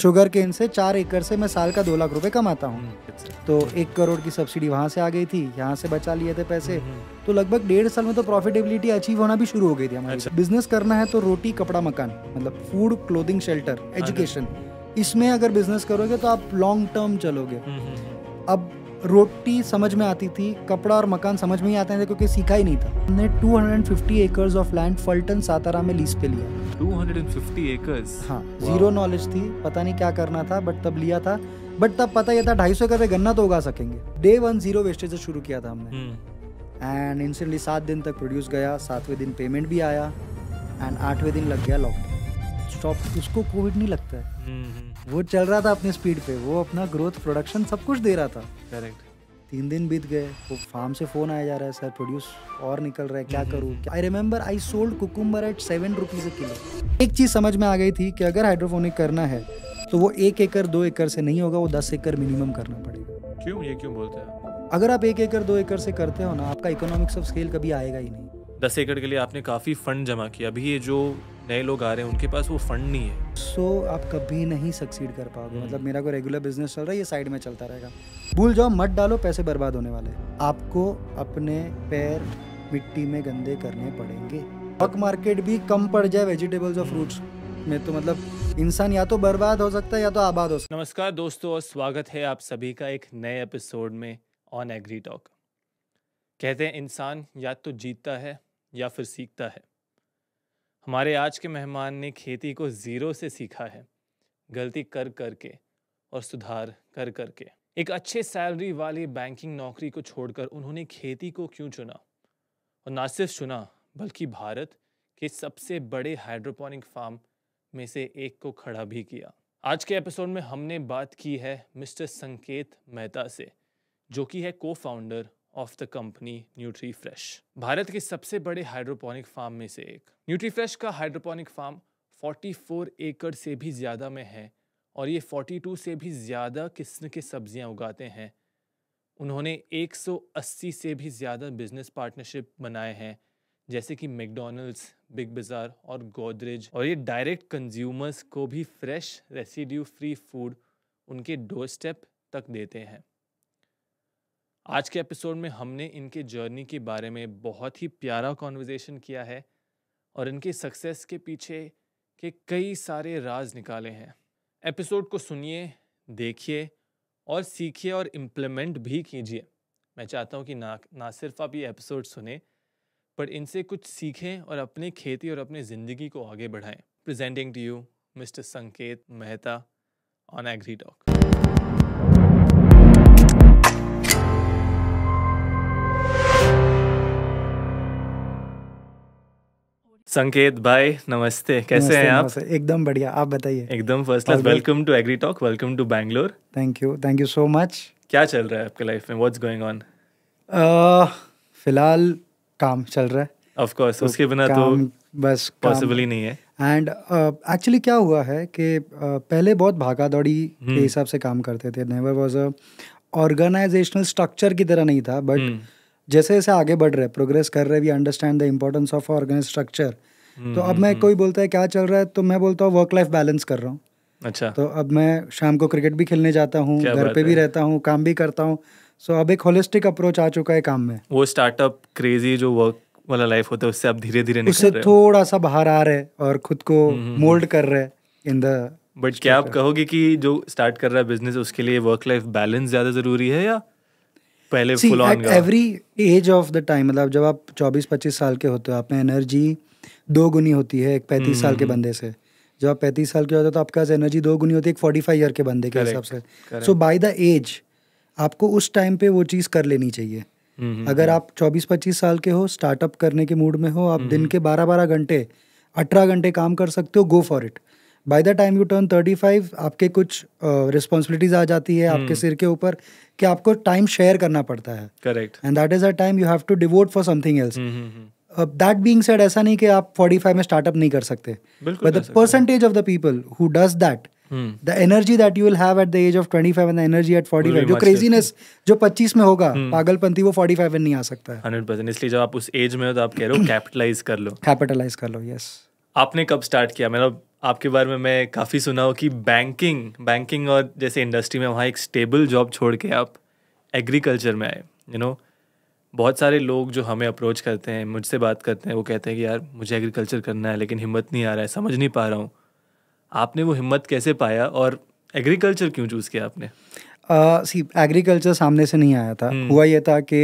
Sugar cane से चार एकड़ से मैं साल का दो लाख रुपए कमाता हूँ हम्म, अच्छा। तो एक करोड़ की सब्सिडी वहाँ से आ गई थी यहाँ से बचा लिए थे पैसे हम्म, हम्म। तो लगभग डेढ़ साल में तो प्रॉफिटेबिलिटी अचीव होना भी शुरू हो गई थी हमारी अच्छा। बिजनेस करना है तो रोटी कपड़ा मकान मतलब फूड क्लोथिंग शेल्टर एजुकेशन इसमें अगर बिजनेस करोगे तो आप लॉन्ग टर्म चलोगे अब रोटी समझ में आती थी कपड़ा और मकान समझ में ही आते थे क्योंकि सीखा ही नहीं था हमने 250 acres of land Phaltan Satara में लीज पे लिया 250 एकर्स हाँ जीरो नॉलेज थी पता नहीं क्या करना था बट तब लिया था बट तब पता ही था ढाई सौ एकड़ पे गन्ना तो उगा सकेंगे डे वन जीरो वेस्टेज से शुरू किया था हमने एंड हम्म। इंस्टेंटली सात दिन तक प्रोड्यूस गया सातवें दिन पेमेंट भी आया एंड आठवें दिन लग गया लॉकडाउन स्टॉप उसको कोविड नहीं लगता है हम्म, हम्म। वो चल रहा था अपनी स्पीड पे वो अपना ग्रोथ प्रोडक्शन सब कुछ दे रहा था करेक्ट तीन दिन बीत गए वो फार्म से फ़ोन आया जा रहा है सर प्रोड्यूस और निकल रहा है क्या करूँ I remember I sold cucumber at seven rupees a kilo एक चीज़ समझ में आ गई थी कि अगर हाइड्रोफोनिक करना है तो वो एक एकड़ दो एकड़ से नहीं होगा वो दस एकड़ मिनिमम करना पड़ेगा क्यों ये क्यों बोलते हैं अगर आप एक एकड़ दो एकड़ से करते हो ना आपका इकोनॉमिक्स ऑफ स्केल कभी आएगा ही नहीं दस एकड़ के लिए आपने काफ़ी फंड जमा किया अभी ये जो नए लोग आ रहे हैं उनके पास वो फंड नहीं है सो so, आप कभी नहीं सक्सीड कर पाओगे मतलब हम्म। मेरा कोई रेगुलर बिजनेस चल रहा है ये साइड में चलता रहेगा भूल जाओ मत डालो पैसे बर्बाद होने वाले आपको अपने पैर मिट्टी में गंदे करने पड़ेंगे स्टॉक मार्केट भी कम पड़ जाए वेजिटेबल्स और फ्रूट्स में तो मतलब इंसान या तो बर्बाद हो सकता है या तो आबाद हो सकता है नमस्कार दोस्तों और स्वागत है आप सभी का एक नए एपिसोड में ऑन एग्री टॉक कहते हैं इंसान या तो जीतता है या फिर सीखता है हमारे आज के मेहमान ने खेती को ज़ीरो से सीखा है गलती कर कर के और सुधार कर कर के एक अच्छे सैलरी वाली बैंकिंग नौकरी को छोड़कर उन्होंने खेती को क्यों चुना और ना सिर्फ चुना बल्कि भारत के सबसे बड़े हाइड्रोपोनिक फार्म में से एक को खड़ा भी किया आज के एपिसोड में हमने बात की है मिस्टर संकेत मेहता से जो कि है को founder of the company Nutrifresh Bharat के सबसे बड़े हाइड्रोपोनिक फार्म में से एक न्यूट्री फ्रेश का हाइड्रोपोनिक फार्म 44 एकड़ से भी ज़्यादा में है और ये 42 से भी ज़्यादा किस्म के सब्जियां उगाते हैं उन्होंने 180 से भी ज़्यादा बिजनेस पार्टनरशिप बनाए हैं जैसे कि मैकडोनल्ड्स बिग बाज़ार और गोदरेज और ये डायरेक्ट कंज्यूमर्स को भी फ्रेश रेसिड्यू फ्री फूड उनके डोर स्टेप तक देते हैं आज के एपिसोड में हमने इनके जर्नी के बारे में बहुत ही प्यारा कॉन्वर्जेसन किया है और इनके सक्सेस के पीछे के कई सारे राज निकाले हैं एपिसोड को सुनिए देखिए और सीखिए और इम्प्लीमेंट भी कीजिए मैं चाहता हूँ कि ना ना सिर्फ आप ये एपिसोड सुने पर इनसे कुछ सीखें और अपनी खेती और अपनी ज़िंदगी को आगे बढ़ाएं प्रेजेंटिंग टू यू मिस्टर संकेत मेहता ऑन एग्री टॉक संकेत भाई नमस्ते कैसे नमस्ते, हैं आप एकदम बढ़िया आप बताइए एकदम first class welcome to agri talk welcome to Bangalore thank you thank you so much क्या चल रहा है आपके लाइफ में व्हाट्स गोइंग ऑन फिलहाल काम चल रहा है ऑफ कोर्स उसके तो बिना तो बस पॉसिबल ही नहीं है एंड एक्चुअली uh, क्या हुआ है कि uh, पहले बहुत भागा दौड़ी के हम्म। हिसाब से काम करते थे never was a organisational structure की तरह नहीं था बट जैसे जैसे आगे बढ़ रहे प्रोग्रेस कर रहे we understand the importance of organise structure तो अब मैं हम्म, कोई हम्म। बोलता है क्या चल रहा है तो मैं बोलता हूँ वर्क लाइफ बैलेंस कर रहा हूँ अच्छा तो अब मैं शाम को क्रिकेट भी खेलने जाता हूँ घर पे भी रहता हूँ काम भी करता हूँ सो अब एक होलिस्टिक अप्रोच आ चुका है काम में वो स्टार्टअप क्रेजी जो वर्क वाला लाइफ होता है उससे अब धीरे धीरे उससे थोड़ा सा बाहर आ रहे और खुद को मोल्ड हम्म, कर रहे इन द बट क्या आप कहोगे कि जो स्टार्ट कर रहा है बिजनेस उसके लिए वर्क लाइफ बैलेंस ज्यादा जरूरी है या पहले full on every age of the time मतलब जब आप 24-25 साल के होते हो आप में एनर्जी दो गुनी होती है एक पैंतीस साल के हम्म, बंदे हम्म, से जब आप पैंतीस साल के होते हो तो आपके पास एनर्जी दो गुनी होती है एक फोर्टी फाइव ईयर के बंदे के हिसाब से सो बाय द एज आपको उस टाइम पे वो चीज़ कर लेनी चाहिए हम्म, अगर आप 24-25 साल के हो स्टार्टअप करने के मूड में हो आप दिन के 12-12 घंटे 18 घंटे काम कर सकते हो go for it by the time you turn thirty five आपके कुछ रिस्पॉन्सिबिलिटीज uh, आ जाती है hmm. आपके हम्म। सिर के ऊपर कि आपको टाइम शेयर करना पड़ता है correct and that is a time you have to devote for something else that being said ऐसा नहीं कि आप फोर्टी फाइव में स्टार्टअप नहीं कर सकते but the percentage of the people who does that the energy that you will have at the age of twenty five and energy at forty five जो craziness जो पच्चीस में होगा hmm. पागलपंथी वो फोर्टी फाइव में नहीं आ सकता है हंड्रेड परसेंट इसलिए जब आप उस एज में हो तो आप कह रहे हो कैपिटलाइज कर लो कैपिटलाइज कर लो यस आपने कब स्टार्ट किया मतलब आपके बारे में मैं काफ़ी सुना हूँ कि बैंकिंग बैंकिंग और जैसे इंडस्ट्री में वहाँ एक स्टेबल जॉब छोड़ के आप एग्रीकल्चर में आए यू नो बहुत सारे लोग जो हमें अप्रोच करते हैं मुझसे बात करते हैं वो कहते हैं कि यार मुझे एग्रीकल्चर करना है लेकिन हिम्मत नहीं आ रहा है समझ नहीं पा रहा हूँ आपने वो हिम्मत कैसे पाया और एग्रीकल्चर क्यों चूज़ किया आपने सी uh, एग्रीकल्चर सामने से नहीं आया था हम्म। हुआ ये था कि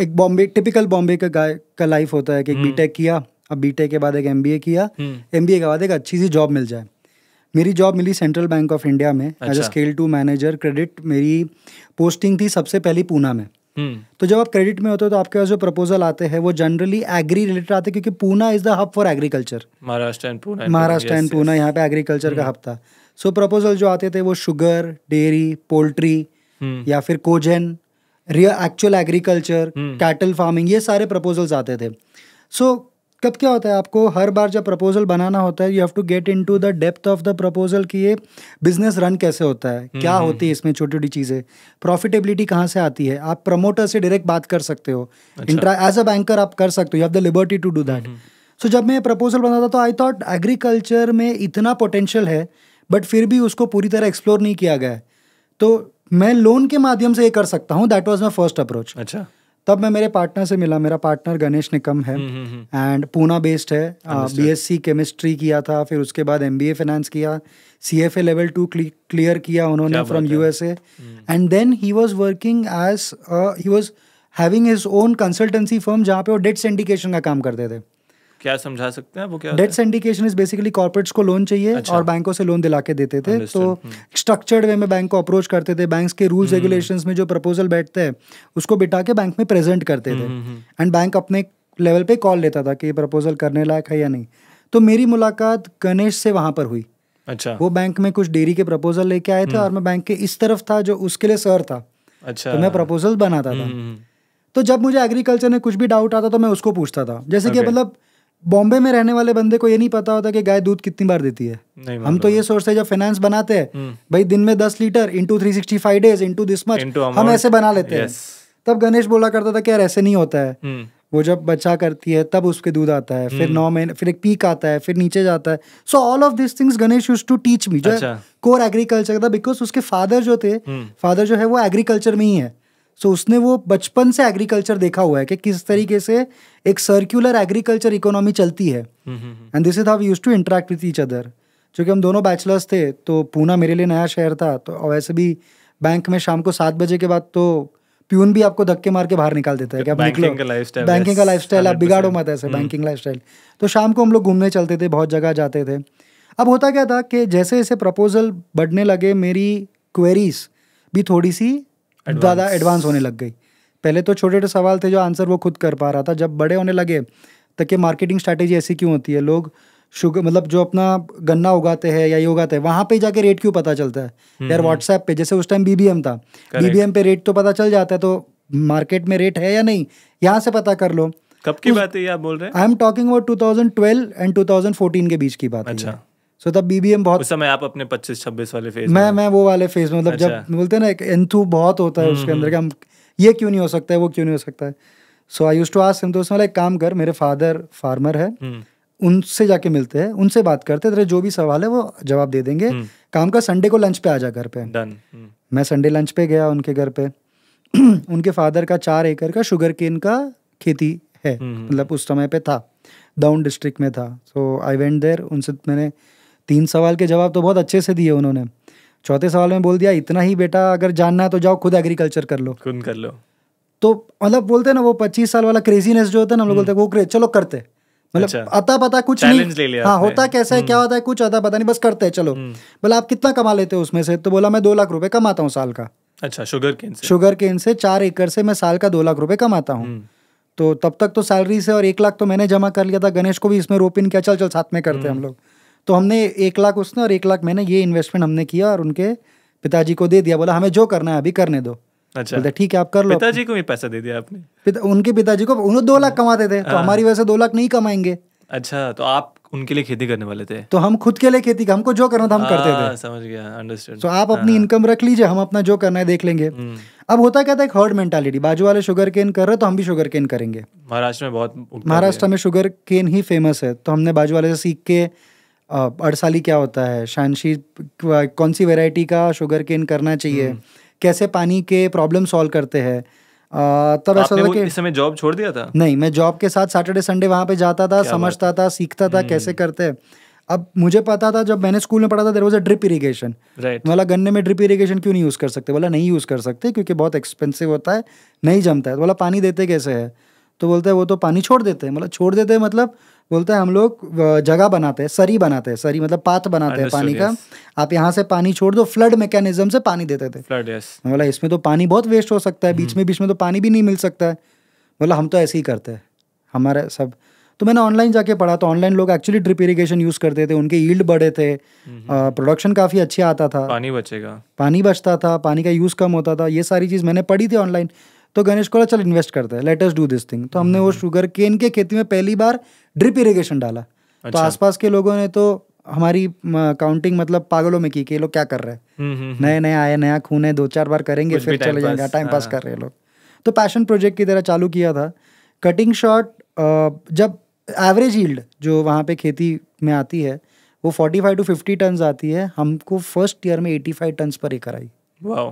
एक बॉम्बे टिपिकल बॉम्बे का गाय का लाइफ होता है कि बीटेक हम्म। किया अब बीटेक के बाद एक एमबीए किया एमबीए हम्म। के बाद एक अच्छी सी जॉब मिल जाए मेरी जॉब मिली सेंट्रल बैंक ऑफ इंडिया में as a scale two manager credit मेरी पोस्टिंग थी सबसे पहली पूना में हम्म। तो जब आप क्रेडिट में होते हो तो आपके पास जो प्रपोजल आते हैं वो जनरली एग्री रिलेटेड आते हैं क्योंकि Poona is the hub for agriculture Maharashtra and Poona Maharashtra and Poona यहाँ पे एग्रीकल्चर का हब हम्म। था सो so, प्रपोजल जो आते थे वो शुगर डेयरी पोल्ट्री या फिर कोजन real actual agriculture cattle farming ये सारे प्रपोजल्स आते थे सो कब क्या होता है आपको हर बार जब प्रपोजल बनाना होता है you have to get into the depth of the proposal कि ये बिजनेस रन कैसे होता है हम्म, क्या हम्म। होती है इसमें छोटी छोटी चीज़ें प्रॉफिटेबिलिटी कहाँ से आती है आप प्रमोटर से डायरेक्ट बात कर सकते हो इंट्रा एज अ बैंकर आप कर सकते हो you have the liberty to do that so जब मैं प्रपोजल बनाता तो आई थॉट एग्रीकल्चर में इतना पोटेंशियल है बट फिर भी उसको पूरी तरह एक्सप्लोर नहीं किया गया है तो मैं लोन के माध्यम से ये कर सकता हूँ that was my first approach अच्छा तब मैं मेरे पार्टनर से मिला मेरा पार्टनर गणेश निकम है एंड पूना बेस्ड है बी एस सी केमिस्ट्री किया था फिर उसके बाद एम बी ए फाइनेंस किया C F A level two clear किया उन्होंने from U S and then he was working as he was having his own consultancy firm जहाँ पे वो डेट सिंडिकेशन का काम करते थे क्या समझा सकते हैं वो क्या debt syndication is basically corporates को लोन चाहिए अच्छा। और बैंकों से लोन दिला के देते थे तो स्ट्रक्चर्ड हम्म। वे में बैंक को अप्रोच करते थे बैंक्स के रूल्स हम्म। रेगुलेशन में जो प्रपोजल बैठते हैं उसको बिठा के बैंक में प्रेजेंट करते थे एंड हम्म, बैंक अपने लेवल पे कॉल लेता था कि ये प्रपोजल करने लायक है या नहीं तो मेरी मुलाकात गणेश से वहाँ पर हुई अच्छा वो बैंक में कुछ डेरी के प्रपोजल लेके आए थे और मैं बैंक के इस तरफ था जो उसके लिए सर था अच्छा तो मैं प्रपोजल बनाता था तो जब मुझे एग्रीकल्चर में कुछ भी डाउट आता तो मैं उसको पूछता था जैसे कि मतलब okay. बॉम्बे में रहने वाले बंदे को ये नहीं पता होता कि गाय दूध कितनी बार देती है हम तो ये सोचते जब फाइनेंस बनाते हैं हम्म। भाई दिन में दस litre into three sixty five days into this much हम ऐसे बना लेते हैं तब गणेश बोला करता था कि यार ऐसे नहीं होता है हम्म। वो जब बच्चा करती है तब उसके दूध आता है फिर हम्म। नौ महीने फिर एक पीक आता है फिर नीचे जाता है so all of this things Ganesh use to teach me जो अच्छा। कोर एग्रीकल्चर था बिकॉज उसके फादर जो थे फादर जो है वो एग्रीकल्चर में ही है सो so, उसने वो बचपन से एग्रीकल्चर देखा हुआ है कि किस तरीके से एक सर्क्यूलर एग्रीकल्चर इकोनॉमी चलती है and this is how use to interact with each other चूंकि हम दोनों बैचलर्स थे तो पूना मेरे लिए नया शहर था तो वैसे भी बैंक में शाम को सात बजे के बाद तो प्यून भी आपको धक्के मार के बाहर निकाल देता है कि आप निकलो बैंकिंग का लाइफ स्टाइल आप बिगाड़ो मत ऐसे बैंकिंग लाइफ स्टाइल तो शाम को हम लोग घूमने चलते थे बहुत जगह जाते थे अब होता क्या था कि जैसे जैसे प्रपोजल बढ़ने लगे मेरी क्वेरीज भी थोड़ी सी ज़्यादा एडवांस होने लग गई पहले तो छोटे छोटे सवाल थे जो आंसर वो खुद कर पा रहा था जब बड़े होने लगे तक कि मार्केटिंग स्ट्रैटेजी ऐसी क्यों होती है लोग शुगर मतलब जो अपना गन्ना उगाते हैं या ये उगाते हैं वहां पे जाके रेट क्यों पता चलता है हम्म, यार व्हाट्सएप हम्म। पे जैसे उस टाइम बीबीएम था बीबीएम पे रेट तो पता चल जाता है तो मार्केट में रेट है या नहीं यहाँ से पता कर लो कब की बात है आप बोल रहे हैं I am talking about twelve and fourteen के बीच की बात अच्छा है सो तब बीबीएम बहुत उस समय आप अपने 25 26 वाले फेज मैं मैं वो वाले फेज में मतलब अच्छा। जब बोलते हैं ना एक एंथू बहुत होता है हम्म, उसके अंदर हम्म। कि हम ये क्यों नहीं हो सकता है वो क्यों नहीं हो सकता है so I use to ask him तो उसमें एक काम कर मेरे फादर फार्मर है हम्म। उनसे जाके मिलते हैं उनसे बात करते हैं तेरे जो भी सवाल है वो जवाब दे देंगे काम का संडे को लंच पे आ जा घर पे डन मैं संडे लंच पे गया उनके घर पे उनके फादर का चार एकड़ का शुगर केन का खेती है मतलब उस समय पे था दाउन डिस्ट्रिक्ट में था सो आई वेंट देर उनसे मैंने तीन सवाल के जवाब तो बहुत अच्छे से दिए उन्होंने चौथे सवाल में बोल दिया इतना ही बेटा अगर जानना है तो जाओ खुद एग्रीकल्चर कर लो खुद कर लो तो मतलब बोलते हैं ना वो पच्चीस साल वाला क्रेजीनेस जो होता है ना हम लोग हम्म। बोलते हैं वो क्रेज चलो करते मतलब अच्छा। अता पता कुछ नहीं ले लिया हाँ होता कैसा है क्या हम्म। होता है कुछ अता पता नहीं बस करते हैं चलो हम्म। बोला आप कितना कमा लेते हो उसमें से तो बोला मैं दो लाख रुपए कमाता हूँ साल का अच्छा शुगर केन से शुगर केन से चार एकड़ से मैं साल का दो लाख रुपए कमाता हूँ तो तब तक तो सैलरी से और एक लाख तो मैंने जमा कर लिया था गणेश को भी इसमें रोप इन किया चल चल साथ में करते हैं हम लोग तो हमने एक लाख उसने और एक लाख मैंने ये इन्वेस्टमेंट हमने किया और उनके पिताजी को दे दिया बोला हमें जो करना है अभी करने दो अच्छा बोलते ठीक है आप कर लो पिताजी को भी पैसा दे दिया आपने पिता उनके पिताजी को उन्होंने दो लाख हाँ। कमाते थे तो हाँ। हमारी वजह से दो लाख नहीं कमाएंगे अच्छा तो आप उनके लिए खेती करने वाले थे तो हम खुद के लिए खेती हमको जो करना था हम आ, करते थे हाँ, समझ गया अंडरस्टैंड तो so, आप अपनी इनकम रख लीजिए हम अपना जो करना है देख लेंगे हम्म। अब होता क्या था एक हर्ड मेंटालिटी बाजू वाले शुगर केन कर रहे तो हम भी शुगर केन करेंगे महाराष्ट्र में बहुत महाराष्ट्र में शुगर केन ही फेमस है तो हमने बाजू वाले से सीख के अड़साली क्या होता है शानशी कौन सी वेराइटी का शुगर केन करना चाहिए हम्म। कैसे पानी के प्रॉब्लम सॉल्व करते हैं तब ऐसा था कि समय जॉब छोड़ दिया था नहीं मैं जॉब के साथ सैटरडे संडे वहाँ पे जाता था समझता था सीखता था हम्म। कैसे करते हैं अब मुझे पता था जब मैंने स्कूल में पढ़ा था there was a drip irrigation बोला गन्ने में ड्रिप इरीगेशन क्यों नहीं यूज़ कर सकते बोला नहीं यूज़ कर सकते क्योंकि बहुत एक्सपेंसिव होता है नहीं जमता है तो बोला पानी देते कैसे तो है तो बोलते हैं वो तो पानी छोड़ देते हैं मतलब छोड़ देते हैं मतलब बोलते हैं हम लोग जगह बनाते हैं सरी बनाते हैं सरी मतलब पाथ बनाते हैं पानी का आप यहाँ से पानी छोड़ दो फ्लड मैकेनिज्म से पानी देते थे फ्लड बोला इसमें तो पानी बहुत वेस्ट हो सकता है बीच हम्म। में बीच में तो पानी भी नहीं मिल सकता है बोला हम तो ऐसे ही करते हैं हमारे सब तो मैंने ऑनलाइन जाके पढ़ा तो ऑनलाइन लोग एक्चुअली ड्रिप इरिगेशन यूज करते थे उनके ईल्ड बढ़े थे प्रोडक्शन हम्म। काफी अच्छा आता था पानी बचेगा पानी बचता था पानी का यूज कम होता था ये सारी चीज मैंने पढ़ी थी ऑनलाइन तो गणेश को चल इन्वेस्ट करते हैं लेटेस्ट डू दिस थिंग तो हमने वो शुगर हम्म। केन के खेती में पहली बार ड्रिप इरीगेशन डाला तो अच्छा। तो आसपास के लोगों ने तो हमारी काउंटिंग मतलब पागलों में की कि ये लोग क्या कर रहे हैं हम्म, हम्म, हम्म। नए नए आए नया खून है दो चार बार करेंगे फिर चले जाएंगे टाइम हाँ। पास कर रहे हैं लोग तो पैशन प्रोजेक्ट की तरह चालू किया था कटिंग शॉट जब एवरेज ईल्ड जो वहाँ पे खेती में आती है वो forty five to fifty tonne आती है हमको फर्स्ट ईयर में eighty five tonne per acre आई वाह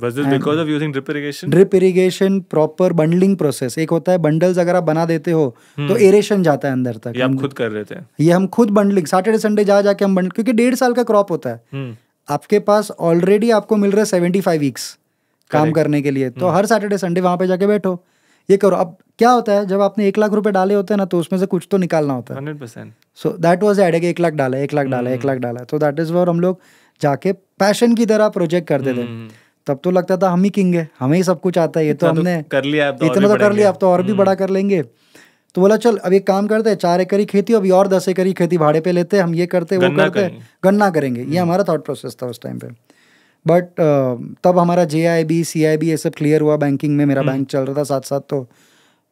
Was this because of using drip irrigation? Drip irrigation proper bundling process. एक होता है bundles अगर आप बना देते हो तो hmm. aeration जाता है अंदर तक ये हम खुद कर रहे थे ये हम खुद bundling. Saturday Sunday जा जाके हम बंडल क्योंकि डेढ़ साल का crop होता है hmm. आपके पास already आपको मिल रहा है सेवेंटी फाइव वीक्स काम करने के लिए तो hmm. हर सैटरडे संडे वहां पे जाके बैठो ये करो अब क्या होता है जब आपने एक लाख रुपए डाले होते हैं ना तो उसमें से कुछ तो निकालना होता है सो दैट वॉज एक लाख डाला एक लाख डाला एक लाख डाला तो दैट इज वर हम लोग जाके पैशन की तरह प्रोजेक्ट करते थे तब तो लगता था हम ही किंग है हमें ही सब कुछ आता है ये तो हमने कर लिया तो इतना तो कर लिया अब तो और भी तो तो हम्म। बड़ा कर लेंगे तो बोला चल अब एक काम करते हैं चार एकड़ खेती अभी और दस एकड़ की खेती भाड़े पे लेते हैं हम ये करते वो करते गन्ना करेंगे ये हम्म। हमारा थॉट प्रोसेस था उस टाइम पे बट तब हमारा जे आई बी सी आई बी ये सब क्लियर हुआ बैंकिंग में मेरा बैंक हम्म। चल रहा था साथ साथ तो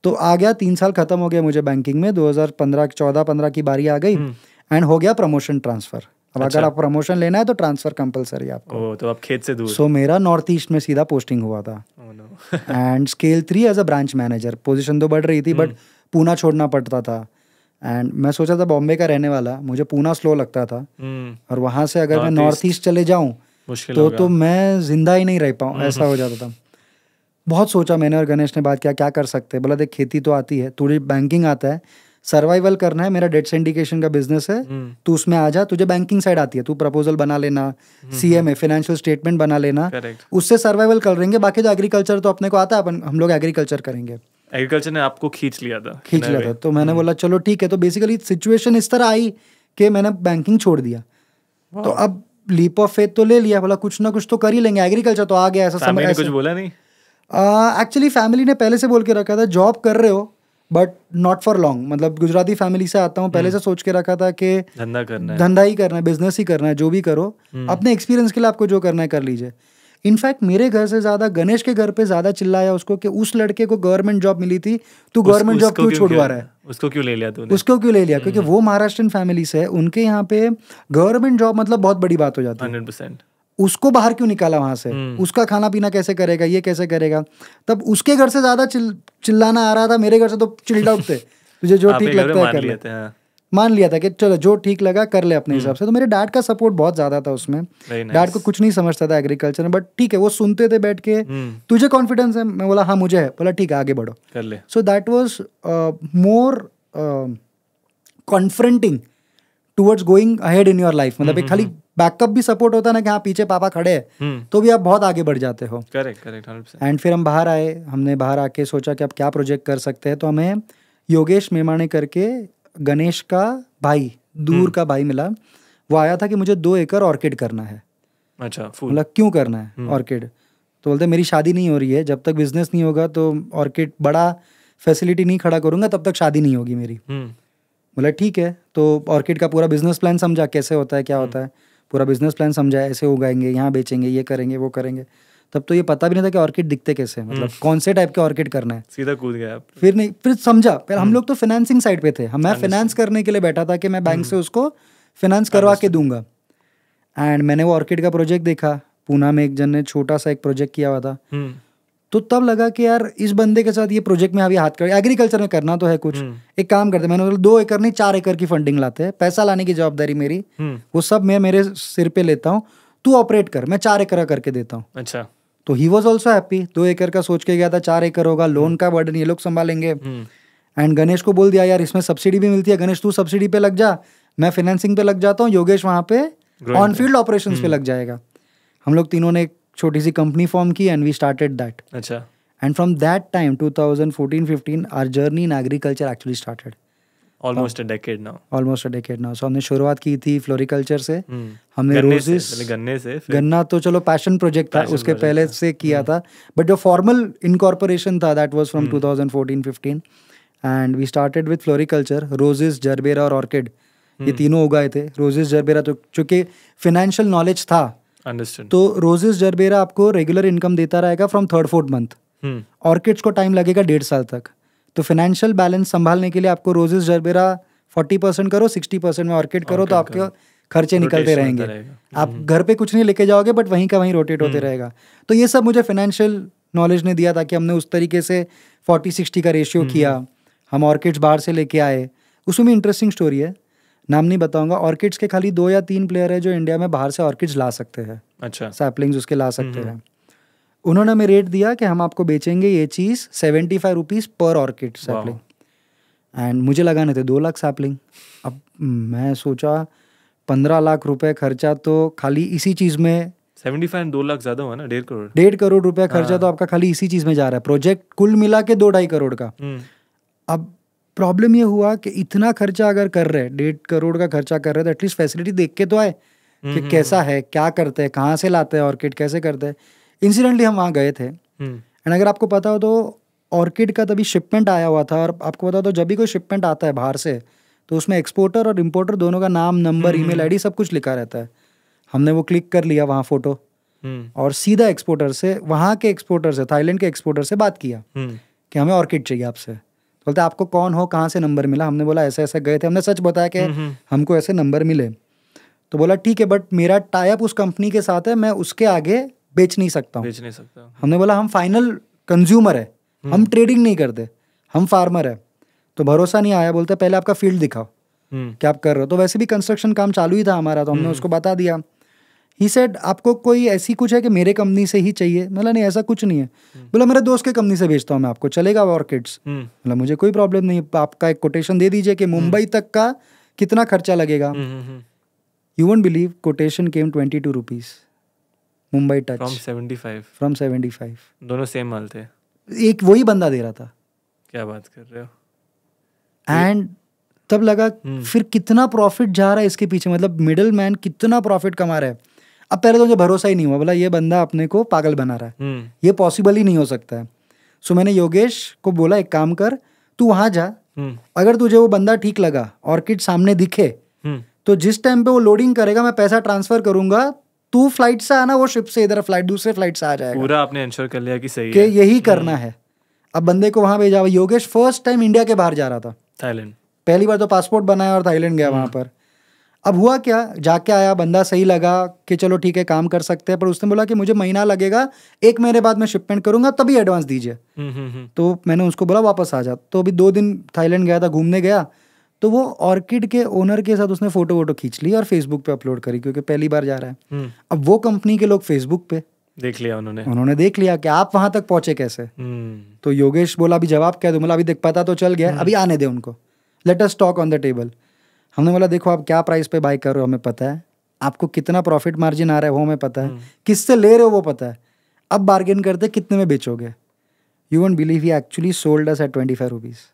तो आ गया तीन साल खत्म हो गया मुझे बैंकिंग में पंद्रह चौदह पंद्रह की बारी आ गई एंड हो गया प्रमोशन ट्रांसफर अब अच्छा। अगर आप प्रमोशन लेना है तो ट्रांसफर कंपलसरी आपको ओ, तो आप खेत से दूर सो so, मेरा नॉर्थ ईस्ट में सीधा पोस्टिंग हुआ था and scale three as a branch manager position तो बढ़ रही थी बट पूना hmm. छोड़ना पड़ता था एंड मैं सोचा था बॉम्बे का रहने वाला मुझे पूना स्लो लगता था hmm. और वहां से अगर मैं नॉर्थ ईस्ट चले जाऊँ तो तो मैं जिंदा ही नहीं रह पाऊँ hmm. ऐसा हो जाता था बहुत सोचा मैंने और गणेश ने बात किया क्या कर सकते बोला देख खेती तो आती है थोड़ी बैंकिंग आता है सर्वाइवल करना है मेरा डेट सिंडिकेशन का बिजनेस है हम्म। तू उसमें आ जा तुझे बैंकिंग साइड आती है तू प्रपोजल बना लेना सीएमए फाइनेंशियल स्टेटमेंट बना लेना उससे सर्वाइवल कर लेंगे बाकी जो एग्रीकल्चर तो अपने को आता है अपन हम लोग एग्रीकल्चर करेंगे एग्रीकल्चर ने आपको खींच लिया था खींच लिया था तो मैंने हम्म। बोला चलो ठीक है तो बेसिकली सिचुएशन इस तरह आई कि मैंने बैंकिंग छोड़ दिया तो अब लीप ऑफ फेथ तो ले लिया बोला कुछ ना कुछ तो कर ही लेंगे एग्रीकल्चर तो आ गया ऐसा समझ कुछ बोला नहीं एक्चुअली uh, फैमिली ने पहले से बोल के रखा था जॉब कर रहे हो बट नॉट फॉर लॉन्ग मतलब गुजराती फैमिली से आता हूँ पहले से हम्म। सोच के रखा था कि धंधा करना है धंधा ही करना है बिजनेस ही करना है जो भी करो हम्म। अपने एक्सपीरियंस के लिए आपको जो करना है कर लीजिए इनफैक्ट मेरे घर से ज्यादा गणेश के घर पे ज्यादा चिल्लाया उसको कि उस लड़के को गवर्नमेंट जॉब मिली थी तू गवर्नमेंट जॉब क्यों छोड़वा रहा है उसको क्यों ले लिया तूने उसको क्यों ले लिया हम्म। क्योंकि वो महाराष्ट्र फैमिली से है उनके यहाँ पे गवर्नमेंट जॉब मतलब बहुत बड़ी बात हो जाती है उसको बाहर क्यों निकाला वहां से हम्म। उसका खाना पीना कैसे करेगा ये कैसे करेगा तब उसके घर से ज्यादा चिल्लाना आ रहा था मेरे घर से तो चिल्ड आउट थे तुझे जो ठीक लगता है कर ले हाँ। मान लिया था कि चलो जो ठीक लगा कर ले अपने हम्म। हिसाब से तो मेरे डैड का सपोर्ट बहुत ज्यादा था उसमें डैड को कुछ नहीं समझता था एग्रीकल्चर में बट ठीक है वो सुनते थे बैठ के हम्म। तुझे कॉन्फिडेंस है मैं बोला हाँ मुझे है बोला ठीक है आगे बढ़ो कर ले so that was more confronting towards going ahead in your life मतलब एक हम्म, खाली बैकअप हम्म, हम्म। भी सपोर्ट होता है ना कि हाँ पीछे पापा खड़े हैं तो भी आप बहुत आगे बढ़ जाते हो करेक्ट करेक्ट एंड फिर हम बाहर आए हमने बाहर आके सोचा कि आप क्या प्रोजेक्ट कर सकते हैं तो हमें योगेश मेमाने करके गणेश का भाई दूर का भाई मिला वो आया था कि मुझे दो एकड़ ऑर्किड करना है अच्छा मतलब क्यों करना है ऑर्किड तो बोलते मेरी शादी नहीं हो रही है जब तक बिजनेस नहीं होगा तो ऑर्किड बड़ा फैसिलिटी नहीं खड़ा करूंगा तब तक शादी नहीं होगी मेरी बोला ठीक है तो ऑर्किड का पूरा बिजनेस प्लान समझा कैसे होता है क्या होता है पूरा बिजनेस प्लान समझा ऐसे उगाएंगे यहाँ बेचेंगे ये करेंगे वो करेंगे तब तो ये पता भी नहीं था कि ऑर्किड दिखते कैसे मतलब हम्म। कौन से टाइप के ऑर्किड करना है सीधा कूद गया फिर नहीं फिर समझा फिर हम हम्म। लोग तो फाइनेंसिंग साइड पे थे हम मैं फाइनेंस करने के लिए बैठा था कि मैं बैंक हम्म। से उसको फाइनेंस करवा के दूंगा एंड मैंने वो ऑर्किड का प्रोजेक्ट देखा पूना में एक जन ने छोटा सा एक प्रोजेक्ट किया हुआ था तो तब लगा कि यार इस बंदे के साथ ये प्रोजेक्ट में अभी हाथ कर एग्रीकल्चर में करना तो है कुछ हम्म। एक काम करते मैंने बोला दो एकड़ नहीं चार एकड़ की फंडिंग लाते हैं पैसा लाने की जवाबदारी मेरी हम्म। वो सब मैं मेरे सिर पे लेता हूँ तू ऑपरेट कर मैं चार एकड़ करके देता हूँ अच्छा तो ही वॉज ऑल्सो हैप्पी दो एकड़ का सोच के गया था चार एकड़ होगा लोन हम्म। का बर्डन ये लोग संभालेंगे एंड गणेश को बोल दिया यार इसमें सब्सिडी भी मिलती है गणेश तू सब्सिडी पे लग जा मैं फाइनेंसिंग पे लग जाता हूँ योगेश वहाँ पे ऑन फील्ड ऑपरेशन पे लग जाएगा हम लोग तीनों ने छोटी सी कंपनी फॉर्म की एंड वी स्टार्टेड दैट अच्छा and from that time 2014 15 our journey in agriculture actually started almost a decade now almost a decade now so हमने शुरुआत की थी फ्लोरिकल्चर से hmm. हमने रोजेस गन्ने से गन्ना तो चलो पैशन प्रोजेक्ट था उसके पहले से किया hmm. था बट जो फॉर्मल इनकॉर्पोरेशन था that was from 2014 15 and we started with floriculture roses gerbera और ऑर्किड ये हम्म। तीनों उगाए थे रोजेस जरबेरा तो चूंकि फाइनेंशियल नॉलेज था Understood. तो रोजेस जरबेरा आपको रेगुलर इनकम देता रहेगा from third fourth month orchids को टाइम लगेगा डेढ़ साल तक तो फाइनेंशियल बैलेंस संभालने के लिए आपको रोजेस जरबेरा फोर्टी परसेंट करो सिक्सटी परसेंट में ऑर्किड करो तो आपके खर्चे निकलते रहेंगे आप hmm. घर पे कुछ नहीं लेके जाओगे बट वहीं का वहीं रोटेट hmm. होते रहेगा तो ये सब मुझे फाइनेंशियल नॉलेज ने दिया था कि हमने उस तरीके से फोर्टी सिक्सटी का रेशियो hmm. किया हम ऑर्किड्स बाहर से लेके आए उसमें इंटरेस्टिंग स्टोरी है नाम नहीं बताऊंगा ऑर्किड्स के खाली दो या तीन प्लेयर है जो इंडिया में बाहर से ऑर्किड्स ला सकते हैं अच्छा सैपलिंग्स उसके ला सकते हम्म, हम्म। हैं उन्होंने हमें रेट दिया कि हम आपको बेचेंगे ये चीज़ सेवेंटी फाइव रुपीज़ पर ऑर्किड सैपलिंग एंड मुझे लगाने थे दो लाख सैपलिंग अब मैं सोचा पंद्रह लाख रुपए खर्चा तो खाली इसी चीज़ में सेवेंटी फाइव दो लाख ज़्यादा हुआ ना डेढ़ करोड़ डेढ़ करोड़ रुपया खर्चा हाँ। तो आपका खाली इसी चीज़ में जा रहा है प्रोजेक्ट कुल मिला के दो ढाई करोड़ का हम्म। अब प्रॉब्लम ये हुआ कि इतना खर्चा अगर कर रहे हैं डेढ़ करोड़ का खर्चा कर रहे हैं तो एटलीस्ट फैसिलिटी देख के तो आए कि हम्म, कैसा हम्म, है हम्म। क्या करते हैं कहाँ से लाते हैं ऑर्किड कैसे करते हैं इंसिडेंटली हम वहाँ गए थे एंड अगर आपको पता हो तो ऑर्किड का तभी शिपमेंट आया हुआ था और आपको पता हो तो जब भी कोई शिपमेंट आता है बाहर से तो उसमें एक्सपोर्टर और इम्पोर्टर दोनों का नाम नंबर ईमेल आईडी सब कुछ लिखा रहता है हमने वो क्लिक कर लिया वहाँ फोटो और सीधा एक्सपोर्टर से वहाँ के एक्सपोर्टर से थाईलैंड के एक्सपोर्टर से बात किया कि हमें ऑर्किड चाहिए आपसे बोलते आपको कौन हो कहाँ से नंबर मिला हमने बोला ऐसे ऐसे गए थे हमने सच बताया कि हम्म, हम्म। हमको ऐसे नंबर मिले तो बोला ठीक है बट मेरा टाइप उस कंपनी के साथ है मैं उसके आगे बेच नहीं सकता हूँ बेच नहीं सकता हमने बोला हम फाइनल कंज्यूमर है हम ट्रेडिंग नहीं करते हम फार्मर है तो भरोसा नहीं आया बोलते पहले आपका फील्ड दिखाओ हम्म। क्या आप कर रहे हो तो वैसे भी कंस्ट्रक्शन काम चालू ही था हमारा तो हमने उसको बता दिया ही सेड आपको कोई ऐसी कुछ है कि मेरे कंपनी से ही चाहिए मतलब नहीं ऐसा कुछ नहीं है hmm. बोला मेरे दोस्त के कंपनी से भेजता हूँ मैं आपको चलेगा ऑर्किड्स हम्म। बोला मुझे कोई प्रॉब्लम नहीं आपका एक कोटेशन दे दीजिए कि हम्म। मुंबई तक का कितना खर्चा लगेगा you won't believe quotation came twenty two rupees Mumbai touch from seventy five from seventy five दोनों सेम माल थे एक वही बंदा दे रहा था क्या बात कर रहे हो एंड तब लगा फिर कितना प्रॉफिट जा रहा है इसके पीछे मतलब मिडल मैन कितना प्रॉफिट कमा रहा है अब पहले तो मुझे भरोसा ही नहीं हुआ बोला ये बंदा अपने को पागल बना रहा है हम्म। ये पॉसिबल ही नहीं हो सकता है सो मैंने योगेश को बोला एक काम कर तू वहां जा हम्म। अगर तुझे वो बंदा ठीक लगा ऑर्किड सामने दिखे हम्म। तो जिस टाइम पे वो लोडिंग करेगा मैं पैसा ट्रांसफर करूंगा तू फ्लाइट से आना वो शिप से इधर फ्लाइट दूसरे फ्लाइट से आ जाएगा पूरा आपने इंश्योर कर लिया कि सही है यही करना है अब बंदे को वहां भेजा योगेश फर्स्ट टाइम इंडिया के बाहर जा रहा था थाईलैंड पहली बार तो पासपोर्ट बनाया और थाईलैंड गया वहां पर अब हुआ क्या जाके आया बंदा सही लगा कि चलो ठीक है काम कर सकते हैं पर उसने बोला कि मुझे महीना लगेगा एक महीने बाद मैं शिपमेंट करूंगा तभी एडवांस दीजिए हम्म, हम्म, हम्म। तो मैंने उसको बोला वापस आ जा तो अभी दो दिन थाईलैंड गया था घूमने गया तो वो ऑर्किड के ओनर के साथ उसने फोटो वोटो खींच ली और फेसबुक पे अपलोड करी क्योंकि पहली बार जा रहा है अब वो कंपनी के लोग फेसबुक पे देख लिया उन्होंने उन्होंने देख लिया कि आप वहां तक पहुंचे कैसे तो योगेश बोला अभी जवाब क्या दो बोला अभी देख पता तो चल गया अभी आने दे उनको let us talk on the table हमने बोला देखो आप क्या प्राइस पे बाई कर रहे हो हमें पता है आपको कितना प्रॉफिट मार्जिन आ रहा है वो हमें पता है हम्म। किससे ले रहे हो वो पता है अब बार्गेन करते कितने में बेचोगे you won't believe he actually sold us at twenty five rupees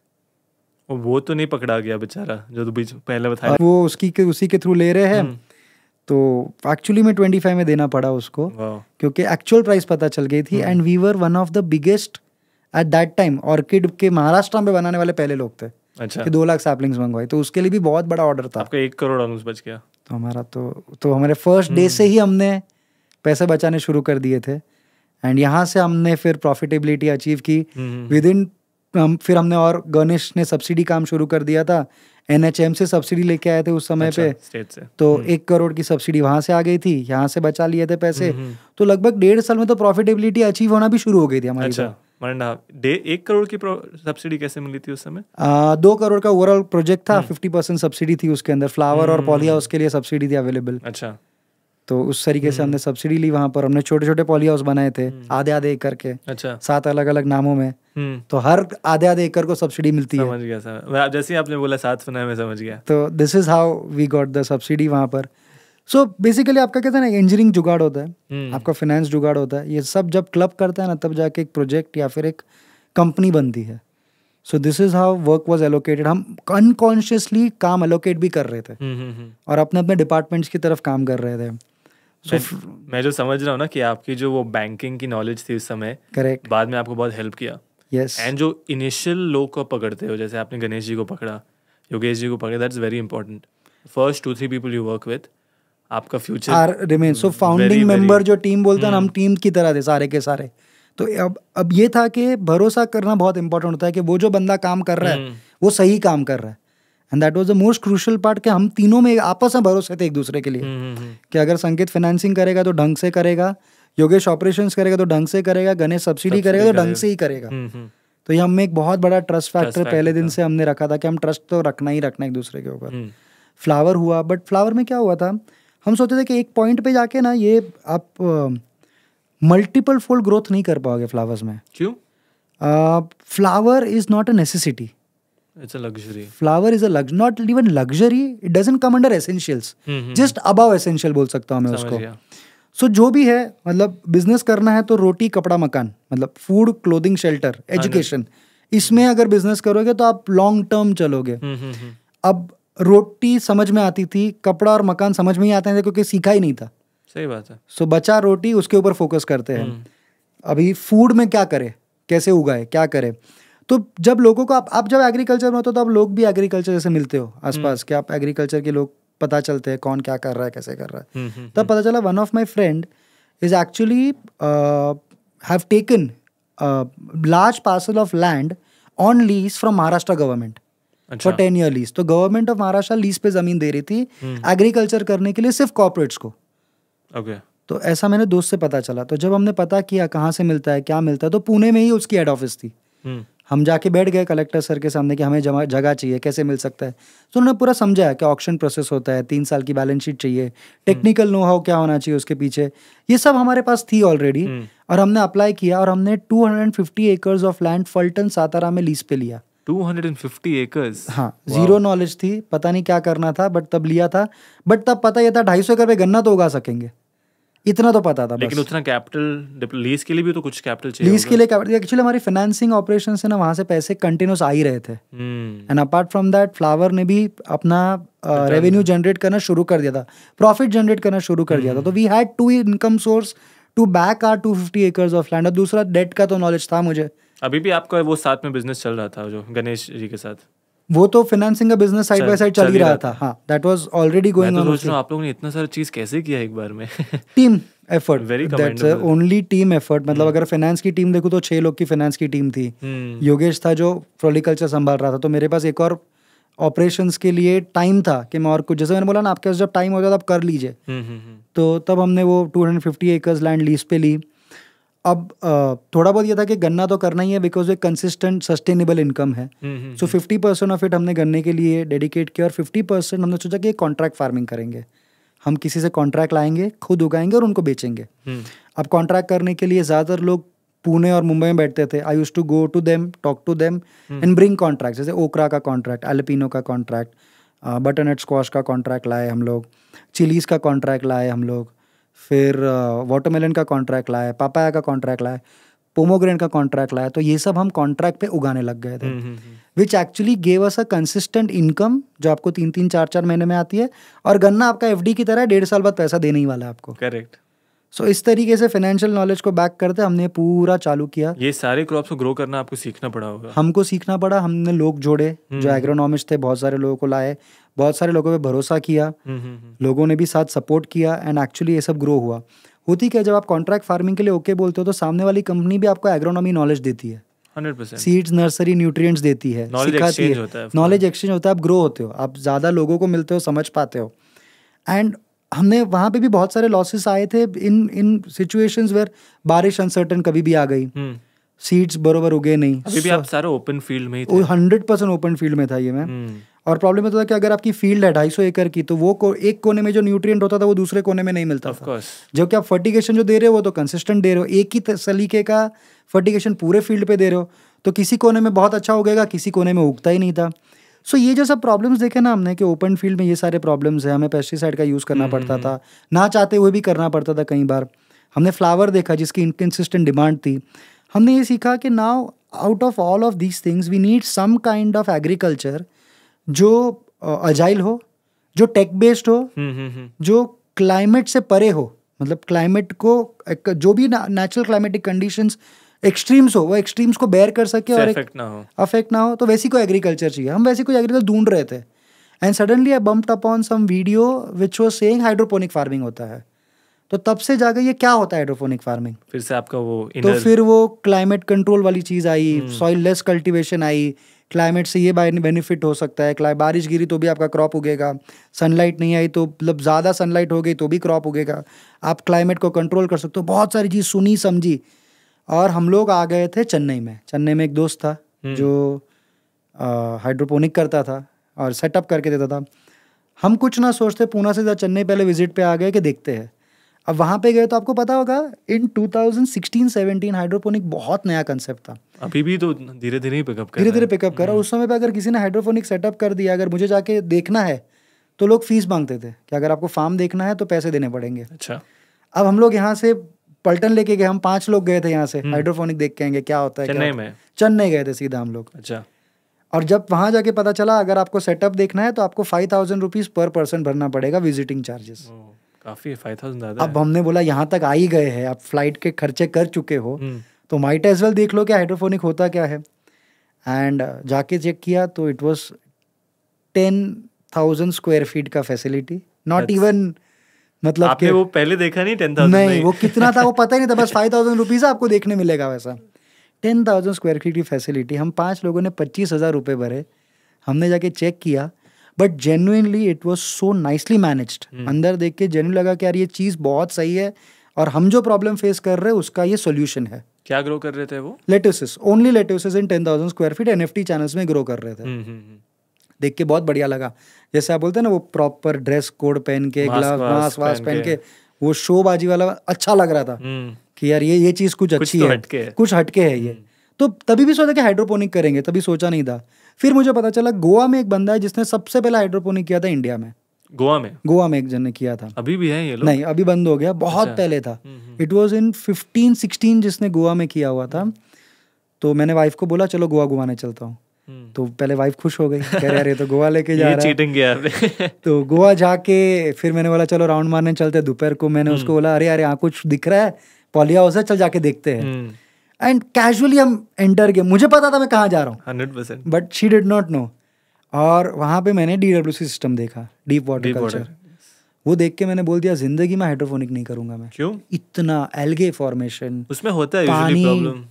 वो तो नहीं पकड़ा गया बेचारा जो तो बीच पहले बताया वो उसकी के उसी के थ्रू ले रहे हैं हम्म। तो एक्चुअली में ट्वेंटी फाइव में देना पड़ा उसको क्योंकि एक्चुअल प्राइस पता चल गई थी and we were one of the biggest at that time orchid के महाराष्ट्र में बनाने वाले पहले लोग थे अच्छा कि दो लाख सैपलिंग्स मंगवाई तो उसके लिए भी बहुत बड़ा ऑर्डर था आपका एक करोड़ ऑलमोस्ट बच गया तो हमारा तो तो हमारे फर्स्ट डे से हम्म। ही हमने पैसे बचाने शुरू कर दिए थे एंड यहाँ से हमने फिर प्रॉफिटेबिलिटी अचीव की विद हम्म, इन हम्म। हम फिर हमने और गणेश ने सब्सिडी काम शुरू कर दिया था एन से सब्सिडी लेके आए थे उस समय अच्छा, पे स्टेट से तो एक करोड़ की सब्सिडी वहां से आ गई थी यहाँ से बचा लिए थे पैसे तो लगभग डेढ़ साल में तो प्रॉफिटेबिलिटी अचीव होना भी शुरू हो गई थी हमारी अच्छा, तो। वरना एक करोड़ की सब्सिडी कैसे मिली थी उस समय आ, दो करोड़ का ओवरऑल प्रोजेक्ट था फिफ्टी परसेंट सब्सिडी थी उसके अंदर फ्लावर और पॉलिया हम्म। उसके लिए सब्सिडी थी अवेलेबल अच्छा तो उस तरीके से हम्म। हमने सब्सिडी ली वहां पर हमने छोटे छोटे पॉली हाउस बनाए थे हम्म। आधे आधे एकड़ के अच्छा सात अलग अलग नामों में तो हर आधे आधे एकड़ को सब्सिडी मिलती समझ है समझ गया सर जैसे आपने बोला सात बनाए मैं समझ गया तो this is how we got the subsidy वहां पर सो so, बेसिकली आपका कहते हैं ना इंजीनियरिंग जुगाड़ होता है hmm. आपका फाइनेंस जुगाड़ होता है ये सब जब क्लब करता है ना तब जाके एक प्रोजेक्ट या फिर एक कंपनी बनती है so this is how work was allocated हम अनकॉन्शियसली काम एलोकेट भी कर रहे थे hmm. और अपने अपने डिपार्टमेंट्स की तरफ काम कर रहे थे So, मैं, मैं जो समझ रहा हूँ ना कि आपकी जो वो बैंकिंग की नॉलेज थी उस समय करेक्ट बाद में आपको बहुत हेल्प किया यस yes. एंड जो इनिशियल लोग को पकड़ते हो जैसे आपने गणेश जी को पकड़ा योगेश जी को पकड़ा that's very important first two three people you work with आपका future are remain so founding member जो टीम बोलते हैं हम टीम hmm. की तरह थे सारे के सारे तो अब अब ये था कि भरोसा करना बहुत इंपॉर्टेंट होता है कि वो जो बंदा काम कर रहा है hmm. वो सही काम कर रहा है and that was the most crucial part कि हम तीनों में आपस में भरोसे थे एक दूसरे के लिए hmm, कि अगर संकेत फाइनेंसिंग करेगा तो ढंग से करेगा योगेश ऑपरेशन करेगा तो ढंग से करेगा गणेश सब्सिडी करेगा तो ढंग से ही करेगा तो ये हमें एक बहुत बड़ा ट्रस्ट फैक्टर पहले दिन से हमने रखा था कि हम ट्रस्ट तो रखना ही रखना एक दूसरे के ऊपर फ्लावर हुआ बट फ्लावर में क्या हुआ था हम सोचते थे कि एक पॉइंट पे जाके ना ये आप मल्टीपल फोल्ड ग्रोथ नहीं कर पाओगे फ्लावर्स में क्यों flower is not a necessity it's a luxury flower is a lux not even luxury it doesn't come under essentials just hmm essential बोल सकता हूँ मैं उसको सो so, जो भी है मतलब बिजनेस करना है तो रोटी कपड़ा मकान मतलब फूड क्लोथिंग शेल्टर एजुकेशन इसमें अगर बिजनेस करोगे तो आप लॉन्ग टर्म चलोगे अब रोटी समझ में आती थी कपड़ा और मकान समझ में ही आते थे क्योंकि सीखा ही नहीं था सही बात है सो so, बचा रोटी उसके ऊपर फोकस करते हैं हम्म। अभी फूड में क्या करे कैसे उगाए क्या करे तो जब लोगों को आप आप जब एग्रीकल्चर में होते हो तो आप लोग भी एग्रीकल्चर जैसे मिलते हो आसपास हम्म। कि आप एग्रीकल्चर के लोग पता चलते हैं कौन क्या कर रहा है कैसे कर रहा है हम्म, तब पता चला one of my friend is actually have taken large parcel of land on lease from Maharashtra government for ten year lease तो गवर्नमेंट ऑफ महाराष्ट्र लीज पे जमीन दे रही थी एग्रीकल्चर हम्म। करने के लिए सिर्फ कॉपोरेट्स को ओके तो ऐसा मैंने दोस्त से पता चला तो जब हमने पता किया कहाँ से मिलता है क्या मिलता है तो पुणे में ही उसकी हेड ऑफिस थी हम्म। हम जाके बैठ गए कलेक्टर सर के सामने कि हमें जगह चाहिए कैसे मिल सकता है तो उन्होंने पूरा समझाया कि ऑक्शन प्रोसेस होता है तीन साल की बैलेंस शीट चाहिए टेक्निकल नो हाउ क्या होना चाहिए उसके पीछे ये सब हमारे पास थी ऑलरेडी हम्म। और हमने अप्लाई किया और हमने 250 acres of land Phaltan Satara में लीज पे लिया 250 हाँ जीरो नॉलेज थी पता नहीं क्या करना था बट तब लिया था बट तब पता था ढाई सौ पे गन्ना तो उगा सकेंगे इतना तो पता था लेकिन उतना कैपिटल लीज के लिए भी तो कुछ कैपिटल चाहिए लीज के लिए कैपिटल एक्चुअली हमारी फाइनेंसिंग ऑपरेशन से ना से पैसे कंटिन्यूस आ ही रहे थे and apart from that flower ने भी अपना रेवेन्यू जनरेट करना शुरू कर दिया था प्रॉफिट जनरेट करना शुरू कर दिया था तो we had two income source to back our two fifty acres of land और दूसरा डेट का तो नॉलेज था मुझे अभी भी आपका वो साथ में बिजनेस चल रहा था जो गणेश जी के साथ वो तो फाइनेंसिंग का बिजनेस साइड बाय साइड चल ही रहा था हाँ that was already going on सोच आप लोगों ने इतना सारा चीज कैसे किया एक बार में team effort that's only team effort मतलब hmm। अगर फाइनेंस की टीम देखूँ तो छह लोग की फाइनेंस की टीम थी hmm। योगेश था जो फ्लोलिकल्चर संभाल रहा था तो मेरे पास एक और ऑपरेशंस के लिए टाइम था कि मैं और कुछ जैसे मैंने बोला ना आपके पास जब टाइम हो जाए तो आप कर लीजिए hmm, तो तब हमने वो two hundred fifty acres land lease पे ली अब थोड़ा बहुत ये था कि गन्ना तो करना ही है बिकॉज एक कंसिस्टेंट सस्टेनेबल इनकम है so fifty percent of it हमने गन्ने के लिए डेडिकेट किया और फिफ्टी परसेंट हमने सोचा कि कॉन्ट्रैक्ट फार्मिंग करेंगे हम किसी से कॉन्ट्रैक्ट लाएंगे खुद उगाएंगे और उनको बेचेंगे हम्म। अब कॉन्ट्रैक्ट करने के लिए ज़्यादातर लोग पुणे और मुंबई में बैठते थे I use to go to them talk to them and bring contract जैसे ओकरा का कॉन्ट्रैक्ट एलपिनो का कॉन्ट्रैक्ट बटरनट स्क्वाश का कॉन्ट्रैक्ट लाए हम लोग चिलीज़ का कॉन्ट्रैक्ट लाए हम लोग फिर वाटरमेलन का कॉन्ट्रैक्ट लाए पापाया का कॉन्ट्रैक्ट लाए पोमोग्रेन का कॉन्ट्रैक्ट लाया तो ये सब हम कॉन्ट्रैक्ट पे उगाने लग गए थे which actually gave us a consistent income जो आपको तीन तीन चार चार महीने में आती है और गन्ना आपका एफ की तरह डेढ़ साल बाद पैसा देने ही वाला है आपको करेक्ट सो इस तरीके से फाइनेंशियल नॉलेज को बैक करते हमने पूरा चालू किया ये सारे क्रॉप्स को ग्रो करना आपको सीखना पड़ा होगा हमको सीखना पड़ा हमने लोग जोड़े जो एग्रोनॉमिस्ट हम्म। थे बहुत सारे लोगों को लाए बहुत सारे लोगों पे भरोसा किया हम्म, हम्म, लोगों ने भी साथ सपोर्ट किया एंड एक्चुअली ये सब ग्रो हुआ होती क्या जब आप कॉन्ट्रैक्ट फार्मिंग के लिए ओके बोलते हो तो सामने वाली कंपनी भी आपको एग्रोनॉमी नॉलेज देती है सीड्स नर्सरी न्यूट्रिएंट्स देती है सिखाती है नॉलेज एक्सचेंज होता है आप ग्रो होते हो आप ज़्यादा लोगों को मिलते हो समझ पाते हो एंड हमने वहां पे भी बहुत सारे लॉसेस आए थे इन इन सिचुएशंस वेयर बारिश अनसर्टन कभी भी आ गई सीड्स हम्म। बरोबर उगे नहीं अभी भी आप सारे ओपन फील्ड में ही हंड्रेड परसेंट ओपन फील्ड में था ये मैं हम्म। और प्रॉब्लम होता तो था कि अगर आपकी फील्ड है ढाई सौ एकड़ की तो वो को, एक कोने में जो न्यूट्रिएंट होता था वो दूसरे कोने में नहीं मिलता था जबकि आप फर्टिगेशन जो दे रहे हो वो तो कंसिस्टेंट दे रहे हो एक ही सलीके का फर्टिगेशन पूरे फील्ड पे दे रहे हो तो किसी कोने में बहुत अच्छा हो गएगा किसी कोने में उगता ही नहीं था सो so, ये जो सब प्रॉब्लम्स देखे ना हमने कि ओपन फील्ड में ये सारे प्रॉब्लम्स है हमें पेस्टिसाइड का यूज़ करना हम्म, पड़ता हम्म, था हम्म। ना चाहते हुए भी करना पड़ता था कई बार हमने फ्लावर देखा जिसकी इनकन्सिस्टेंट डिमांड थी हमने ये सीखा कि now out of all of these things we need some kind of agriculture जो अजाइल हो जो टेक बेस्ड हो जो क्लाइमेट से परे हो मतलब क्लाइमेट को जो भी नेचुरल क्लाइमेटिक कंडीशंस एक्सट्रीम्स हो वो एक्सट्रीम्स को बेयर कर सके और अफेक्ट ना हो अफेक्ट ना हो तो वैसी कोई एग्रीकल्चर चाहिए हम वैसे कोई एग्रीकल्चर ढूंढ रहे थे and suddenly I bumped on some video which was saying hydroponic farming होता है तो तब से जाकर ये क्या होता है हाइड्रोपोनिक फार्मिंग फिर से आपका वो तो inner... तो फिर वो क्लाइमेट कंट्रोल वाली चीज़ आई सॉइल लेस कल्टिवेशन आई क्लाइमेट से ये बेनिफिट हो सकता है बारिश गिरी तो भी आपका क्रॉप उगेगा सनलाइट नहीं आई तो मतलब ज़्यादा सनलाइट हो गई तो भी क्रॉप उगेगा आप क्लाइमेट को कंट्रोल कर सकते हो बहुत सारी चीज़ सुनी समझी और हम लोग आ गए थे चेन्नई में चेन्नई में एक दोस्त था हम्म। जो हाइड्रोपोनिक करता था और सेटअप करके देता था हम कुछ ना सोचते पूना से चेन्नई पहले विजिट पे आ गए कि देखते हैं अब वहाँ पे गए तो आपको पता होगा इन 2016-17 हाइड्रोपोनिक बहुत नया कंसेप्ट था अभी भी तो धीरे धीरे ही पिकअप धीरे धीरे पिकअप करा उस समय पे अगर किसी ने हाइड्रोपोनिक सेटअप कर दिया अगर मुझे जाके देखना है तो लोग फीस मांगते थे कि अगर आपको फार्म देखना है तो पैसे देने पड़ेंगे अच्छा अब हम लोग यहाँ से पलटन लेके गए हम पांच लोग गए थे यहाँ से हम्म। हाइड्रोफोनिक देख के आएंगे क्या होता है चेन्नई में चेन्नई गए थे सीधा हम लोग अच्छा और जब वहां जाके पता चला अगर आपको सेटअप देखना है तो आपको five thousand rupees per person भरना पड़ेगा विजिटिंग चार्जेस काफी फाइव थाउजेंड अब हमने बोला यहाँ तक आ ही गए हैं आप फ्लाइट के खर्चे कर चुके हो हम्म। तो माइट एज वेल देख लो कि हाइड्रोफोनिक होता क्या है एंड uh, जाके चेक किया तो it was ten thousand square feet का फैसिलिटी नॉट इवन मतलब आपने वो पहले देखा नहीं टेन थाउजेंड नहीं वो कितना था वो पता ही नहीं था बस फाइव थाउजेंड रुपीज आपको देखने मिलेगा वैसा टेन थाउजेंड स्क्वायर फीट की फैसिलिटी हम पांच लोगों ने पच्चीस हज़ार रुपये भरे हमने जाके चेक किया but genuinely it was so nicely manage अंदर देख के जेन्यून लगा कि यार ये चीज़ बहुत सही है और हम जो प्रॉब्लम फेस कर रहे हैं उसका ये सोल्यूशन है क्या ग्रो कर रहे थे वो lettuces only lettuces in ten thousand square feet N F channels में ग्रो कर रहे थे हम्म, हम्म, हम्म। देख के बहुत बढ़िया लगा जैसे आप बोलते हैं ना वो प्रॉपर ड्रेस कोड पहन के ग्लव मास्क वास पहन के वो शोबाजी वाला अच्छा लग रहा था हम्म। कि यार ये ये चीज़ कुछ अच्छी तो है कुछ हटके है ये हम्म। तो तभी भी सोचा कि हाइड्रोपोनिक करेंगे तभी सोचा नहीं था फिर मुझे पता चला गोवा में एक बंदा है जिसने सबसे पहला हाइड्रोपोनिक किया था इंडिया में गोवा में गोवा में एक जन ने किया था अभी भी है ये लोग नहीं अभी बंद हो गया बहुत अच्छा। पहले था it was in fifteen sixteen जिसने गोवा में किया हुआ था तो मैंने वाइफ को बोला चलो गोवा घुमाने चलता हूँ हम्म। तो पहले वाइफ खुश हो गई कह रहे तो गोवा लेके जा रहा चीटिंग गया तो गोवा जाके फिर मैंने बोला चलो राउंड मारने चलते दोपहर को मैंने उसको हम्म। बोला अरे अरे यहाँ कुछ दिख रहा है पॉलिया हाउस है चल जाके देखते हैं एंड हम्म। कैजुअली हम एंटर गए मुझे पता था मैं कहाँ जा रहा हूँ hundred percent but she did not know और वहाँ पे मैंने डी डब्ल्यू सी सिस्टम देखा डीप वाटर कल्चर वो देख के मैंने बोल दिया जिंदगी में हाइड्रोफोनिक नहीं करूंगा मैं क्यों इतना एल्गे फॉर्मेशन उसमें होता है पानी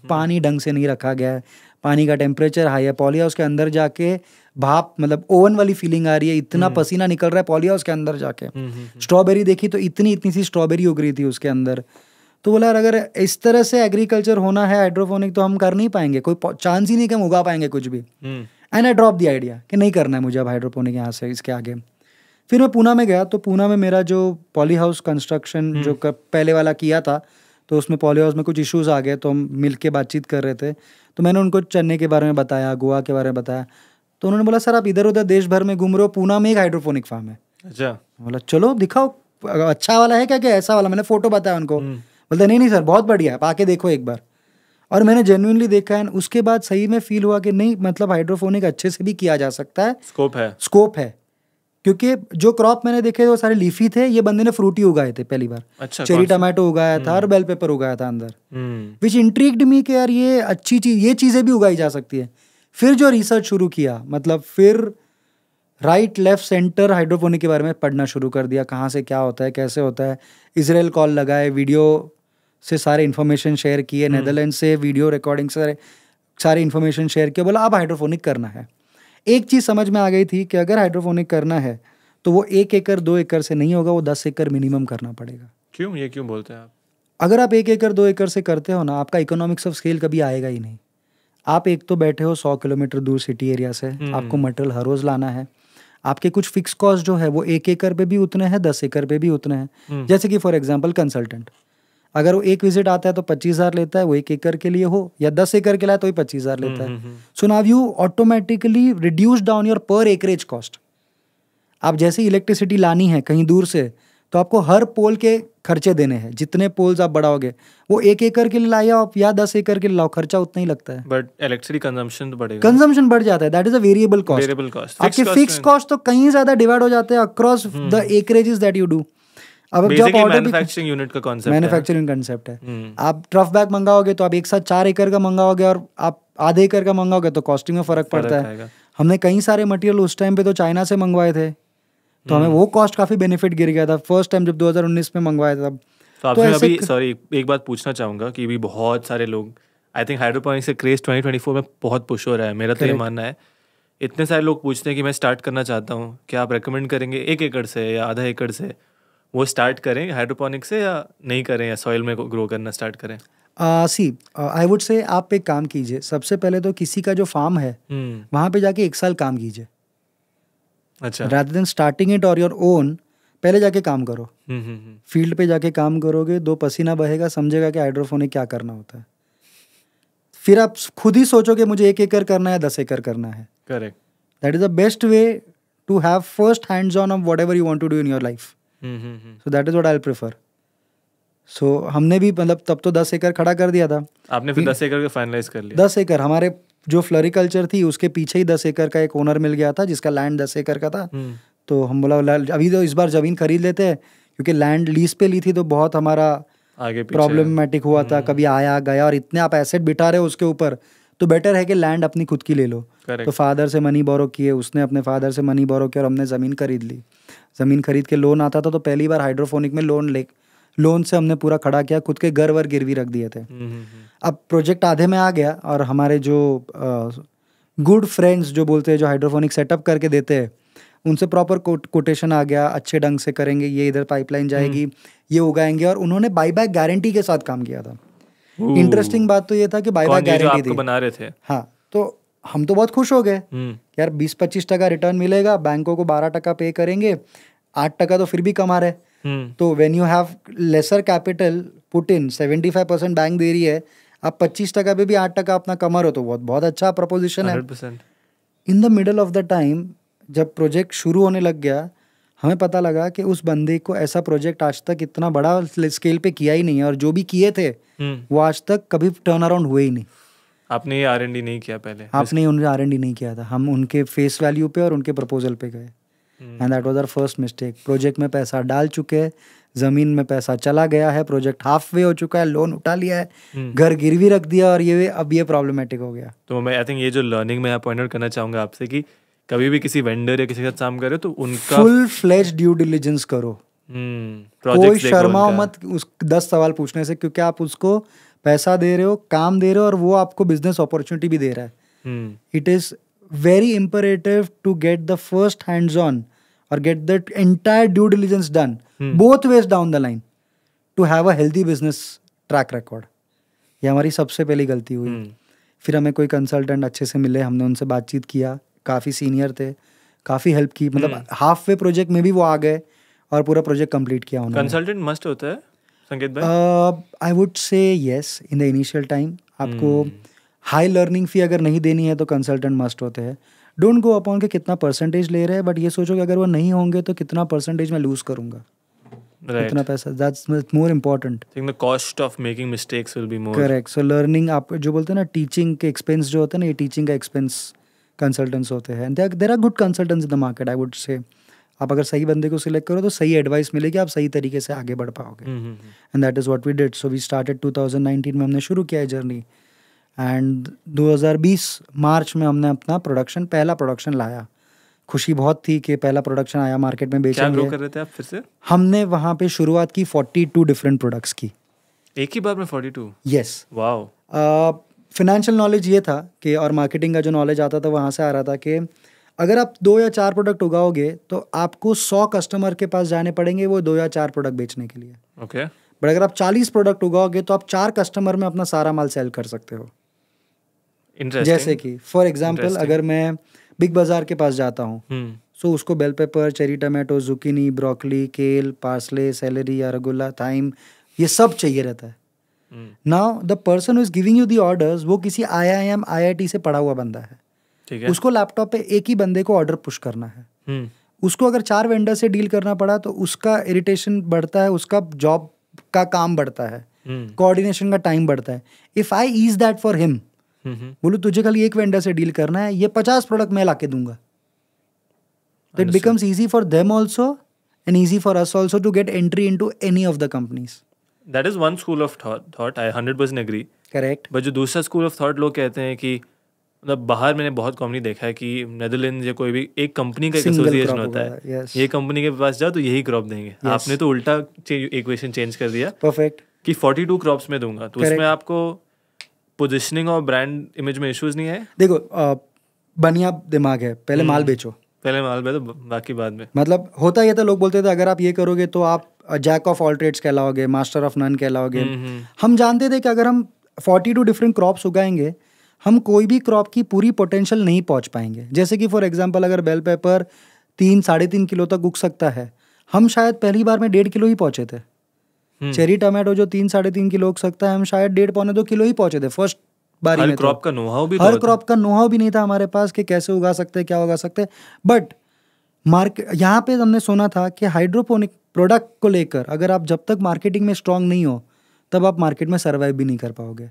पानी ढंग से नहीं रखा गया है पानी का टेम्परेचर हाई है हाउस के अंदर जाके भाप मतलब ओवन वाली फीलिंग आ रही है इतना हम्म। पसीना निकल रहा है हाउस के अंदर जाके स्ट्रॉबेरी हम्म, हम्म, देखी तो इतनी इतनी सी स्ट्रॉबेरी उग रही थी उसके अंदर तो बोला अगर इस तरह से एग्रीकल्चर होना है हाइड्रोफोनिक तो हम कर नहीं पाएंगे कोई चांस ही नहीं कि हम उगा पाएंगे कुछ भी and I drop the idea कि नहीं करना है मुझे अब हाइड्रोफोनिक यहाँ से इसके आगे फिर मैं पूना में गया तो पूना में मेरा जो पॉली हाउस कंस्ट्रक्शन जो कर, पहले वाला किया था तो उसमें पॉली हाउस में कुछ इश्यूज़ आ गए तो हम मिल के बातचीत कर रहे थे तो मैंने उनको चेन्नई के बारे में बताया गोवा के बारे में बताया तो उन्होंने बोला सर आप इधर उधर देश भर में घूम रहे हो पूना में एक हाइड्रोफोनिक फार्म है अच्छा बोला चलो दिखाओ अच्छा वाला है क्या क्या ऐसा वाला मैंने फोटो बताया उनको हम्म। बोलते नहीं नहीं सर बहुत बढ़िया आप आके देखो एक बार और मैंने जेनुअनली देखा है उसके बाद सही में फील हुआ कि नहीं मतलब हाइड्रोफोनिक अच्छे से भी किया जा सकता है स्कोप है स्कोप है क्योंकि जो क्रॉप मैंने देखे वो सारे लीफी थे ये बंदे ने फ्रूटी उगाए थे पहली बार अच्छा, चेरी टमाटो उगाया था और हम्म। बेल पेपर उगाया था अंदर विच इंट्रीग्ड मी के यार ये अच्छी चीज ये चीज़ें भी उगाई जा सकती है फिर जो रिसर्च शुरू किया मतलब फिर राइट लेफ्ट सेंटर हाइड्रोपोनिक के बारे में पढ़ना शुरू कर दिया कहाँ से क्या होता है कैसे होता है इसराइल कॉल लगाए वीडियो से सारे इन्फॉर्मेशन शेयर किए नेदरलैंड हम्म। से वीडियो रिकॉर्डिंग से सारे इन्फॉर्मेशन शेयर किए बोला अब हाइड्रोफोनिक करना है एक चीज़ समझ में आ गई थी कि अगर हाइड्रोफोनिक करना है तो वो एक एकड़ दो एकड़ से नहीं होगा वो दस एकड़ मिनिमम करना पड़ेगा क्यों ये क्यों बोलते हैं आप अगर आप एक एकड़ दो एकड़ से करते हो ना आपका इकोनॉमिक्स ऑफ स्केल कभी आएगा ही नहीं आप एक तो बैठे हो सौ किलोमीटर दूर सिटी एरिया से हम्म। आपको मटेरियल हर रोज लाना है आपके कुछ फिक्स कॉस्ट जो है वो एक एकड़ पे भी उतने हैं दस एकड़ पे भी उतने हैं हम्म। जैसे कि फॉर एग्जाम्पल कंसल्टेंट अगर वो एक विजिट आता है तो पच्चीस हज़ार लेता है वो एक एकड़ के लिए हो या दस एकड़ के लिए तो ही पच्चीस हज़ार हम्म, लेता है so now you automatically reduce down your per acreage cost आप जैसे इलेक्ट्रिसिटी लानी है कहीं दूर से तो आपको हर पोल के खर्चे देने हैं जितने पोल्स आप बढ़ाओगे वो एक एकड़ के लिए लाइए आप या दस एकड़ के लिए लाओ खर्चा उतना ही लगता है बट इलेक्ट्रिसिटी कंजम्पशन बढ़ेगा कंजम्पशन बढ़ जाता है that is a variable cost variable cost आपके फिक्स कॉस्ट तो कहीं ज्यादा डिवाइड हो जाते हैं across the acreages that you do अब जब मैन्युफैक्चरिंग यूनिट का कांसेप्ट मैन्युफैक्चरिंग कांसेप्ट है hmm. आप ट्रफ बैग मंगाओगे तो आप एक साथ चार एकड़ का मंगाओगे और आप आधे एकड़ का मंगाओगे तो कॉस्टिंग में फर्क पड़ता है हमने कई सारे मटेरियल उस टाइम पे तो चाइना से मंगवाए थे तो हमें hmm. वो कॉस्ट काफी बेनिफिट गिर गया था फर्स्ट टाइम जब 2019 में मंगवाया था तो आपसे तो अभी सॉरी क... एक बात पूछना चाहूंगा कि भी बहुत सारे लोग आई थिंक हाइड्रोपोनिक से क्रेज 2024 में बहुत पुश हो रहा है मेरा तो ये मानना है इतने सारे लोग पूछते हैं कि मैं स्टार्ट करना चाहता हूँ क्या आप रेकमेंड करेंगे एक एकड़ से या आधा एकड़ से वो स्टार्ट करें हाइड्रोपोनिक से या नहीं करें या सॉइल में ग्रो करना स्टार्ट करें सी आई वुड से आप एक काम कीजिए सबसे पहले तो किसी का जो फार्म है hmm. वहाँ पे जाके एक साल काम कीजिए अच्छा देन स्टार्टिंग इट और योर ओन पहले जाके काम करो फील्ड हम्म, हम्म, पे जाके काम करोगे दो पसीना बहेगा समझेगा कि हाइड्रोफोनिक क्या करना होता है फिर आप खुद ही सोचोगे मुझे एक एकड़ करना है दस एकड़ करना है correct that is the best way to have first hands on of whatever you want to do in your life so that is what I prefer so हमने भी मतलब तब तो दस एकड़ खड़ा कर दिया था आपने फिर दस एकड़ फाइनलाइज कर लिया दस एकड़ हमारे जो फ्लोरिकल्चर थी उसके पीछे ही दस एकड़ का एक ओनर मिल गया था जिसका लैंड दस एकड़ का था हम्म। तो हम बोला अभी तो इस बार जमीन खरीद लेते हैं क्योंकि लैंड लीज पे ली थी तो बहुत हमारा आगे प्रॉब्लमेटिक हुआ था हम्म। कभी आया गया और इतने आप एसेट बिठा रहे हो उसके ऊपर तो बेटर है कि लैंड अपनी खुद की ले लो Correct. तो फादर से मनी बोरो किए उसने अपने फादर से मनी बोरो किया और हमने ज़मीन खरीद ली ज़मीन खरीद के लोन आता था तो पहली बार हाइड्रोफोनिक में लोन ले लोन से हमने पूरा खड़ा किया खुद के घर वर गिरवी रख दिए थे हम्म, हम्म, हम्म। अब प्रोजेक्ट आधे में आ गया और हमारे जो गुड फ्रेंड्स जो बोलते हैं जो हाइड्रोफोनिक सेटअप करके देते हैं उनसे प्रॉपर कोटेशन आ गया अच्छे ढंग से करेंगे ये इधर पाइपलाइन जाएगी ये उगाएंगे और उन्होंने बाई बाय गारंटी के साथ काम किया था इंटरेस्टिंग बात तो ये था कि बाई बाय गारंटी थी बना रहे थे हाँ तो हम तो बहुत खुश हो गए हम्म। यार बीस पच्चीस टका रिटर्न मिलेगा बैंकों को बारह टका पे करेंगे आठ टका तो फिर भी कमा रहे हम्म। तो when you have lesser capital put in seventy five percent bank दे रही है आप पच्चीस टका पे भी आठ टका अपना कमा रहे हो तो बहुत बहुत अच्छा प्रपोजिशन है in the middle of the time जब प्रोजेक्ट शुरू होने लग गया हमें पता लगा कि उस बंदे को ऐसा प्रोजेक्ट आज तक इतना बड़ा स्केल पे किया ही नहीं है और जो भी किए थे हम्म। वो आज तक कभी टर्न अराउंड हुए ही नहीं आपने ये आर नहीं किया पहले आपने उनके आर नहीं किया था हम उनके फेस वैल्यू पे और उनके प्रपोजल पे गए and that was our first mistake project में पैसा डाल चुके हैं ज़मीन में पैसा चला गया है प्रोजेक्ट हाफ वे हो चुका है लोन उठा लिया है हम्म। घर गिरवी रख दिया और ये अब ये प्रॉब्लमेटिक हो गया तो मैं आई थिंक ये जो लर्निंग मैं पॉइंट आउट करना चाहूंगा आपसे कि कभी भी किसी वेंडर या किसी के साथ काम करे तो उनका फुल फ्लेज ड्यू डिलीजेंस करो हम्म। कोई शर्माओ मत उस दस सवाल पूछने से क्योंकि आप उसको पैसा दे रहे हो काम दे रहे हो और वो आपको बिजनेस अपॉर्चुनिटी भी दे रहा है it is very imperative to get the first hands on और get the entire due diligence done both ways down the line to have a healthy business track record ये हमारी सबसे पहली गलती हुई hmm. फिर हमें कोई कंसल्टेंट अच्छे से मिले हमने उनसे बातचीत किया काफ़ी सीनियर थे काफ़ी हेल्प की मतलब हाफ वे प्रोजेक्ट में भी वो आ गए और पूरा प्रोजेक्ट कंप्लीट किया उन्होंने कंसल्टेंट मस्ट होता है संकेत भाई I would say yes in the initial time आपको हाई लर्निंग फी अगर नहीं देनी है तो कंसल्टेंट मस्ट होते हैं डोंट गो अपॉन के कितना परसेंटेज ले रहे हैं बट ये सोचो कि अगर वो नहीं होंगे तो कितना परसेंटेज मैं लूज करूंगा right. इतना पैसा that's more important the cost of making mistakes will be more correct so learning आप जो बोलते हैं ना टीचिंग के एक्सपेंस जो होते हैं ना ये टीचिंग का एक्सपेंस कंसल्टेंट्स होते हैं there are good consultants in the market I would say आप अगर सही बंदे को सिलेक्ट करो तो सही एडवाइस मिलेगी आप सही तरीके से आगे बढ़ पाओगे and that is what we did so we started 2019 में हमने शुरू किया है जर्नी एंड 2020 मार्च में हमने अपना प्रोडक्शन पहला प्रोडक्शन लाया खुशी बहुत थी कि पहला प्रोडक्शन आया मार्केट में बेचा ग्रो कर रहे थे आप फिर से हमने वहां पे शुरुआत की 42 डिफरेंट प्रोडक्ट्स की एक ही बार में 42 यस वाओ फाइनेंशियल नॉलेज ये था कि और मार्केटिंग का जो नॉलेज आता था वहाँ से आ रहा था कि uh, अगर आप दो या चार प्रोडक्ट उगाओगे तो आपको सौ कस्टमर के पास जाने पड़ेंगे वो दो या चार प्रोडक्ट बेचने के लिए ओके बट अगर आप चालीस प्रोडक्ट उगाओगे तो आप चार कस्टमर में अपना सारा माल सेल कर सकते हो जैसे कि फॉर एग्जाम्पल अगर मैं बिग बाजार के पास जाता हूँ सो hmm. so, उसको bell pepper cherry tomato zucchini broccoli kale parsley celery या रगुल्ला थाइम ये सब चाहिए रहता है now the person is giving you the order वो किसी आई I am I I T से पढ़ा हुआ बंदा है ठीक है उसको लैपटॉप पे एक ही बंदे को ऑर्डर पुश करना है हम्म। उसको अगर चार वेंडर से डील करना पड़ा तो उसका इरिटेशन बढ़ता है उसका जॉब का काम बढ़ता है कोऑर्डिनेशन हम्म। का टाइम बढ़ता है if I ease that for him बोलो तुझे खाली एक वेंडर से डील करना है ये पचास प्रोडक्ट मैं ला के दूंगा तो it becomes easy for them also and easy for us also to get entry into any of the companies that is one school of thought I hundred percent agree correct but जो दूसरा school of thought लोग कहते हैं कि मतलब बाहर मैंने बहुत कॉमनी देखा है कि नेदरलैंड या कोई भी एक कंपनी का एसोसिएशन होता है ये कंपनी के पास जाओ तो यही क्रॉप देंगे आपने तो उल्टा इक्वेशन चेंज कर दिया परफेक्ट कि 42 क्रॉप्स में दूंगा तो उसमें आपको पोजिशनिंग और ब्रांड इमेज में इश्यूज नहीं है देखो बनिया दिमाग है पहले हम्म। माल बेचो पहले माल बेचो बाकी बाद में मतलब होता ही था लोग बोलते थे अगर आप ये करोगे तो आप जैक ऑफ ऑल ट्रेड्स कहलाओगे मास्टर ऑफ नन कहलाओगे हम्म, हम्म। हम जानते थे कि अगर हम 42 डिफरेंट क्रॉप्स उगाएंगे हम कोई भी क्रॉप की पूरी पोटेंशियल नहीं पहुंच पाएंगे जैसे कि फॉर एग्जांपल अगर बेल पेपर तीन साढ़े तीन किलो तक उग सकता है हम शायद पहली बार में डेढ़ किलो ही पहुंचे थे चेरी हम्म। टमाटो जो तीन साढ़े तीन किलो उग सकता है हम शायद डेढ़ पौने दो किलो ही पहुंचे थे फर्स्ट बार क्रॉप का नोहाव भी हर क्रॉप का नोहाव भी नहीं था हमारे पास कि कैसे उगा सकते क्या उगा सकते बट मार्केट यहाँ पे हमने सुना था कि हाइड्रोपोनिक प्रोडक्ट को लेकर अगर आप जब तक मार्केटिंग में स्ट्रांग नहीं हो तब आप मार्केट में सर्वाइव भी नहीं कर पाओगे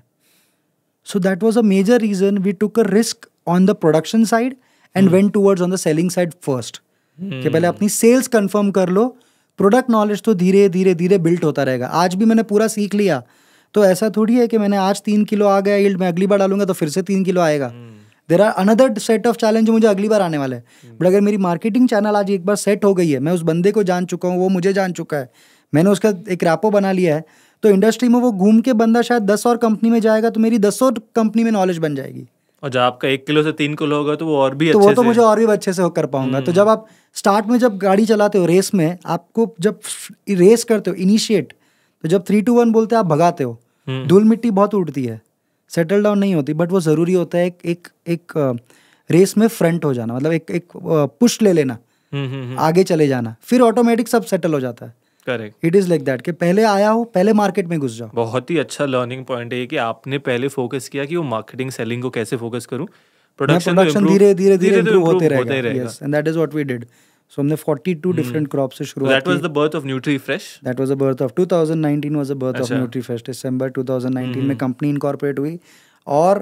So that was a major reason we took a risk on the production side and hmm. went towards on the selling side first. Hmm. कि पहले अपनी सेल्स कंफर्म कर लो प्रोडक्ट नॉलेज तो धीरे धीरे धीरे बिल्ट होता रहेगा आज भी मैंने पूरा सीख लिया तो ऐसा थोड़ी है कि मैंने आज तीन किलो आ गया यील्ड मैं अगली बार डालूंगा तो फिर से तीन किलो आएगा there are another set of challenge जो मुझे अगली बार आने वाले हैं hmm. बट अगर मेरी मार्केटिंग चैनल आज एक बार सेट हो गई है मैं उस बंदे को जान चुका हूँ वो मुझे जान चुका है मैंने उसका एक रैपो बना लिया है तो इंडस्ट्री में वो घूम के बंदा शायद दस और कंपनी में जाएगा तो मेरी दस और कंपनी में नॉलेज बन जाएगी और जब आपका एक किलो से तीन किलो होगा तो वो और भी तो वो तो मुझे और भी अच्छे से कर पाऊंगा तो हम्म। जब आप स्टार्ट में जब गाड़ी चलाते हो रेस में आपको जब रेस करते हो इनिशिएट तो जब थ्री टू वन बोलते हो आप भगाते हो हम्म। धूल मिट्टी बहुत उड़ती है सेटल डाउन नहीं होती बट वो ज़रूरी होता है एक एक एक रेस में फ्रंट हो जाना मतलब एक एक पुश ले लेना हम्म, आगे चले जाना फिर ऑटोमेटिक सब सेटल हो जाता है correct it is like that कि पहले आया हो पहले मार्केट में घुस जाओ बहुत ही अच्छा लर्निंग पॉइंट है कि आपने पहले फोकस किया कि वो मार्केटिंग सेलिंग को कैसे फोकस करूं प्रोडक्शन धीरे धीरे धीरे धीरे तो होते रहेगा yes and that is what we did so हमने 42 डिफरेंट क्रॉप से शुरू that was the birth of Nutri Fresh that was the birth of 2019 was the birth of Nutri Fresh दिसंबर 2019 में कंपनी हम्म। इनकॉर्पोरेट हुई और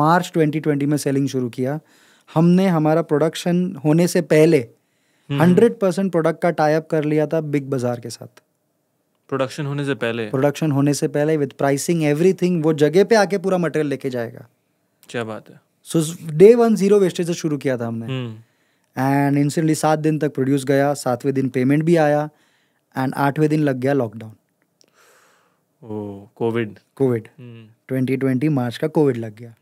मार्च uh, 2020 में selling शुरू किया हमने हमारा प्रोडक्शन होने से पहले हम्म, हम्म। हंड्रेड परसेंट प्रोडक्ट का टाइप कर लिया था बिग बाजार के साथ प्रोडक्शन होने से पहले प्रोडक्शन होने से पहले विद प्राइसिंग एवरीथिंग वो जगह पे आके पूरा मटेरियल लेके जाएगा क्या बात है so day one zero wastage से शुरू किया था हमने एंड हम्म। इंस्टेंटली सात दिन तक प्रोड्यूस गया सातवें दिन पेमेंट भी आया एंड आठवें दिन लग गया लॉकडाउन कोविड कोविड 2020 मार्च का कोविड लग गया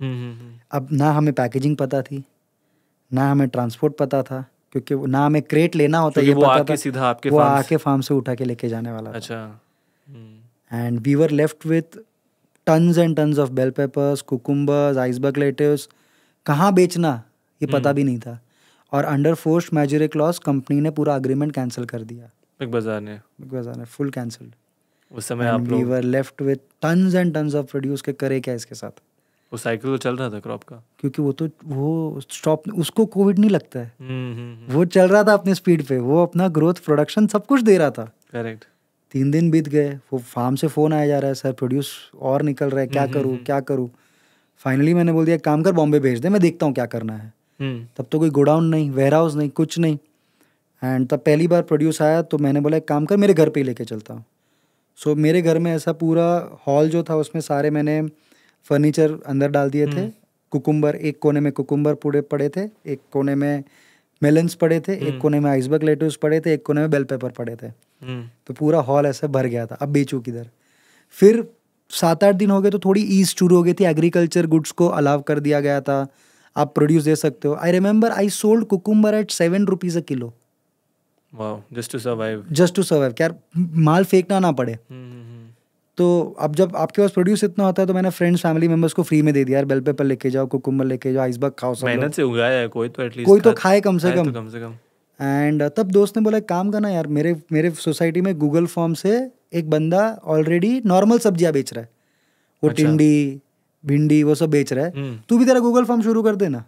अब ना हमें पैकेजिंग पता थी ना हमें ट्रांसपोर्ट पता था क्योंकि ना हमें क्रेट लेना होता है ये वो पता आके सीधा आपके वो आके फार्म से उठा के लेके जाने वाला अच्छा and we were left with tons and tons of bell peppers cucumbers iceberg lettuces कहाँ बेचना ये पता हम्म। भी नहीं था और under force majeure clause company ने पूरा अग्रीमेंट कैंसिल कर दिया बिग बाजार ने बिग बाजार ने फुल कैंसिल्ड उस समय आप लोग we were left with tons and tons of produce के करे क्या इसके साथ वो साइकिल तो चल रहा था क्रॉप का क्योंकि वो तो वो स्टॉप उसको कोविड नहीं लगता है हम्म, हम्म, हम्म। वो चल रहा था अपने स्पीड पे वो अपना ग्रोथ प्रोडक्शन सब कुछ दे रहा था करेक्ट तीन दिन बीत गए वो फार्म से फ़ोन आया जा रहा है सर प्रोड्यूस और निकल रहा है क्या करूँ क्या करूँ फाइनली मैंने बोल दिया काम कर बॉम्बे भेज दे मैं देखता हूँ क्या करना है तब तो कोई गोडाउन नहीं वेयर हाउस नहीं कुछ नहीं एंड तब पहली बार प्रोड्यूस आया तो मैंने बोला एक काम कर मेरे घर पे ही लेके चलता हूँ सो so, मेरे घर में ऐसा पूरा हॉल जो था उसमें सारे मैंने फर्नीचर अंदर डाल दिए थे हम्म। कुकुम्बर एक कोने में कुकुम्बर पूरे पड़े थे एक कोने में हम्म। मेलन्स पड़े थे एक कोने में आइसबर्ग लेटर्स पड़े थे एक कोने में बेल पेपर पड़े थे तो पूरा हॉल ऐसे भर गया था अब बेचू किधर फिर सात आठ दिन हो गए तो थोड़ी ईज शुरू हो गई थी एग्रीकल्चर गुड्स को अलाव कर दिया गया था आप प्रोड्यूस दे सकते हो I remember I sold cucumber at seven rupees a kilo just to survive just to survive क्या माल फेंकना ना पड़े hmm. तो अब जब आपके पास प्रोड्यूस इतना होता है तो मैंने फ्रेंड्स फैमिली मेंबर्स को फ्री में दे दिया यार बेल पेपर लेके जाओ कुकुम्बर लेके जाओ आइसबर्ग खाओ सब मेहनत से उगाया है कोई तो एटलीस्ट कोई तो खाए कम से तो कम कम से कम एंड uh, तब दोस्त ने बोला काम करना यार मेरे मेरे सोसाइटी में गूगल फॉर्म से एक बंदा ऑलरेडी नॉर्मल सब्जियां बेच रहा है वो अच्छा। टिंडी भिंडी वो सब बेच रहा है हम्म। तू भी तेरा गूगल फॉर्म शुरू कर देना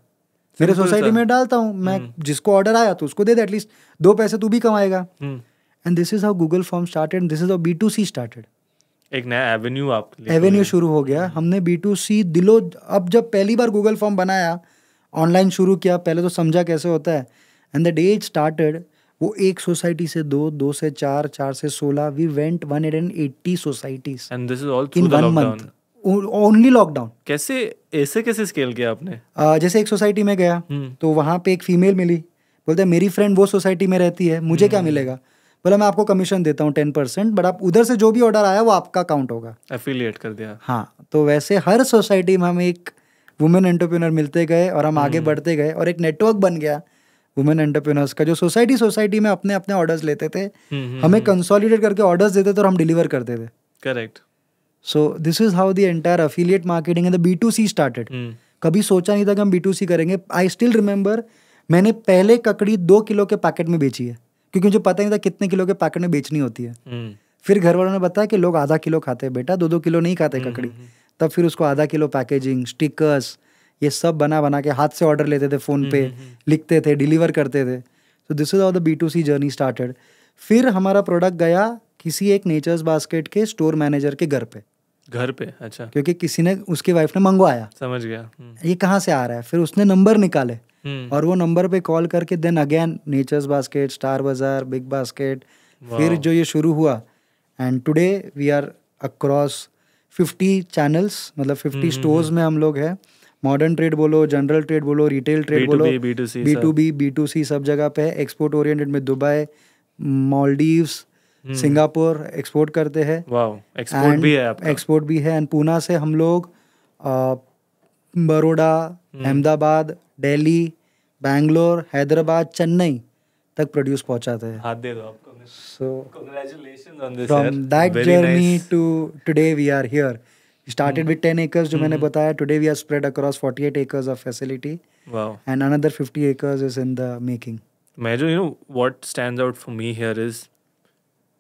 मेरे सोसाइटी में डालता हूँ मैं हम्म। जिसको ऑर्डर आया तो उसको दे दे एटलीस्ट दो पैसे तू भी कमाएगा and this is how Google form started this is how B to C started एक नया एवेन्यू आप एवेन्यू शुरू हो गया हमने बी टू सी दिलो अब जब पहली बार गूगल फॉर्म बनाया ऑनलाइन शुरू किया पहले तो समझा कैसे होता है and the day it started वो एक सोसाइटी से दो दो से चार चार से सोलह we went one hundred and eighty societies and this is all in one month only lockdown कैसे ऐसे कैसे स्केल किया आपने uh, जैसे एक सोसाइटी में गया हम्म। तो वहाँ पे एक फीमेल मिली बोलते मेरी फ्रेंड वो सोसाइटी में रहती है मुझे हम्म, क्या हम्म। मिलेगा बोला मैं आपको कमीशन देता हूँ टेन परसेंट बट आप उधर से जो भी ऑर्डर आया वो आपका अकाउंट होगा एफिलिएट कर दिया हाँ तो वैसे हर सोसाइटी में हम एक वुमेन एंटरप्रेनर मिलते गए और हम आगे हम्म। बढ़ते गए और एक नेटवर्क बन गया वुमेन एंटरप्रेनर्स का जो सोसाइटी सोसाइटी में अपने अपने ऑर्डर्स लेते थे हम्म, हम्म, हमें कंसोलिडेट करके ऑर्डर्स देते थे और हम डिलीवर करते थे correct so this is how the entire marketing and the B to C started कभी सोचा नहीं था कि हम बी टू सी करेंगे आई स्टिल रिमेंबर मैंने पहले ककड़ी दो किलो के पैकेट में बेची है क्योंकि मुझे पता नहीं था कितने किलो के पैकेट में बेचनी होती है हम्म। फिर घर वालों ने बताया कि लोग आधा किलो खाते हैं बेटा दो दो किलो नहीं खाते हम्म, हम्म, ककड़ी तब फिर उसको आधा किलो पैकेजिंग स्टिकर्स ये सब बना बना के हाथ से ऑर्डर लेते थे फ़ोन पे लिखते थे डिलीवर करते थे तो this is all the B to C journey started फिर हमारा प्रोडक्ट गया किसी एक नेचर्स बास्केट के स्टोर मैनेजर के घर पे घर पे अच्छा क्योंकि किसी ने उसकी वाइफ ने मंगवाया समझ गया ये कहाँ से आ रहा है फिर उसने नंबर निकाले हम्म। और वो नंबर पे कॉल करके then again Nature's Basket Star Bazaar Big Basket फिर जो ये शुरू हुआ and today we are across fifty channels मतलब फिफ्टी हम्म, स्टोर्स हम्म, में हम लोग हैं मॉडर्न ट्रेड बोलो जनरल ट्रेड बोलो रिटेल ट्रेड बोलो B to B B to C सब जगह पे एक्सपोर्ट ओरिएंटेड में दुबई मॉलडीव सिंगापुर एक्सपोर्ट करते हैं एक्सपोर्ट भी है एक्सपोर्ट भी है एंड पूना से हम लोग बड़ोड़ा अहमदाबाद दिल्ली बैंगलोर हैदराबाद चेन्नई तक प्रोड्यूस पहुंचाते हैं हाथ दे दो आपको सो congratulations on this from that journey to today we are here started with 10 acres जो hmm. मैंने बताया today we are spread across 48 acres of facility wow and another 50 acres is in the making Major, you know what stands out for me here is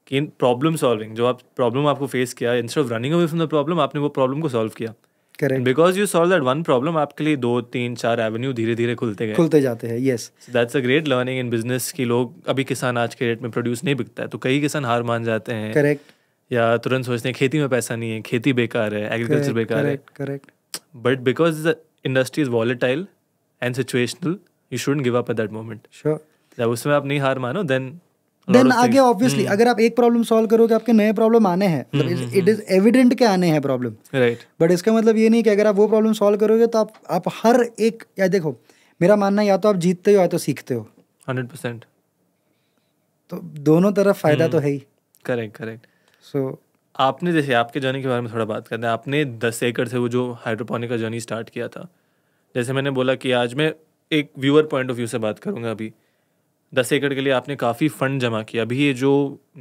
कि problem solving जो आप problem आपको face किया instead of running away from the problem आपने वो problem को solve किया correct because you solve that one problem आपके लिए दो तीन चार एवेन्यू धीरे धीरे खुलते गए खुलते जाते हैं yes that's a great learning in business की लोग अभी किसान आज के डेट में प्रोड्यूस नहीं बिकता है तो कई किसान हार मान जाते हैं करेक्ट या तुरंत सोचते हैं खेती में पैसा नहीं है खेती बेकार है एग्रीकल्चर बेकार है correct but because the industry is volatile and situational you shouldn't give up at that moment sure जब उसमें आप नहीं हार मानो देन देन आगे ऑब्वियसली hmm. अगर आप एक प्रॉब्लम सॉल्व करोगे आपके नए प्रॉब्लम आने हैं इट इज एविडेंट के आने हैं प्रॉब्लम राइट बट इसका मतलब ये नहीं कि अगर आप वो प्रॉब्लम सॉल्व करोगे तो आप आप हर एक या देखो मेरा मानना या तो आप जीतते हो या तो सीखते हो हंड्रेड परसेंट तो दोनों तरफ फायदा hmm. तो है ही करेक्ट करेक्ट सो आपने जैसे आपके जर्नी के बारे में थोड़ा बात करते हैं आपने दस एकड़ से वो जो हाइड्रोपोनिक का जर्नी स्टार्ट किया था जैसे मैंने बोला कि आज मैं एक व्यूअर पॉइंट ऑफ व्यू से बात करूंगा अभी दस एकड़ के लिए आपने काफ़ी फ़ंड जमा किया अभी ये जो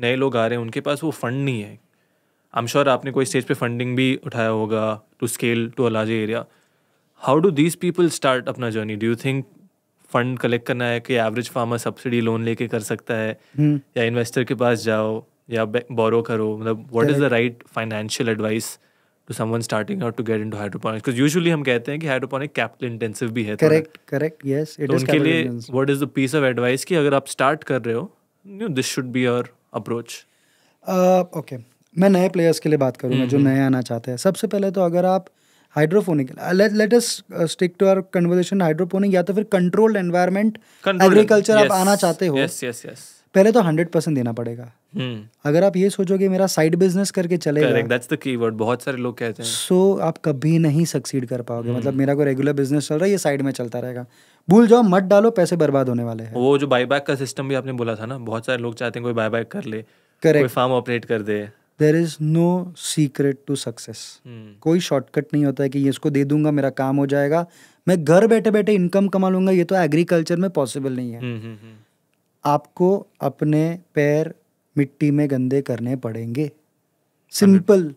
नए लोग आ रहे हैं उनके पास वो फ़ंड नहीं है आई एम श्योर आपने कोई स्टेज पे फंडिंग भी उठाया होगा to scale to a large area how do these people start अपना जर्नी do you think fund collect करना है कि एवरेज फार्मर सब्सिडी लोन लेके कर सकता है हम्म। या इन्वेस्टर के पास जाओ या बोरो करो मतलब what is the right financial advice to someone starting out to get into hydroponics because usually हम कहते हैं कि हाइड्रोपोनिक कैपिटल इंटेंसिव भी है correct correct yes it is उनके लिए what is the piece of advice कि अगर आप स्टार्ट कर रहे हो you this should be your approach okay मैं नए प्लेयर्स के लिए बात करूंगा जो नए आना चाहते हैं सबसे पहले तो अगर आप hydroponic let us stick to our conversation hydroponic या तो फिर कंट्रोल्ड एनवायरनमेंट एग्रीकल्चर आप आना चाहते हो यस यस यस पहले तो हंड्रेड परसेंट देना पड़ेगा hmm. अगर आप ये सोचोगे मेरा साइड बिजनेस करके चलेगा कीवर्ड बहुत सारे लोग कहते हैं सो so, आप कभी नहीं सक्सीड कर पाओगे hmm. मतलब हम्म। मेरा कोई रेगुलर बिजनेस चल रहा है ये साइड में चलता रहेगा भूल जाओ मत डालो पैसे बर्बाद होने वाले हैं वो जो बैक का सिस्टम भी आपने बोला था ना बहुत सारे लोग चाहते हैं कोई बैक कर ले करेक्ट फार्म ऑपरेट कर दे there is no secret to success कोई शॉर्टकट नहीं होता है कि ये इसको दे दूंगा मेरा काम हो जाएगा मैं घर बैठे बैठे इनकम कमा लूंगा ये तो एग्रीकल्चर में पॉसिबल नहीं है hmm, आपको अपने पैर मिट्टी में गंदे करने पड़ेंगे सिंपल